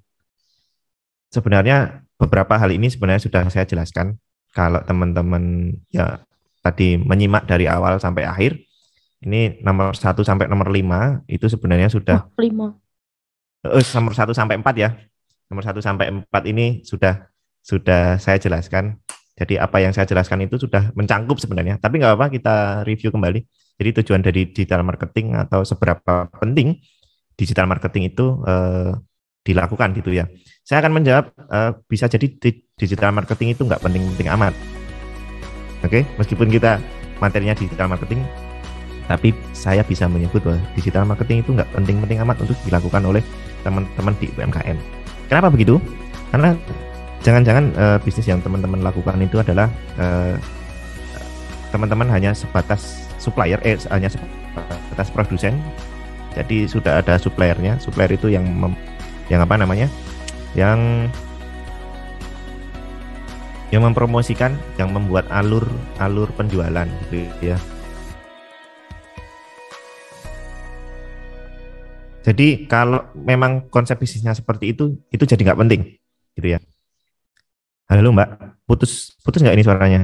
sebenarnya beberapa hal ini sebenarnya sudah saya jelaskan. Kalau teman-teman ya tadi menyimak dari awal sampai akhir, ini nomor 1 sampai nomor 5 itu sebenarnya sudah oh, 5. Eh, eh, nomor 1 sampai 4 ya. Nomor 1 sampai 4 ini sudah sudah saya jelaskan. Jadi apa yang saya jelaskan itu sudah mencangkup sebenarnya. Tapi nggak apa-apa kita review kembali. Jadi tujuan dari digital marketing atau seberapa penting digital marketing itu eh, dilakukan gitu ya. Saya akan menjawab uh, bisa jadi digital marketing itu nggak penting-penting amat. Oke, okay? meskipun kita materinya digital marketing, tapi saya bisa menyebut bahwa digital marketing itu nggak penting-penting amat untuk dilakukan oleh teman-teman di UMKM. Kenapa begitu? Karena jangan-jangan uh, bisnis yang teman-teman lakukan itu adalah teman eh, teman-teman hanya sebatas supplier, eh hanya sebatas produsen. Jadi sudah ada suppliernya, supplier itu yang mem, yang apa namanya yang yang mempromosikan, yang membuat alur-alur penjualan gitu ya. Jadi kalau memang konsep bisnisnya seperti itu, itu jadi nggak penting, gitu ya. Halo Mbak, putus putus nggak ini suaranya?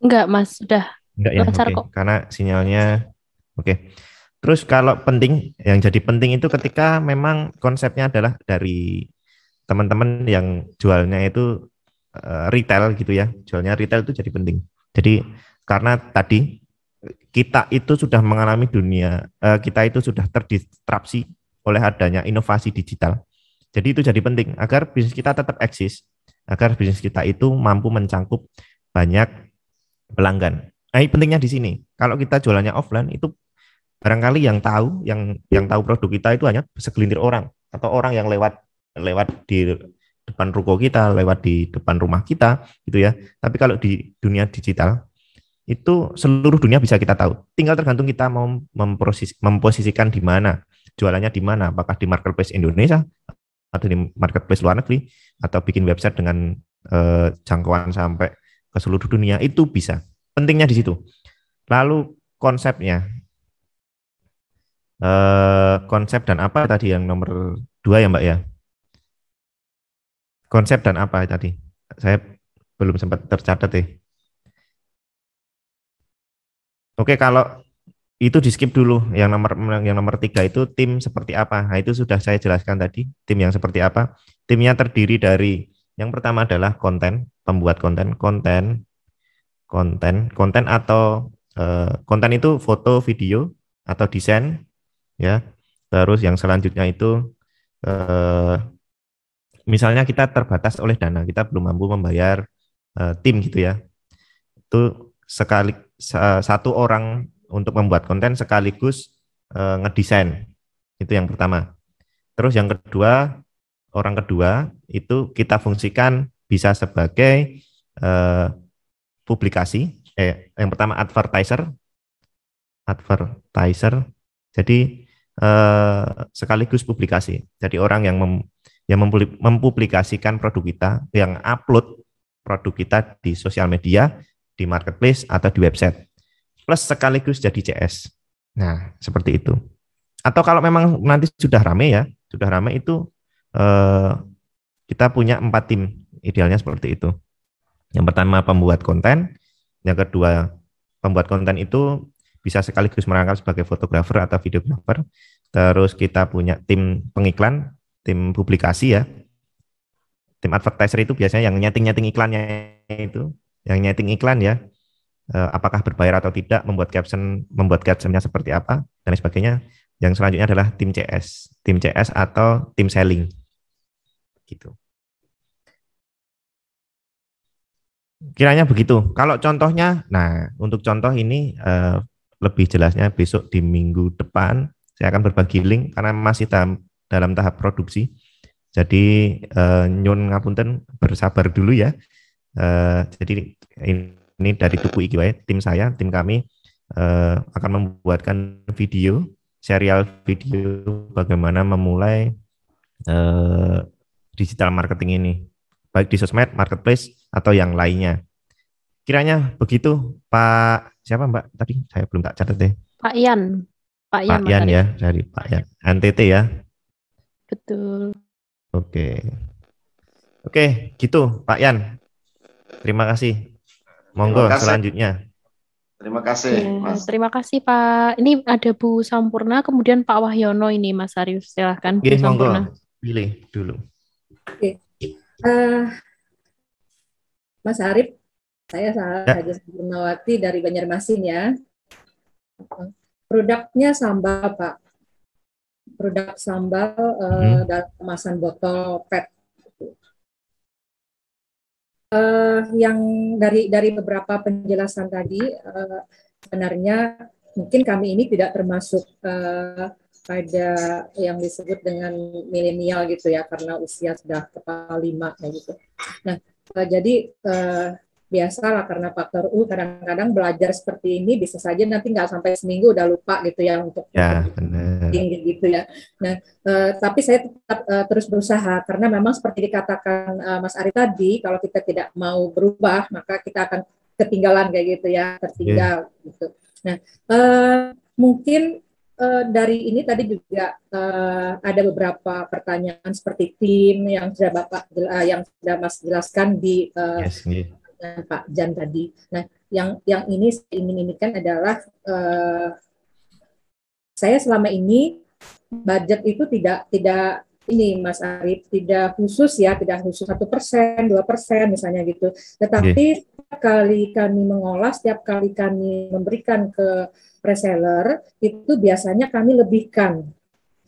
Nggak Mas, sudah. Nggak ya, okay. kok. karena sinyalnya oke. Okay. Terus kalau penting, yang jadi penting itu ketika memang konsepnya adalah dari teman-teman yang jualnya itu uh, retail gitu ya jualnya retail itu jadi penting jadi karena tadi kita itu sudah mengalami dunia uh, kita itu sudah terdistrapsi oleh adanya inovasi digital jadi itu jadi penting agar bisnis kita tetap eksis agar bisnis kita itu mampu mencangkup banyak pelanggan Nah, ini pentingnya di sini. Kalau kita jualannya offline itu barangkali yang tahu, yang yang tahu produk kita itu hanya segelintir orang atau orang yang lewat lewat di depan ruko kita, lewat di depan rumah kita, gitu ya. Tapi kalau di dunia digital, itu seluruh dunia bisa kita tahu. Tinggal tergantung kita mau memposis memposisikan di mana, jualannya di mana, apakah di marketplace Indonesia atau di marketplace luar negeri, atau bikin website dengan eh, jangkauan sampai ke seluruh dunia, itu bisa. Pentingnya di situ. Lalu konsepnya, eh, konsep dan apa tadi yang nomor dua ya Mbak ya? konsep dan apa tadi? Saya belum sempat tercatat ya. Oke, kalau itu di skip dulu yang nomor yang nomor tiga itu tim seperti apa nah itu sudah saya jelaskan tadi tim yang seperti apa timnya terdiri dari yang pertama adalah konten pembuat konten konten konten konten atau eh, konten itu foto video atau desain ya terus yang selanjutnya itu eh, misalnya kita terbatas oleh dana, kita belum mampu membayar uh, tim gitu ya. Itu sekali satu orang untuk membuat konten sekaligus uh, ngedesain. Itu yang pertama. Terus yang kedua, orang kedua itu kita fungsikan bisa sebagai uh, publikasi. Eh, yang pertama advertiser, advertiser. Jadi sekaligus publikasi. Jadi orang yang yang mempublikasikan produk kita, yang upload produk kita di sosial media, di marketplace, atau di website. Plus sekaligus jadi CS. Nah, seperti itu. Atau kalau memang nanti sudah rame ya, sudah rame itu eh, kita punya empat tim, idealnya seperti itu. Yang pertama pembuat konten, yang kedua pembuat konten itu bisa sekaligus merangkap sebagai fotografer atau videografer. Terus kita punya tim pengiklan, tim publikasi ya tim advertiser itu biasanya yang nyeting-nyeting iklannya itu yang nyeting iklan ya eh, apakah berbayar atau tidak membuat caption membuat captionnya seperti apa dan sebagainya yang selanjutnya adalah tim CS tim CS atau tim selling gitu kiranya begitu kalau contohnya nah untuk contoh ini eh, lebih jelasnya besok di minggu depan saya akan berbagi link karena masih dalam dalam tahap produksi. Jadi eh, nyun ngapunten bersabar dulu ya. Eh, jadi ini dari Tuku iki ya, tim saya, tim kami eh, akan membuatkan video, serial video bagaimana memulai eh, digital marketing ini, baik di sosmed, marketplace atau yang lainnya. Kiranya begitu, Pak siapa Mbak tadi? Saya belum tak catat deh. Pak Ian. Pak Ian, Pak Ian ya dari Pak Ian. NTT ya. Betul. Oke. Oke, gitu Pak Yan. Terima kasih. Monggo terima kasih. selanjutnya. Terima kasih, ya, Mas. Terima kasih, Pak. Ini ada Bu Sampurna, kemudian Pak Wahyono ini, Mas Arief. Silahkan, Bu Sampurna. Monggo. Pilih dulu. Oke. Uh, Mas arif saya salah ya. Haji Sampurnawati dari Banjarmasin ya. Produknya sambal, Pak produk sambal uh, hmm. dalam kemasan botol PET. Uh, yang dari dari beberapa penjelasan tadi uh, sebenarnya mungkin kami ini tidak termasuk uh, pada yang disebut dengan milenial gitu ya karena usia sudah kepala lima gitu. Nah uh, jadi uh, biasalah karena faktor U uh, kadang-kadang belajar seperti ini bisa saja nanti nggak sampai seminggu udah lupa gitu ya untuk ya, tinggi gitu ya. Nah, eh, tapi saya tetap eh, terus berusaha karena memang seperti dikatakan eh, Mas Ari tadi, kalau kita tidak mau berubah maka kita akan ketinggalan kayak gitu ya, tertinggal yeah. gitu. Nah, mungkin dari ini tadi juga ada beberapa pertanyaan seperti tim yang sudah Bapak yang sudah Mas jelaskan di yes, iya dengan Pak Jan tadi. Nah, yang yang ini saya ingin kan adalah uh, saya selama ini budget itu tidak tidak ini Mas Arif tidak khusus ya tidak khusus satu persen dua persen misalnya gitu tetapi setiap kali kami mengolah setiap kali kami memberikan ke reseller itu biasanya kami lebihkan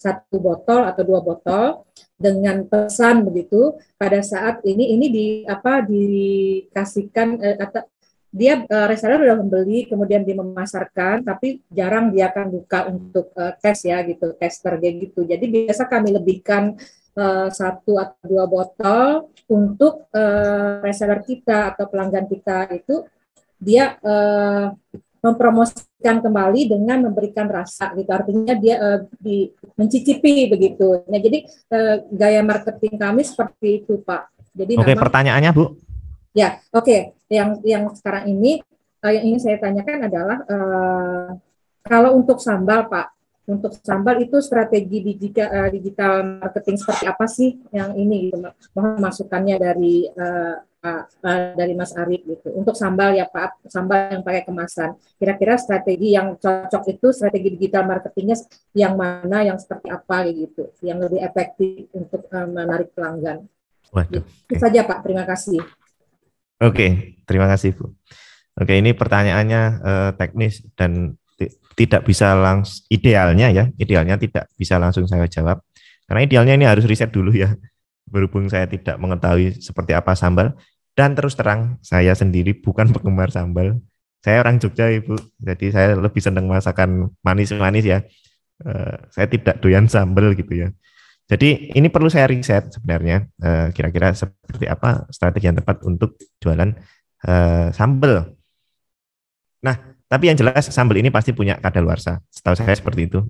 satu botol atau dua botol dengan pesan begitu pada saat ini ini di apa dikasihkan eh, atau dia uh, reseller sudah membeli kemudian dia memasarkan tapi jarang dia akan buka untuk uh, tes ya gitu tester kayak gitu jadi biasa kami lebihkan uh, satu atau dua botol untuk uh, reseller kita atau pelanggan kita itu dia uh, mempromosikan kembali dengan memberikan rasa gitu artinya dia uh, di, mencicipi begitu. Nah jadi uh, gaya marketing kami seperti itu Pak. Jadi Oke pertanyaannya Bu. Ya oke okay. yang yang sekarang ini uh, yang ingin saya tanyakan adalah uh, kalau untuk sambal Pak untuk sambal itu strategi digital, uh, digital marketing seperti apa sih yang ini gitu mohon masukannya dari Pak eh, dari Mas Arif gitu. Untuk sambal ya Pak, sambal yang pakai kemasan. Kira-kira strategi yang cocok itu strategi digital marketingnya yang mana, yang seperti apa gitu, yang lebih efektif untuk uh, menarik pelanggan. Waduh. Itu saja Pak, terima kasih. Oke, okay, terima kasih Bu. Oke, ini pertanyaannya uh, teknis dan tidak bisa langsung idealnya ya, idealnya tidak bisa langsung saya jawab. Karena idealnya ini harus riset dulu ya berhubung saya tidak mengetahui seperti apa sambal, dan terus terang, saya sendiri bukan penggemar sambal. Saya orang Jogja, Ibu. Jadi saya lebih senang masakan manis-manis ya. Eh, saya tidak doyan sambal gitu ya. Jadi ini perlu saya riset sebenarnya eh, kira-kira seperti apa strategi yang tepat untuk jualan eh, sambal. Nah, tapi yang jelas sambal ini pasti punya kadar kadaluarsa. Setahu saya seperti itu.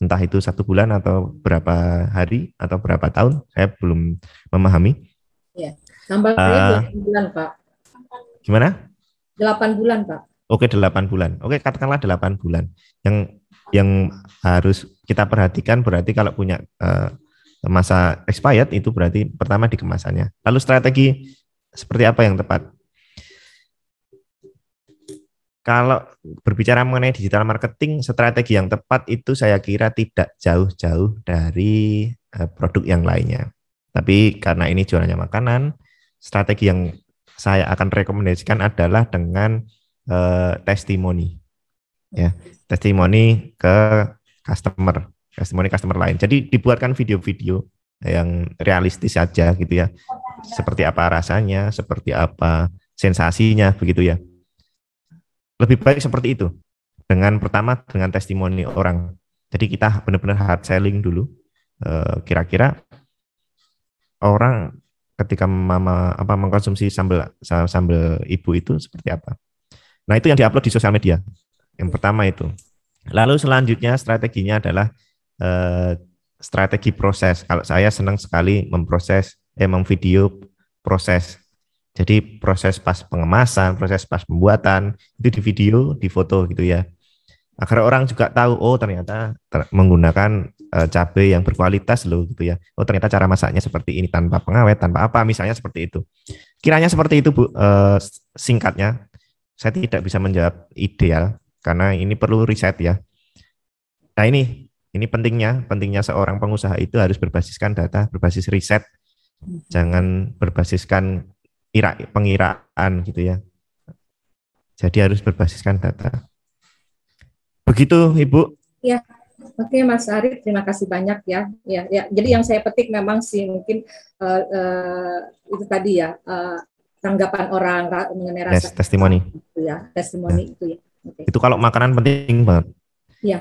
entah itu satu bulan atau berapa hari atau berapa tahun, saya belum memahami. Yeah. Tambah uh, ah. bulan, Pak. Gimana? 8 bulan, Pak. Oke, 8 bulan. Oke, katakanlah 8 bulan. Yang yang harus kita perhatikan berarti kalau punya uh, masa expired itu berarti pertama di kemasannya. Lalu strategi seperti apa yang tepat? Kalau berbicara mengenai digital marketing, strategi yang tepat itu saya kira tidak jauh-jauh dari eh, produk yang lainnya. Tapi karena ini jualannya makanan, strategi yang saya akan rekomendasikan adalah dengan uh, testimoni. Ya, testimoni ke customer, testimoni customer lain. Jadi dibuatkan video-video yang realistis saja gitu ya. Seperti apa rasanya, seperti apa sensasinya begitu ya. Lebih baik seperti itu. Dengan pertama dengan testimoni orang. Jadi kita benar-benar hard selling dulu. Eh, kira-kira orang ketika mama apa mengkonsumsi sambel sambel ibu itu seperti apa. Nah, itu yang diupload di sosial media. Yang pertama itu. Lalu selanjutnya strateginya adalah eh, strategi proses. Kalau saya senang sekali memproses eh memvideo proses. Jadi proses pas pengemasan, proses pas pembuatan itu di video, di foto gitu ya agar orang juga tahu oh ternyata ter menggunakan e, cabai yang berkualitas loh gitu ya oh ternyata cara masaknya seperti ini tanpa pengawet tanpa apa misalnya seperti itu kiranya seperti itu bu e, singkatnya saya tidak bisa menjawab ideal karena ini perlu riset ya nah ini ini pentingnya pentingnya seorang pengusaha itu harus berbasiskan data berbasis riset jangan berbasiskan pengiraan gitu ya jadi harus berbasiskan data Begitu, Ibu. Ya, Oke Mas Ari, terima kasih banyak ya. Ya, ya. Jadi yang saya petik memang sih mungkin uh, uh, itu tadi ya uh, tanggapan orang mengenai rasa testimoni. Itu ya, testimoni ya. itu ya. Okay. Itu kalau makanan penting banget. ya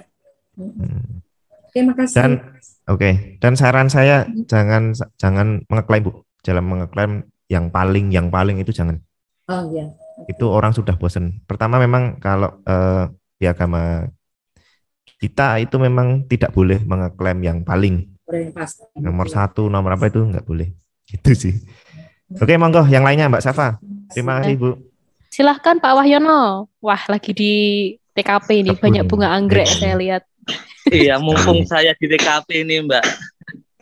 Hmm. Oke, makasih. Dan oke, okay. dan saran saya hmm. jangan jangan mengeklaim Bu. Jangan mengeklaim yang paling yang paling itu jangan. Oh ya Okay. Itu orang sudah bosen. Pertama memang kalau uh, di agama ya, kita itu memang tidak boleh mengeklaim yang paling nomor satu nomor apa itu nggak boleh itu sih oke monggo yang lainnya mbak Safa terima kasih bu silahkan Pak Wahyono wah lagi di TKP ini Kepun. banyak bunga anggrek saya lihat iya mumpung saya di TKP ini mbak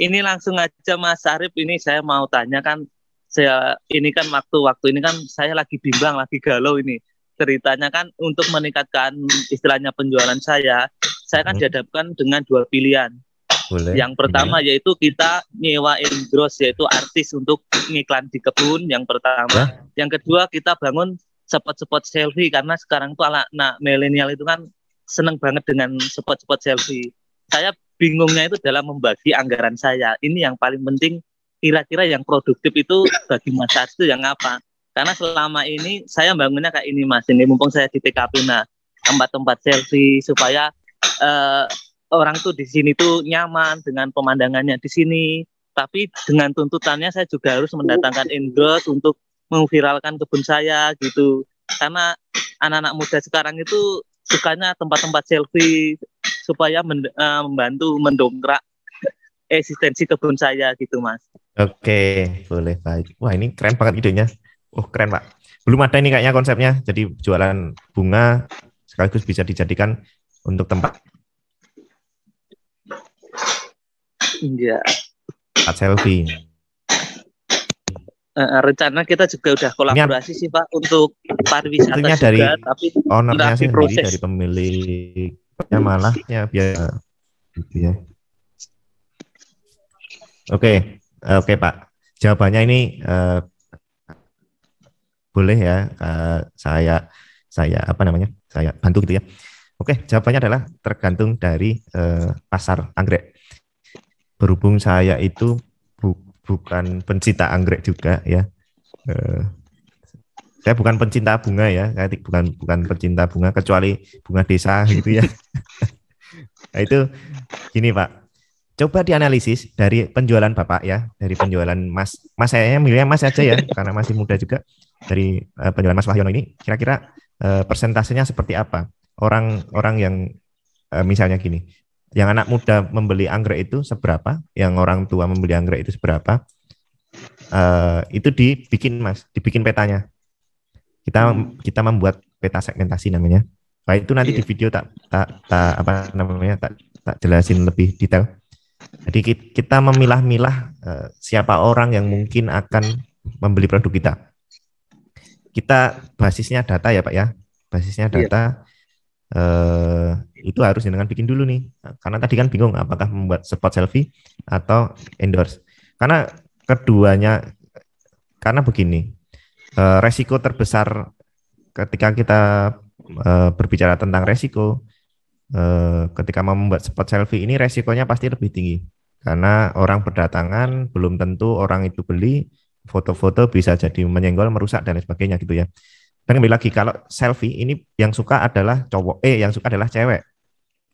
ini langsung aja Mas Arif ini saya mau tanya kan saya ini kan waktu waktu ini kan saya lagi bimbang lagi galau ini ceritanya kan untuk meningkatkan istilahnya penjualan saya, saya kan hmm. dihadapkan dengan dua pilihan. Boleh. Yang pertama hmm. yaitu kita nyewa gross yaitu artis untuk ngiklan di kebun yang pertama. Hah? Yang kedua kita bangun spot-spot selfie karena sekarang tuh anak nah, milenial itu kan seneng banget dengan spot-spot selfie. Saya bingungnya itu dalam membagi anggaran saya. Ini yang paling penting kira-kira yang produktif itu bagi masyarakat itu yang apa? Karena selama ini saya bangunnya kayak ini Mas. Ini mumpung saya di TKP nah tempat-tempat selfie supaya uh, orang tuh di sini tuh nyaman dengan pemandangannya di sini. Tapi dengan tuntutannya saya juga harus mendatangkan endorse untuk memviralkan kebun saya gitu. Karena anak-anak muda sekarang itu sukanya tempat-tempat selfie supaya men, uh, membantu mendongkrak eksistensi kebun saya gitu mas. Oke, boleh baik. Wah ini keren banget idenya. Oh keren Pak. Belum ada ini kayaknya konsepnya. Jadi jualan bunga sekaligus bisa dijadikan untuk tempat. Iya. Tempat selfie. Uh, rencana kita juga udah kolaborasi ini, sih Pak untuk pariwisata juga, dari tapi ownernya sih proses. dari pemiliknya malah ya biar gitu ya. Oke, okay. Eh, oke okay, Pak. Jawabannya ini uh, boleh ya eh, saya saya apa namanya saya bantu gitu ya. Oke, jawabannya adalah tergantung dari uh, pasar anggrek. Berhubung saya itu bu bukan pencinta anggrek juga ya. Uh, saya bukan pencinta bunga ya, saya bukan bukan pencinta bunga kecuali bunga desa gitu ya. (laughs) nah, itu gini Pak, coba dianalisis dari penjualan bapak ya dari penjualan mas mas saya milihnya mas aja ya karena masih muda juga dari uh, penjualan Mas Wahyono ini kira-kira uh, persentasenya seperti apa orang-orang yang uh, misalnya gini yang anak muda membeli anggrek itu seberapa yang orang tua membeli anggrek itu seberapa uh, itu dibikin mas dibikin petanya kita hmm. kita membuat peta segmentasi namanya Nah, itu nanti iya. di video tak tak ta, apa namanya tak tak jelasin lebih detail. Jadi kita memilah-milah uh, siapa orang yang mungkin akan membeli produk kita kita basisnya data ya Pak ya. Basisnya iya. data iya. eh, itu harus dengan bikin dulu nih. Karena tadi kan bingung apakah membuat spot selfie atau endorse. Karena keduanya karena begini. Eh, resiko terbesar ketika kita eh, berbicara tentang resiko eh, ketika mau membuat spot selfie ini resikonya pasti lebih tinggi karena orang berdatangan belum tentu orang itu beli foto-foto bisa jadi menyenggol, merusak dan lain sebagainya gitu ya. Dan kembali lagi kalau selfie ini yang suka adalah cowok, eh yang suka adalah cewek.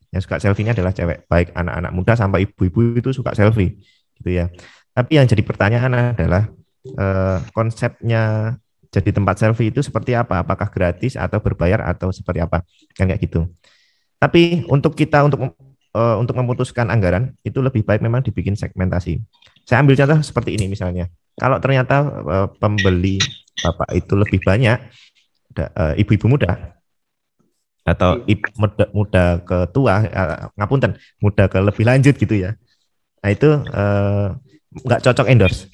Yang suka selfie-nya adalah cewek, baik anak-anak muda sampai ibu-ibu itu suka selfie gitu ya. Tapi yang jadi pertanyaan adalah eh, konsepnya jadi tempat selfie itu seperti apa? Apakah gratis atau berbayar atau seperti apa? Kan kayak gitu. Tapi untuk kita untuk eh, untuk memutuskan anggaran itu lebih baik memang dibikin segmentasi. Saya ambil contoh seperti ini misalnya kalau ternyata uh, pembeli bapak itu lebih banyak uh, ibu-ibu muda atau ibu iya. muda, muda ke tua uh, ngapunten muda ke lebih lanjut gitu ya nah itu nggak uh, cocok endorse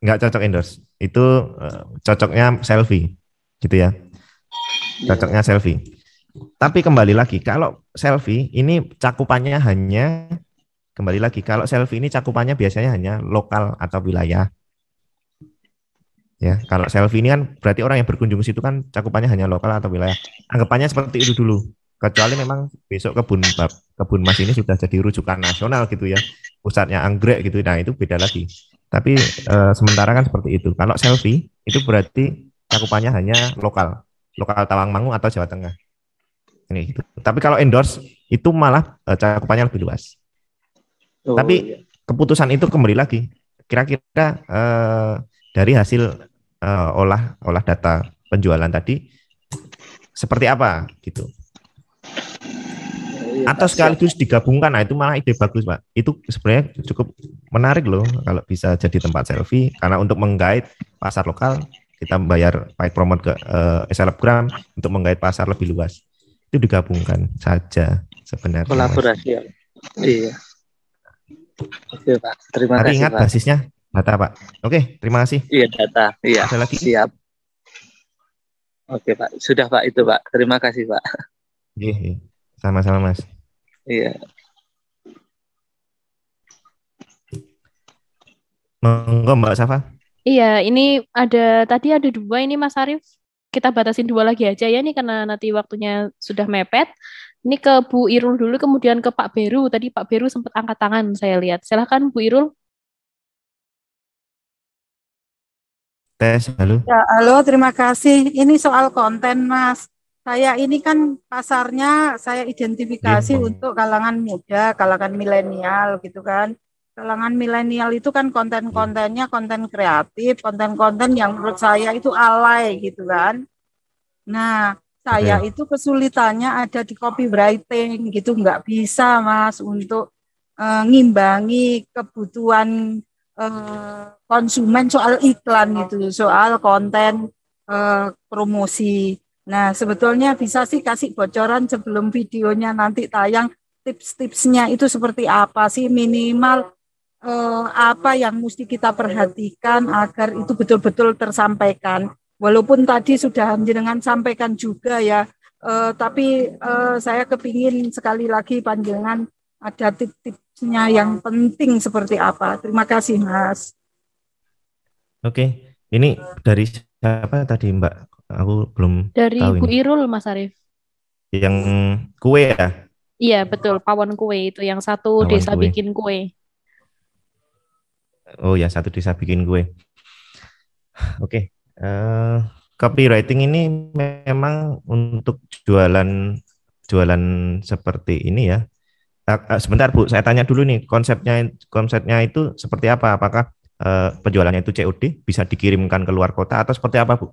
nggak cocok endorse itu uh, cocoknya selfie gitu ya iya. cocoknya selfie tapi kembali lagi kalau selfie ini cakupannya hanya Kembali lagi, kalau selfie ini cakupannya biasanya hanya lokal atau wilayah. Ya, kalau selfie ini kan berarti orang yang berkunjung ke situ kan cakupannya hanya lokal atau wilayah. Anggapannya seperti itu dulu. Kecuali memang besok kebun kebun mas ini sudah jadi rujukan nasional gitu ya, pusatnya anggrek gitu. Nah itu beda lagi. Tapi e, sementara kan seperti itu. Kalau selfie itu berarti cakupannya hanya lokal, lokal Tawangmangu atau Jawa Tengah. Ini gitu. Tapi kalau endorse itu malah eh, cakupannya lebih luas. Tapi iya. keputusan itu kembali lagi. Kira-kira uh, dari hasil uh, olah olah data penjualan tadi seperti apa gitu. Iya, Atau sekaligus digabungkan, nah itu malah ide bagus pak. Itu sebenarnya cukup menarik loh kalau bisa jadi tempat selfie, karena untuk menggait pasar lokal kita bayar paid promote ke uh, selebgram untuk menggait pasar lebih luas itu digabungkan saja sebenarnya kolaborasi ya. iya Oke Pak, terima Hari kasih ingat Pak. basisnya data Pak. Oke, terima kasih. Iya data, iya. Ada lagi? Siap. Oke Pak, sudah Pak itu Pak. Terima kasih Pak. Iya, iya. sama-sama Mas. Iya. Monggo Mbak Safa. Iya, ini ada tadi ada dua ini Mas Arif. Kita batasin dua lagi aja ya nih karena nanti waktunya sudah mepet. Ini ke Bu Irul dulu, kemudian ke Pak Beru. Tadi Pak Beru sempat angkat tangan, saya lihat. Silahkan Bu Irul. Tes, halo. Ya, halo, terima kasih. Ini soal konten, Mas. Saya ini kan pasarnya saya identifikasi ya. untuk kalangan muda, kalangan milenial gitu kan. Kalangan milenial itu kan konten-kontennya konten kreatif, konten-konten yang menurut saya itu alay gitu kan. Nah, saya itu kesulitannya ada di copywriting gitu nggak bisa mas untuk uh, ngimbangi kebutuhan uh, konsumen soal iklan gitu soal konten uh, promosi nah sebetulnya bisa sih kasih bocoran sebelum videonya nanti tayang tips-tipsnya itu seperti apa sih minimal apa yang mesti kita perhatikan agar itu betul-betul tersampaikan walaupun tadi sudah panjenengan sampaikan juga ya, eh, tapi eh, saya kepingin sekali lagi panjenengan ada tips-tipsnya yang penting seperti apa. Terima kasih Mas. Oke, ini dari siapa tadi Mbak? Aku belum dari tahu Bu Irul Mas Arief. Yang kue ya? Iya betul, pawon kue itu yang satu pawan desa kue. bikin kue. Oh ya, satu desa bikin kue. Oke, Uh, copywriting ini memang untuk jualan jualan seperti ini ya. Uh, sebentar Bu, saya tanya dulu nih konsepnya konsepnya itu seperti apa? Apakah uh, penjualannya itu COD bisa dikirimkan ke luar kota atau seperti apa Bu?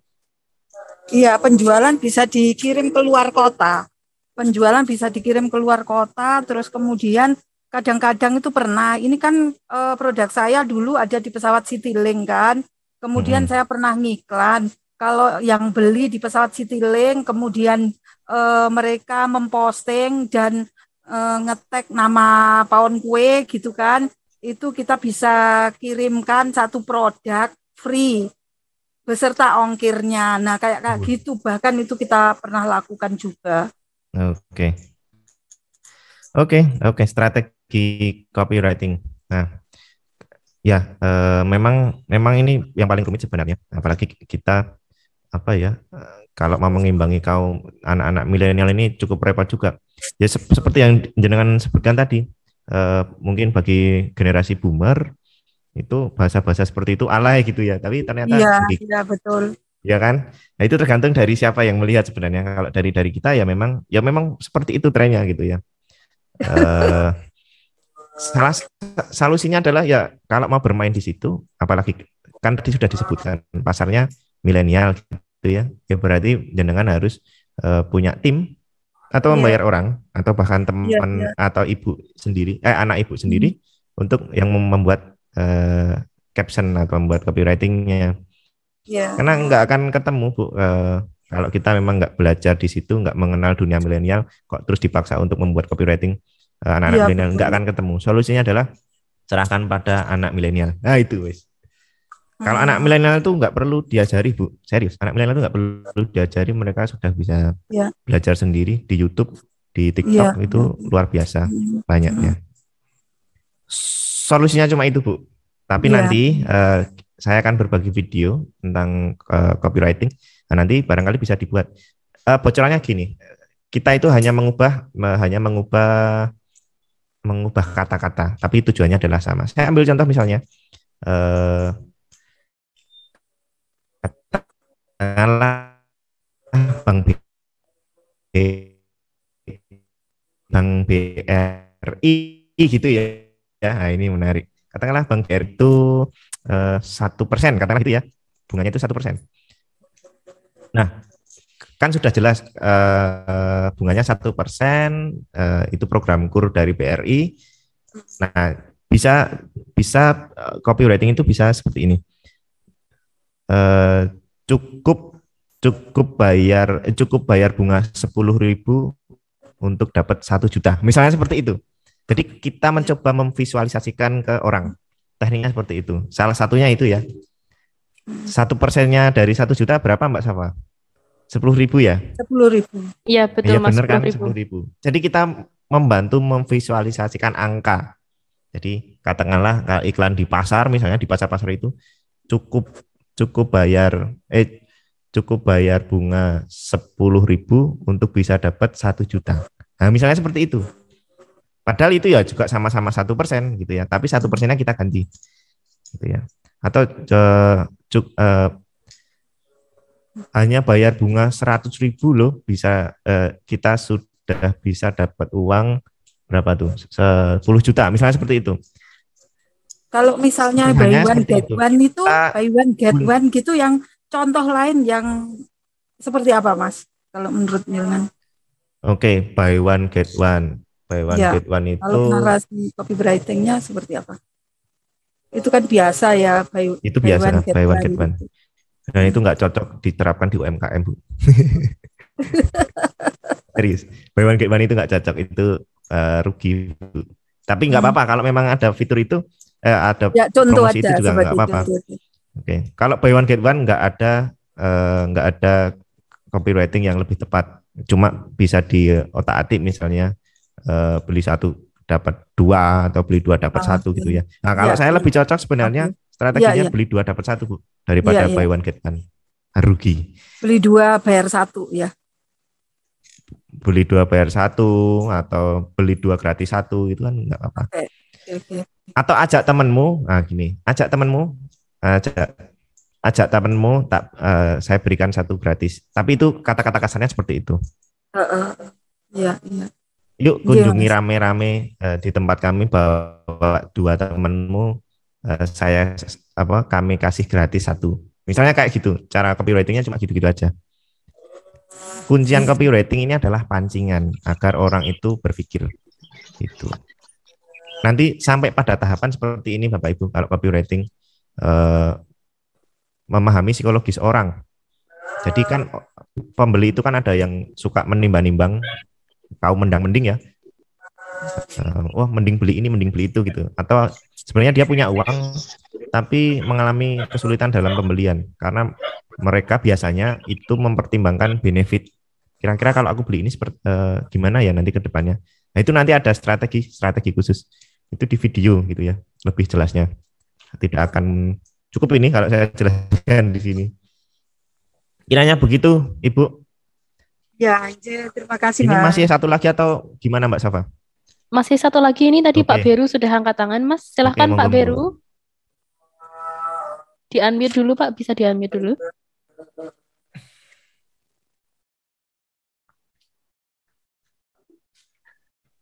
Iya, penjualan bisa dikirim ke luar kota. Penjualan bisa dikirim ke luar kota, terus kemudian kadang-kadang itu pernah. Ini kan e, produk saya dulu ada di pesawat Citylink kan. Kemudian hmm. saya pernah ngiklan kalau yang beli di pesawat Citilink, kemudian e, mereka memposting dan e, ngetek nama pawon kue gitu kan itu kita bisa kirimkan satu produk free beserta ongkirnya nah kayak kayak gitu bahkan itu kita pernah lakukan juga oke okay. oke okay, oke okay. strategi copywriting nah Ya, e, memang memang ini yang paling rumit sebenarnya. Apalagi kita apa ya, eh, kalau mau mengimbangi kaum anak-anak milenial ini cukup repot juga. Ya se seperti yang jenengan sebutkan tadi, e, mungkin bagi generasi boomer itu bahasa-bahasa seperti itu alay gitu ya. Tapi ternyata Iya, ya, betul. Ya kan? Nah, itu tergantung dari siapa yang melihat sebenarnya. Kalau dari dari kita ya memang ya memang seperti itu trennya gitu ya salah solusinya adalah ya kalau mau bermain di situ apalagi kan tadi sudah disebutkan pasarnya milenial gitu ya ya berarti jenengan harus uh, punya tim atau yeah. membayar orang atau bahkan iya, teman yeah, yeah. atau ibu sendiri eh anak ibu sendiri mm. untuk yang membuat uh, caption atau membuat copywritingnya yeah. karena nggak akan ketemu bu uh, kalau kita memang nggak belajar di situ nggak mengenal dunia milenial kok terus dipaksa untuk membuat copywriting Eh, anak-anak ya, milenial nggak akan ketemu. Solusinya adalah serahkan pada anak milenial. Nah itu wes. Hmm. Kalau anak ah. milenial itu nggak perlu diajari bu, serius. Anak milenial itu nggak perlu diajari, mereka sudah bisa ya. belajar sendiri di YouTube, di TikTok ya. itu luar biasa hmm. banyaknya. Solusinya cuma itu bu. Tapi ya. nanti uh, saya akan berbagi video tentang uh, copywriting. Nah, nanti barangkali bisa dibuat. Uh, bocorannya gini, kita itu hanya mengubah, uh, hanya mengubah mengubah kata-kata, tapi tujuannya adalah sama. Saya ambil contoh misalnya eh, katakanlah Bank B, Bank BRI gitu ya. Ya, nah ini menarik. Katakanlah Bank BRI itu eh, satu eh, persen, katakanlah itu ya, bunganya itu satu persen. Nah, kan sudah jelas eh, bunganya satu persen eh, itu program kur dari BRI. Nah bisa bisa eh, copywriting itu bisa seperti ini. Eh, cukup cukup bayar cukup bayar bunga sepuluh ribu untuk dapat satu juta. Misalnya seperti itu. Jadi kita mencoba memvisualisasikan ke orang. Tekniknya seperti itu. Salah satunya itu ya. Satu persennya dari satu juta berapa Mbak Safa? sepuluh ribu ya? Sepuluh ribu. Iya betul ya, mas. Bener kan sepuluh ribu. Jadi kita membantu memvisualisasikan angka. Jadi katakanlah kalau iklan di pasar misalnya di pasar pasar itu cukup cukup bayar eh cukup bayar bunga sepuluh ribu untuk bisa dapat satu juta. Nah, misalnya seperti itu. Padahal itu ya juga sama-sama satu -sama persen gitu ya, tapi satu persennya kita ganti, gitu ya. Atau uh, cuk, uh, hanya bayar bunga 100 ribu loh bisa eh, kita sudah bisa dapat uang berapa tuh 10 juta misalnya seperti itu kalau misalnya buy one get itu. one itu uh, buy one get uh, one gitu yang contoh lain yang seperti apa mas kalau menurut Milman oke okay, buy one get one buy one ya, get one itu kalau narasi copywritingnya seperti apa itu kan biasa ya buy itu buy biasa one, get buy one, one get gitu. Dan itu nggak cocok diterapkan di UMKM bu. (laughs) Serius, buy kayak itu nggak cocok itu uh, rugi. Bu. Tapi nggak hmm. apa-apa hmm. kalau memang ada fitur itu, eh, ada ya, contoh promosi aja, itu juga nggak apa-apa. Oke, kalau buy one get one nggak ada eh, nggak uh, ada copywriting yang lebih tepat. Cuma bisa di otak atik misalnya uh, beli satu dapat dua atau beli dua dapat ah, satu gitu iya. ya. Nah kalau ya, saya iya. lebih cocok sebenarnya okay Strateginya ya, ya. beli dua dapat satu bu daripada ya, ya. buy one get one ah, rugi. Beli dua bayar satu ya. Beli dua bayar satu atau beli dua gratis satu itu kan nggak apa-apa. Okay. Okay. Atau ajak temanmu nah gini, ajak temanmu ajak ajak temanmu tak uh, saya berikan satu gratis. Tapi itu kata-kata kasarnya seperti itu. Uh, uh, ya, ya. Yuk kunjungi iya, rame-rame ya. uh, di tempat kami bawa dua temanmu Eh, saya apa kami kasih gratis satu. Misalnya kayak gitu, cara copywritingnya cuma gitu-gitu aja. Kuncian hmm. copywriting ini adalah pancingan agar orang itu berpikir. Gitu. Nanti sampai pada tahapan seperti ini Bapak Ibu kalau copywriting eh, memahami psikologis orang. Jadi kan pembeli itu kan ada yang suka menimbang-nimbang kau mendang-mending ya. Eh, wah, mending beli ini, mending beli itu gitu. Atau sebenarnya dia punya uang tapi mengalami kesulitan dalam pembelian karena mereka biasanya itu mempertimbangkan benefit kira-kira kalau aku beli ini seperti eh, gimana ya nanti ke depannya nah itu nanti ada strategi strategi khusus itu di video gitu ya lebih jelasnya tidak akan cukup ini kalau saya jelaskan di sini kiranya begitu ibu ya terima kasih ini Mbak. masih satu lagi atau gimana Mbak Safa masih satu lagi ini tadi okay. Pak Beru sudah angkat tangan, Mas. Silahkan okay, Pak monggo, Beru. Di dulu Pak, bisa diambil dulu.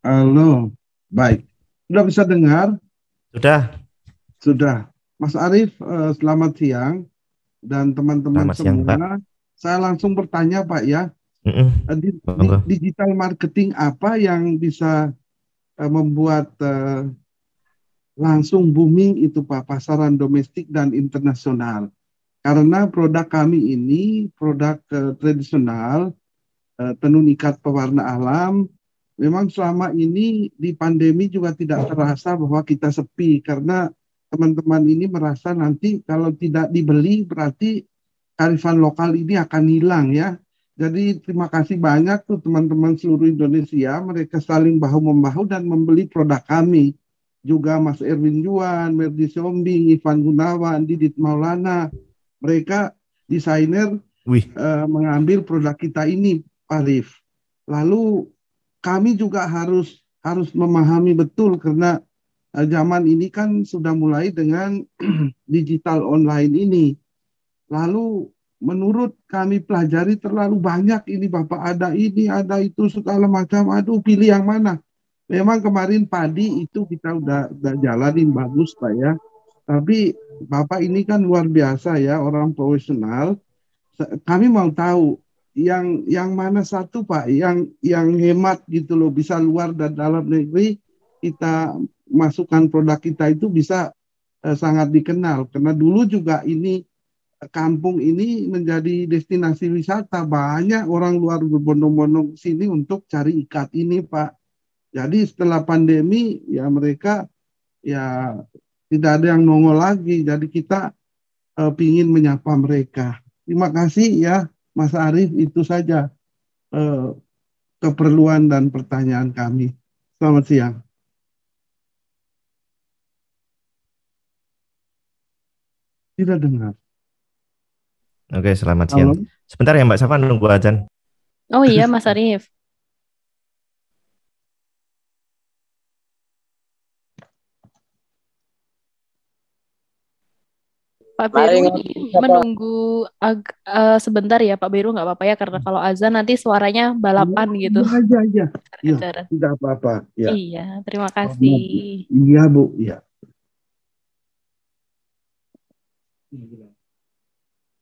Halo, baik. Sudah bisa dengar? Sudah. Sudah. Mas Arief, eh, selamat siang dan teman-teman semua. Siang, Saya langsung bertanya Pak ya, mm -mm. Di, di, digital marketing apa yang bisa uh, membuat uh, langsung booming itu Pak pasaran domestik dan internasional. Karena produk kami ini produk uh, tradisional uh, tenun ikat pewarna alam memang selama ini di pandemi juga tidak terasa bahwa kita sepi karena teman-teman ini merasa nanti kalau tidak dibeli berarti karifan lokal ini akan hilang ya jadi terima kasih banyak tuh teman-teman seluruh Indonesia, mereka saling bahu-membahu dan membeli produk kami. Juga Mas Erwin Juan, Merdi Sombing, Ivan Gunawan, Didit Maulana, mereka desainer Uh, mengambil produk kita ini, Arif. Lalu kami juga harus harus memahami betul karena uh, zaman ini kan sudah mulai dengan (clears throat) digital online ini. Lalu menurut kami pelajari terlalu banyak ini Bapak ada ini ada itu segala macam aduh pilih yang mana memang kemarin padi itu kita udah, udah jalanin bagus Pak ya tapi Bapak ini kan luar biasa ya orang profesional kami mau tahu yang yang mana satu Pak yang yang hemat gitu loh bisa luar dan dalam negeri kita masukkan produk kita itu bisa eh, sangat dikenal karena dulu juga ini kampung ini menjadi destinasi wisata. Banyak orang luar berbondong-bondong ke sini untuk cari ikat ini, Pak. Jadi setelah pandemi ya mereka ya tidak ada yang nongol lagi. Jadi kita e, eh, ingin menyapa mereka. Terima kasih ya Mas Arief itu saja e, keperluan dan pertanyaan kami. Selamat siang. Tidak dengar. Oke, selamat siang. Halo. Sebentar ya Mbak Safa nunggu azan. Oh iya (laughs) Mas Arif. Pak Beru menunggu ag uh, sebentar ya Pak Beru nggak apa-apa ya karena hmm. kalau azan nanti suaranya balapan ya, gitu. Aja aja. Iya. tidak iya, iya. iya, apa-apa. Ya. Iya, terima oh, kasih. Iya Bu, iya.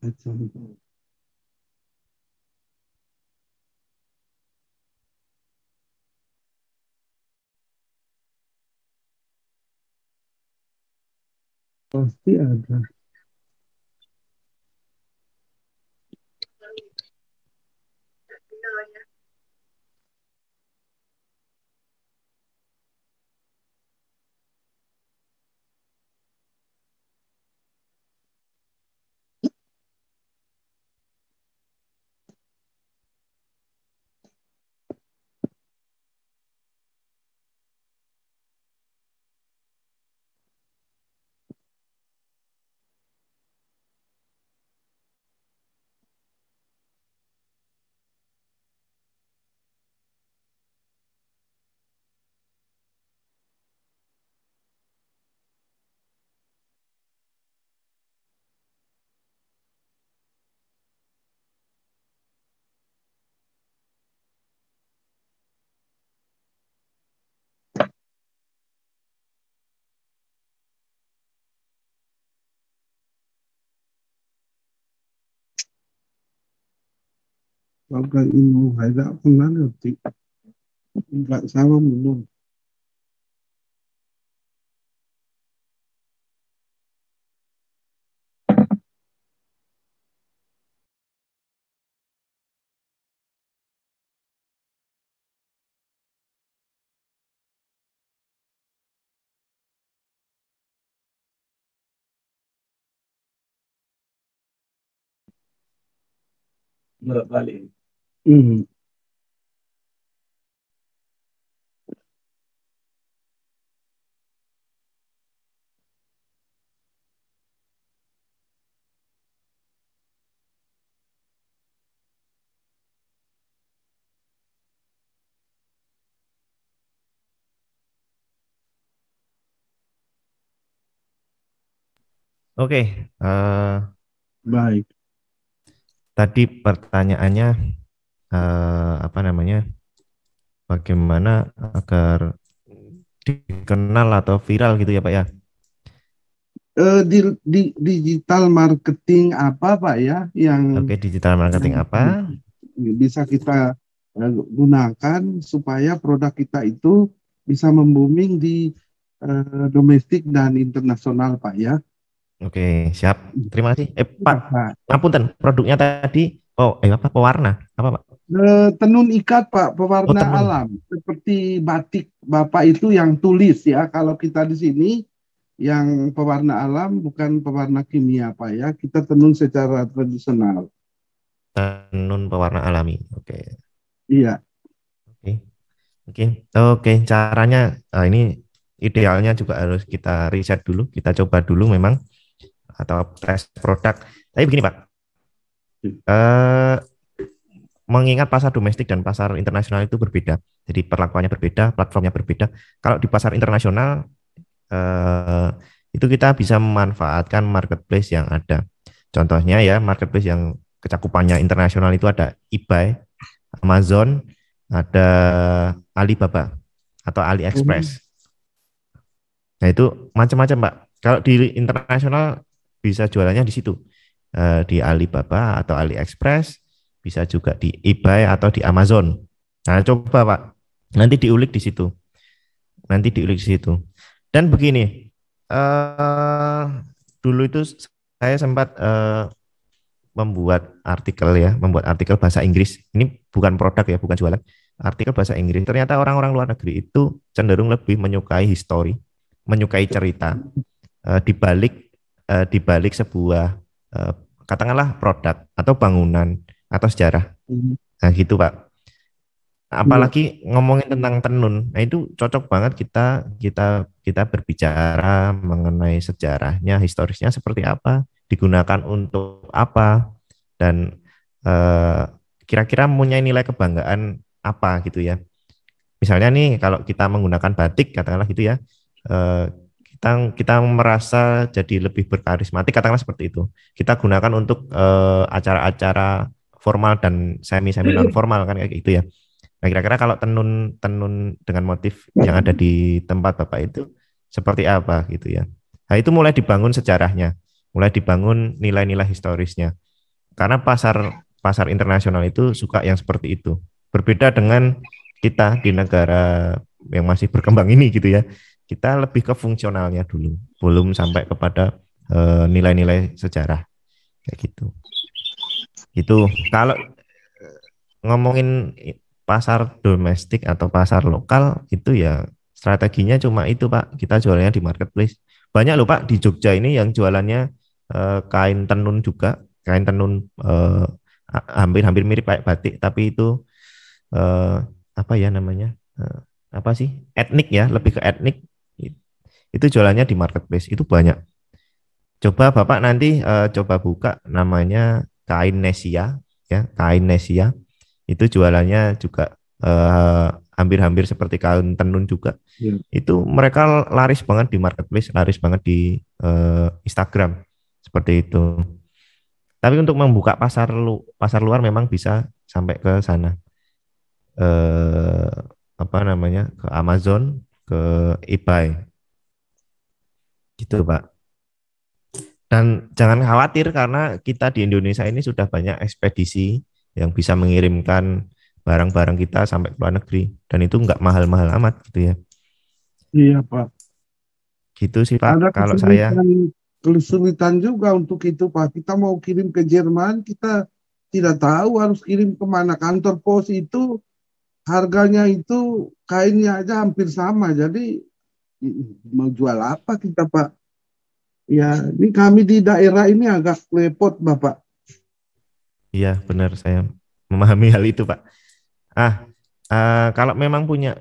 अच्छा ही Pasti ada. không Bahkan ilmu ghaib pun ada di Enggak sama belum. balik Mhm. Oke, uh, Baik. Tadi pertanyaannya uh, apa namanya bagaimana agar dikenal atau viral gitu ya Pak ya? Uh, di, di digital marketing apa Pak ya yang Oke, okay, digital marketing apa? Bisa kita eh, gunakan supaya produk kita itu bisa membooming di uh, domestik dan internasional Pak ya. Oke, siap. Terima kasih. Eh Pak, iya, Pak. produknya tadi oh eh apa pewarna? Apa Pak? Eh, tenun ikat Pak pewarna oh, alam seperti batik Bapak itu yang tulis ya kalau kita di sini yang pewarna alam bukan pewarna kimia Pak ya kita tenun secara tradisional tenun pewarna alami oke okay. iya oke okay. oke okay. oke caranya nah ini idealnya juga harus kita riset dulu kita coba dulu memang atau tes produk tapi begini Pak hmm. eh uh, mengingat pasar domestik dan pasar internasional itu berbeda. Jadi perlakuannya berbeda, platformnya berbeda. Kalau di pasar internasional eh, itu kita bisa memanfaatkan marketplace yang ada. Contohnya ya marketplace yang kecakupannya internasional itu ada eBay, Amazon, ada Alibaba atau AliExpress. Hmm. Nah itu macam-macam Pak. Kalau di internasional bisa jualannya di situ eh, di Alibaba atau AliExpress bisa juga di eBay atau di Amazon. Nah, coba Pak, nanti diulik di situ. Nanti diulik di situ. Dan begini, uh, dulu itu saya sempat uh, membuat artikel ya, membuat artikel bahasa Inggris. Ini bukan produk ya, bukan jualan. Artikel bahasa Inggris. Ternyata orang-orang luar negeri itu cenderung lebih menyukai histori, menyukai cerita uh, eh, di balik uh, di balik sebuah uh, katakanlah produk atau bangunan atau sejarah. Hmm. Nah gitu Pak. Apalagi hmm. ngomongin tentang tenun, nah itu cocok banget kita kita kita berbicara mengenai sejarahnya, historisnya seperti apa, digunakan untuk apa, dan eh, kira-kira punya nilai kebanggaan apa gitu ya. Misalnya nih kalau kita menggunakan batik katakanlah gitu ya, eh, kita kita merasa jadi lebih berkarismatik katakanlah seperti itu. Kita gunakan untuk eh, acara-acara formal dan semi semi non formal kan kayak gitu ya. Nah kira-kira kalau tenun tenun dengan motif yang ada di tempat bapak itu seperti apa gitu ya. Nah itu mulai dibangun sejarahnya, mulai dibangun nilai-nilai historisnya. Karena pasar pasar internasional itu suka yang seperti itu. Berbeda dengan kita di negara yang masih berkembang ini gitu ya. Kita lebih ke fungsionalnya dulu, belum sampai kepada eh, nilai-nilai uh, sejarah kayak gitu itu Kalau eh, ngomongin pasar domestik atau pasar lokal itu ya strateginya cuma itu Pak. Kita jualnya di marketplace. Banyak loh Pak di Jogja ini yang jualannya eh, kain tenun juga, kain tenun hampir-hampir eh, mirip kayak batik tapi itu eh, apa ya namanya? Eh, apa sih? Etnik ya, lebih ke etnik. Itu jualannya di marketplace. Itu banyak. Coba Bapak nanti eh, coba buka namanya Kainesia ya Kainesia itu jualannya juga eh, hampir-hampir seperti kain tenun juga ya. itu mereka laris banget di marketplace laris banget di eh, Instagram seperti itu tapi untuk membuka pasar lu pasar luar memang bisa sampai ke sana eh, apa namanya ke Amazon ke eBay gitu pak dan jangan khawatir karena kita di Indonesia ini sudah banyak ekspedisi yang bisa mengirimkan barang-barang kita sampai ke luar negeri dan itu nggak mahal-mahal amat gitu ya. Iya Pak. Gitu sih Pak. Ada kalau saya kesulitan juga untuk itu Pak. Kita mau kirim ke Jerman kita tidak tahu harus kirim kemana kantor pos itu harganya itu kainnya aja hampir sama jadi mau jual apa kita Pak? Ya, ini kami di daerah ini agak repot, Bapak. Iya, benar saya memahami hal itu, Pak. Ah, uh, kalau memang punya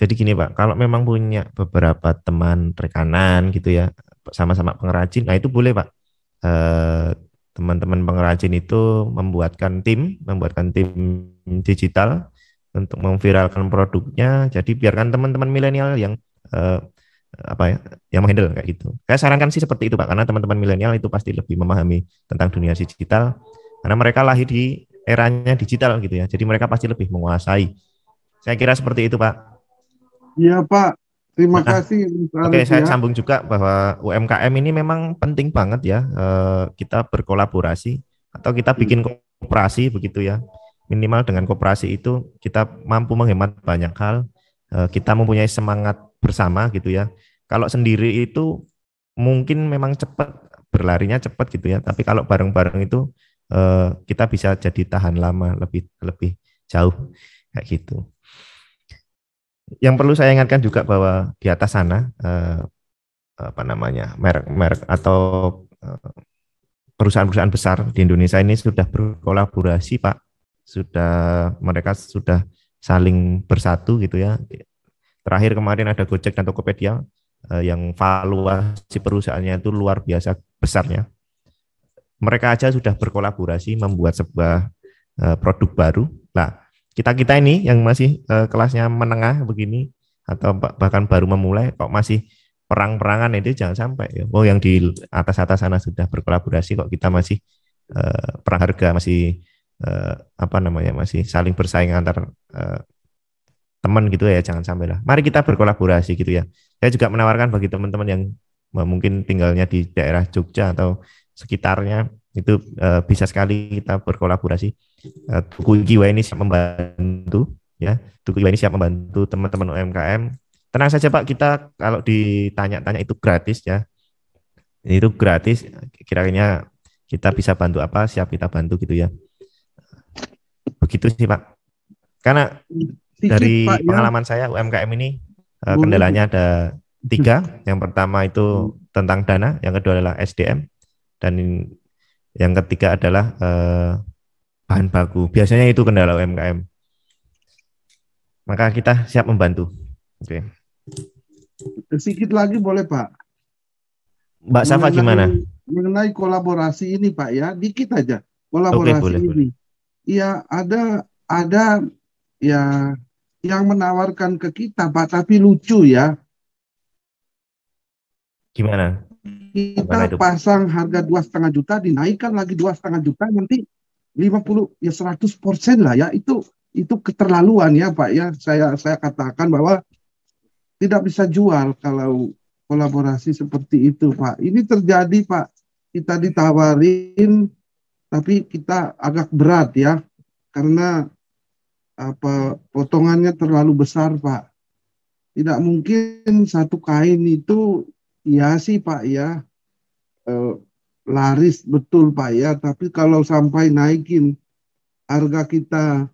jadi gini, Pak, kalau memang punya beberapa teman rekanan gitu ya, sama-sama pengrajin, nah itu boleh, Pak. Uh, teman-teman pengrajin itu membuatkan tim, membuatkan tim digital untuk memviralkan produknya. Jadi biarkan teman-teman milenial yang uh, apa ya yang menghandle kayak gitu. Saya sarankan sih seperti itu Pak karena teman-teman milenial itu pasti lebih memahami tentang dunia digital karena mereka lahir di eranya digital gitu ya. Jadi mereka pasti lebih menguasai. Saya kira seperti itu Pak. Iya Pak. Terima nah, kasih. Oke, okay, saya ya. sambung juga bahwa UMKM ini memang penting banget ya eh, kita berkolaborasi atau kita hmm. bikin kooperasi begitu ya. Minimal dengan kooperasi itu kita mampu menghemat banyak hal, eh, kita mempunyai semangat bersama gitu ya. Kalau sendiri itu mungkin memang cepat berlarinya cepat gitu ya, tapi kalau bareng-bareng itu eh, kita bisa jadi tahan lama lebih lebih jauh kayak gitu. Yang perlu saya ingatkan juga bahwa di atas sana eh, apa namanya merek-merek atau eh, perusahaan-perusahaan besar di Indonesia ini sudah berkolaborasi Pak, sudah mereka sudah saling bersatu gitu ya Terakhir kemarin ada Gojek dan Tokopedia eh, yang valuasi perusahaannya itu luar biasa besarnya. Mereka aja sudah berkolaborasi membuat sebuah eh, produk baru. Nah, kita-kita ini yang masih eh, kelasnya menengah begini atau bahkan baru memulai kok masih perang-perangan itu jangan sampai ya. Oh yang di atas-atas sana sudah berkolaborasi kok kita masih eh, perang harga masih eh, apa namanya masih saling bersaing antar eh, teman gitu ya jangan sampai lah mari kita berkolaborasi gitu ya saya juga menawarkan bagi teman-teman yang eh, mungkin tinggalnya di daerah Jogja atau sekitarnya itu e, bisa sekali kita berkolaborasi e, eh, Duku Jiwa ini siap membantu ya Duku Jiwa ini siap membantu teman-teman UMKM tenang saja Pak kita kalau ditanya-tanya itu gratis ya itu gratis kiranya kita bisa bantu apa siap kita bantu gitu ya begitu sih Pak karena Dikit, dari Pak, ya. pengalaman ya. saya UMKM ini uh, kendalanya ada tiga. Yang pertama itu hmm. tentang dana, yang kedua adalah SDM, dan yang ketiga adalah uh, bahan baku. Biasanya itu kendala UMKM. Maka kita siap membantu. Oke. Okay. Sedikit lagi boleh Pak. Mbak Safa mengenai, gimana? Mengenai kolaborasi ini Pak ya, dikit aja kolaborasi okay, boleh, ini. Iya ada ada ya yang menawarkan ke kita, Pak, tapi lucu ya. Gimana? Kita Gimana pasang harga dua setengah juta, dinaikkan lagi dua setengah juta, nanti 50 ya 100 persen lah ya itu itu keterlaluan ya Pak ya saya saya katakan bahwa tidak bisa jual kalau kolaborasi seperti itu Pak ini terjadi Pak kita ditawarin tapi kita agak berat ya karena apa potongannya terlalu besar pak tidak mungkin satu kain itu ya sih pak ya e, laris betul pak ya tapi kalau sampai naikin harga kita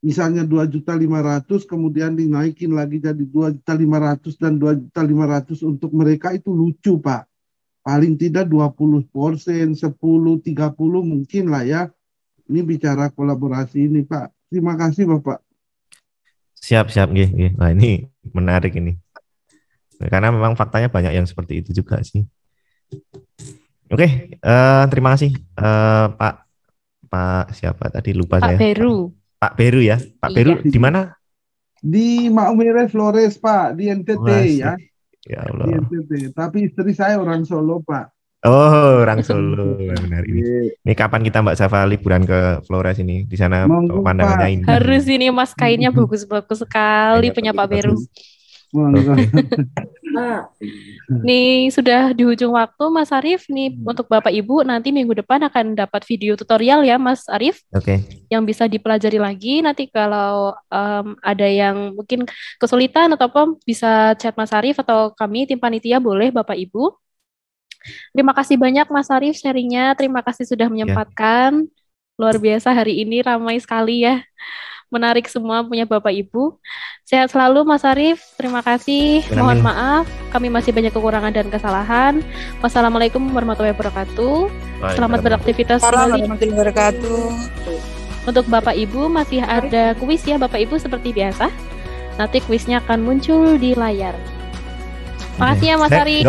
misalnya dua juta lima ratus kemudian dinaikin lagi jadi dua juta lima ratus dan dua juta lima ratus untuk mereka itu lucu pak paling tidak 20 persen, 10, 30 mungkin lah ya. Ini bicara kolaborasi ini Pak. Terima kasih Bapak. Siap, siap. Gih, gih. Nah ini menarik ini. Karena memang faktanya banyak yang seperti itu juga sih. Oke, uh, terima kasih uh, Pak Pak siapa tadi lupa Pak saya. Beru. Pak Beru ya. Pak iya. Beru di mana? Di Maumere Flores Pak di NTT ya. ya. Ya Allah. Di NTT. Tapi istri saya orang Solo Pak. Oh, orang (laughs) Solo. Benar ini. Ini kapan kita Mbak Safa liburan ke Flores ini? Di sana pemandangannya ini. Harus ini Mas kainnya bagus-bagus sekali iya, punya Pak Beru. (laughs) nih sudah di ujung waktu Mas Arif nih untuk Bapak Ibu nanti minggu depan akan dapat video tutorial ya Mas Arif. Oke. Okay. Yang bisa dipelajari lagi nanti kalau um, ada yang mungkin kesulitan atau apa bisa chat Mas Arif atau kami tim panitia boleh Bapak Ibu. Terima kasih banyak Mas Arief sharingnya. Terima kasih sudah iya. menyempatkan. Ya. Luar biasa hari ini ramai sekali ya. Menarik semua punya Bapak Ibu. Sehat selalu Mas Arief. Terima kasih. Mohon maaf kami masih banyak kekurangan dan kesalahan. Wassalamualaikum warahmatullahi wabarakatuh. Baik, Selamat beraktivitas kembali. warahmatullahi wabarakatuh. Untuk Bapak Ibu masih ada kuis ya Bapak Ibu seperti biasa. Nanti kuisnya akan muncul di layar. Makasih ya Mas Arief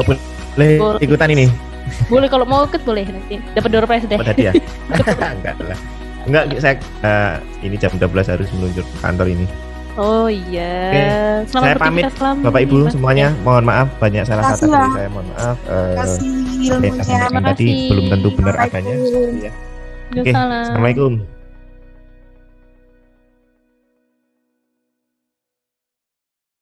boleh ikutan ini boleh kalau mau ikut boleh nanti dapat door prize deh dapat oh, ya. (laughs) enggak lah enggak saya uh, ini jam 12 harus meluncur ke kantor ini Oh iya. Okay. Selamat saya pamit selamat Bapak Ibu semuanya. Ya. Mohon maaf banyak salah kata ya. dari saya. Mohon maaf. Uh, eh, kasih ilmunya. tadi belum tentu benar adanya. Ya. Oke, okay. Assalamualaikum.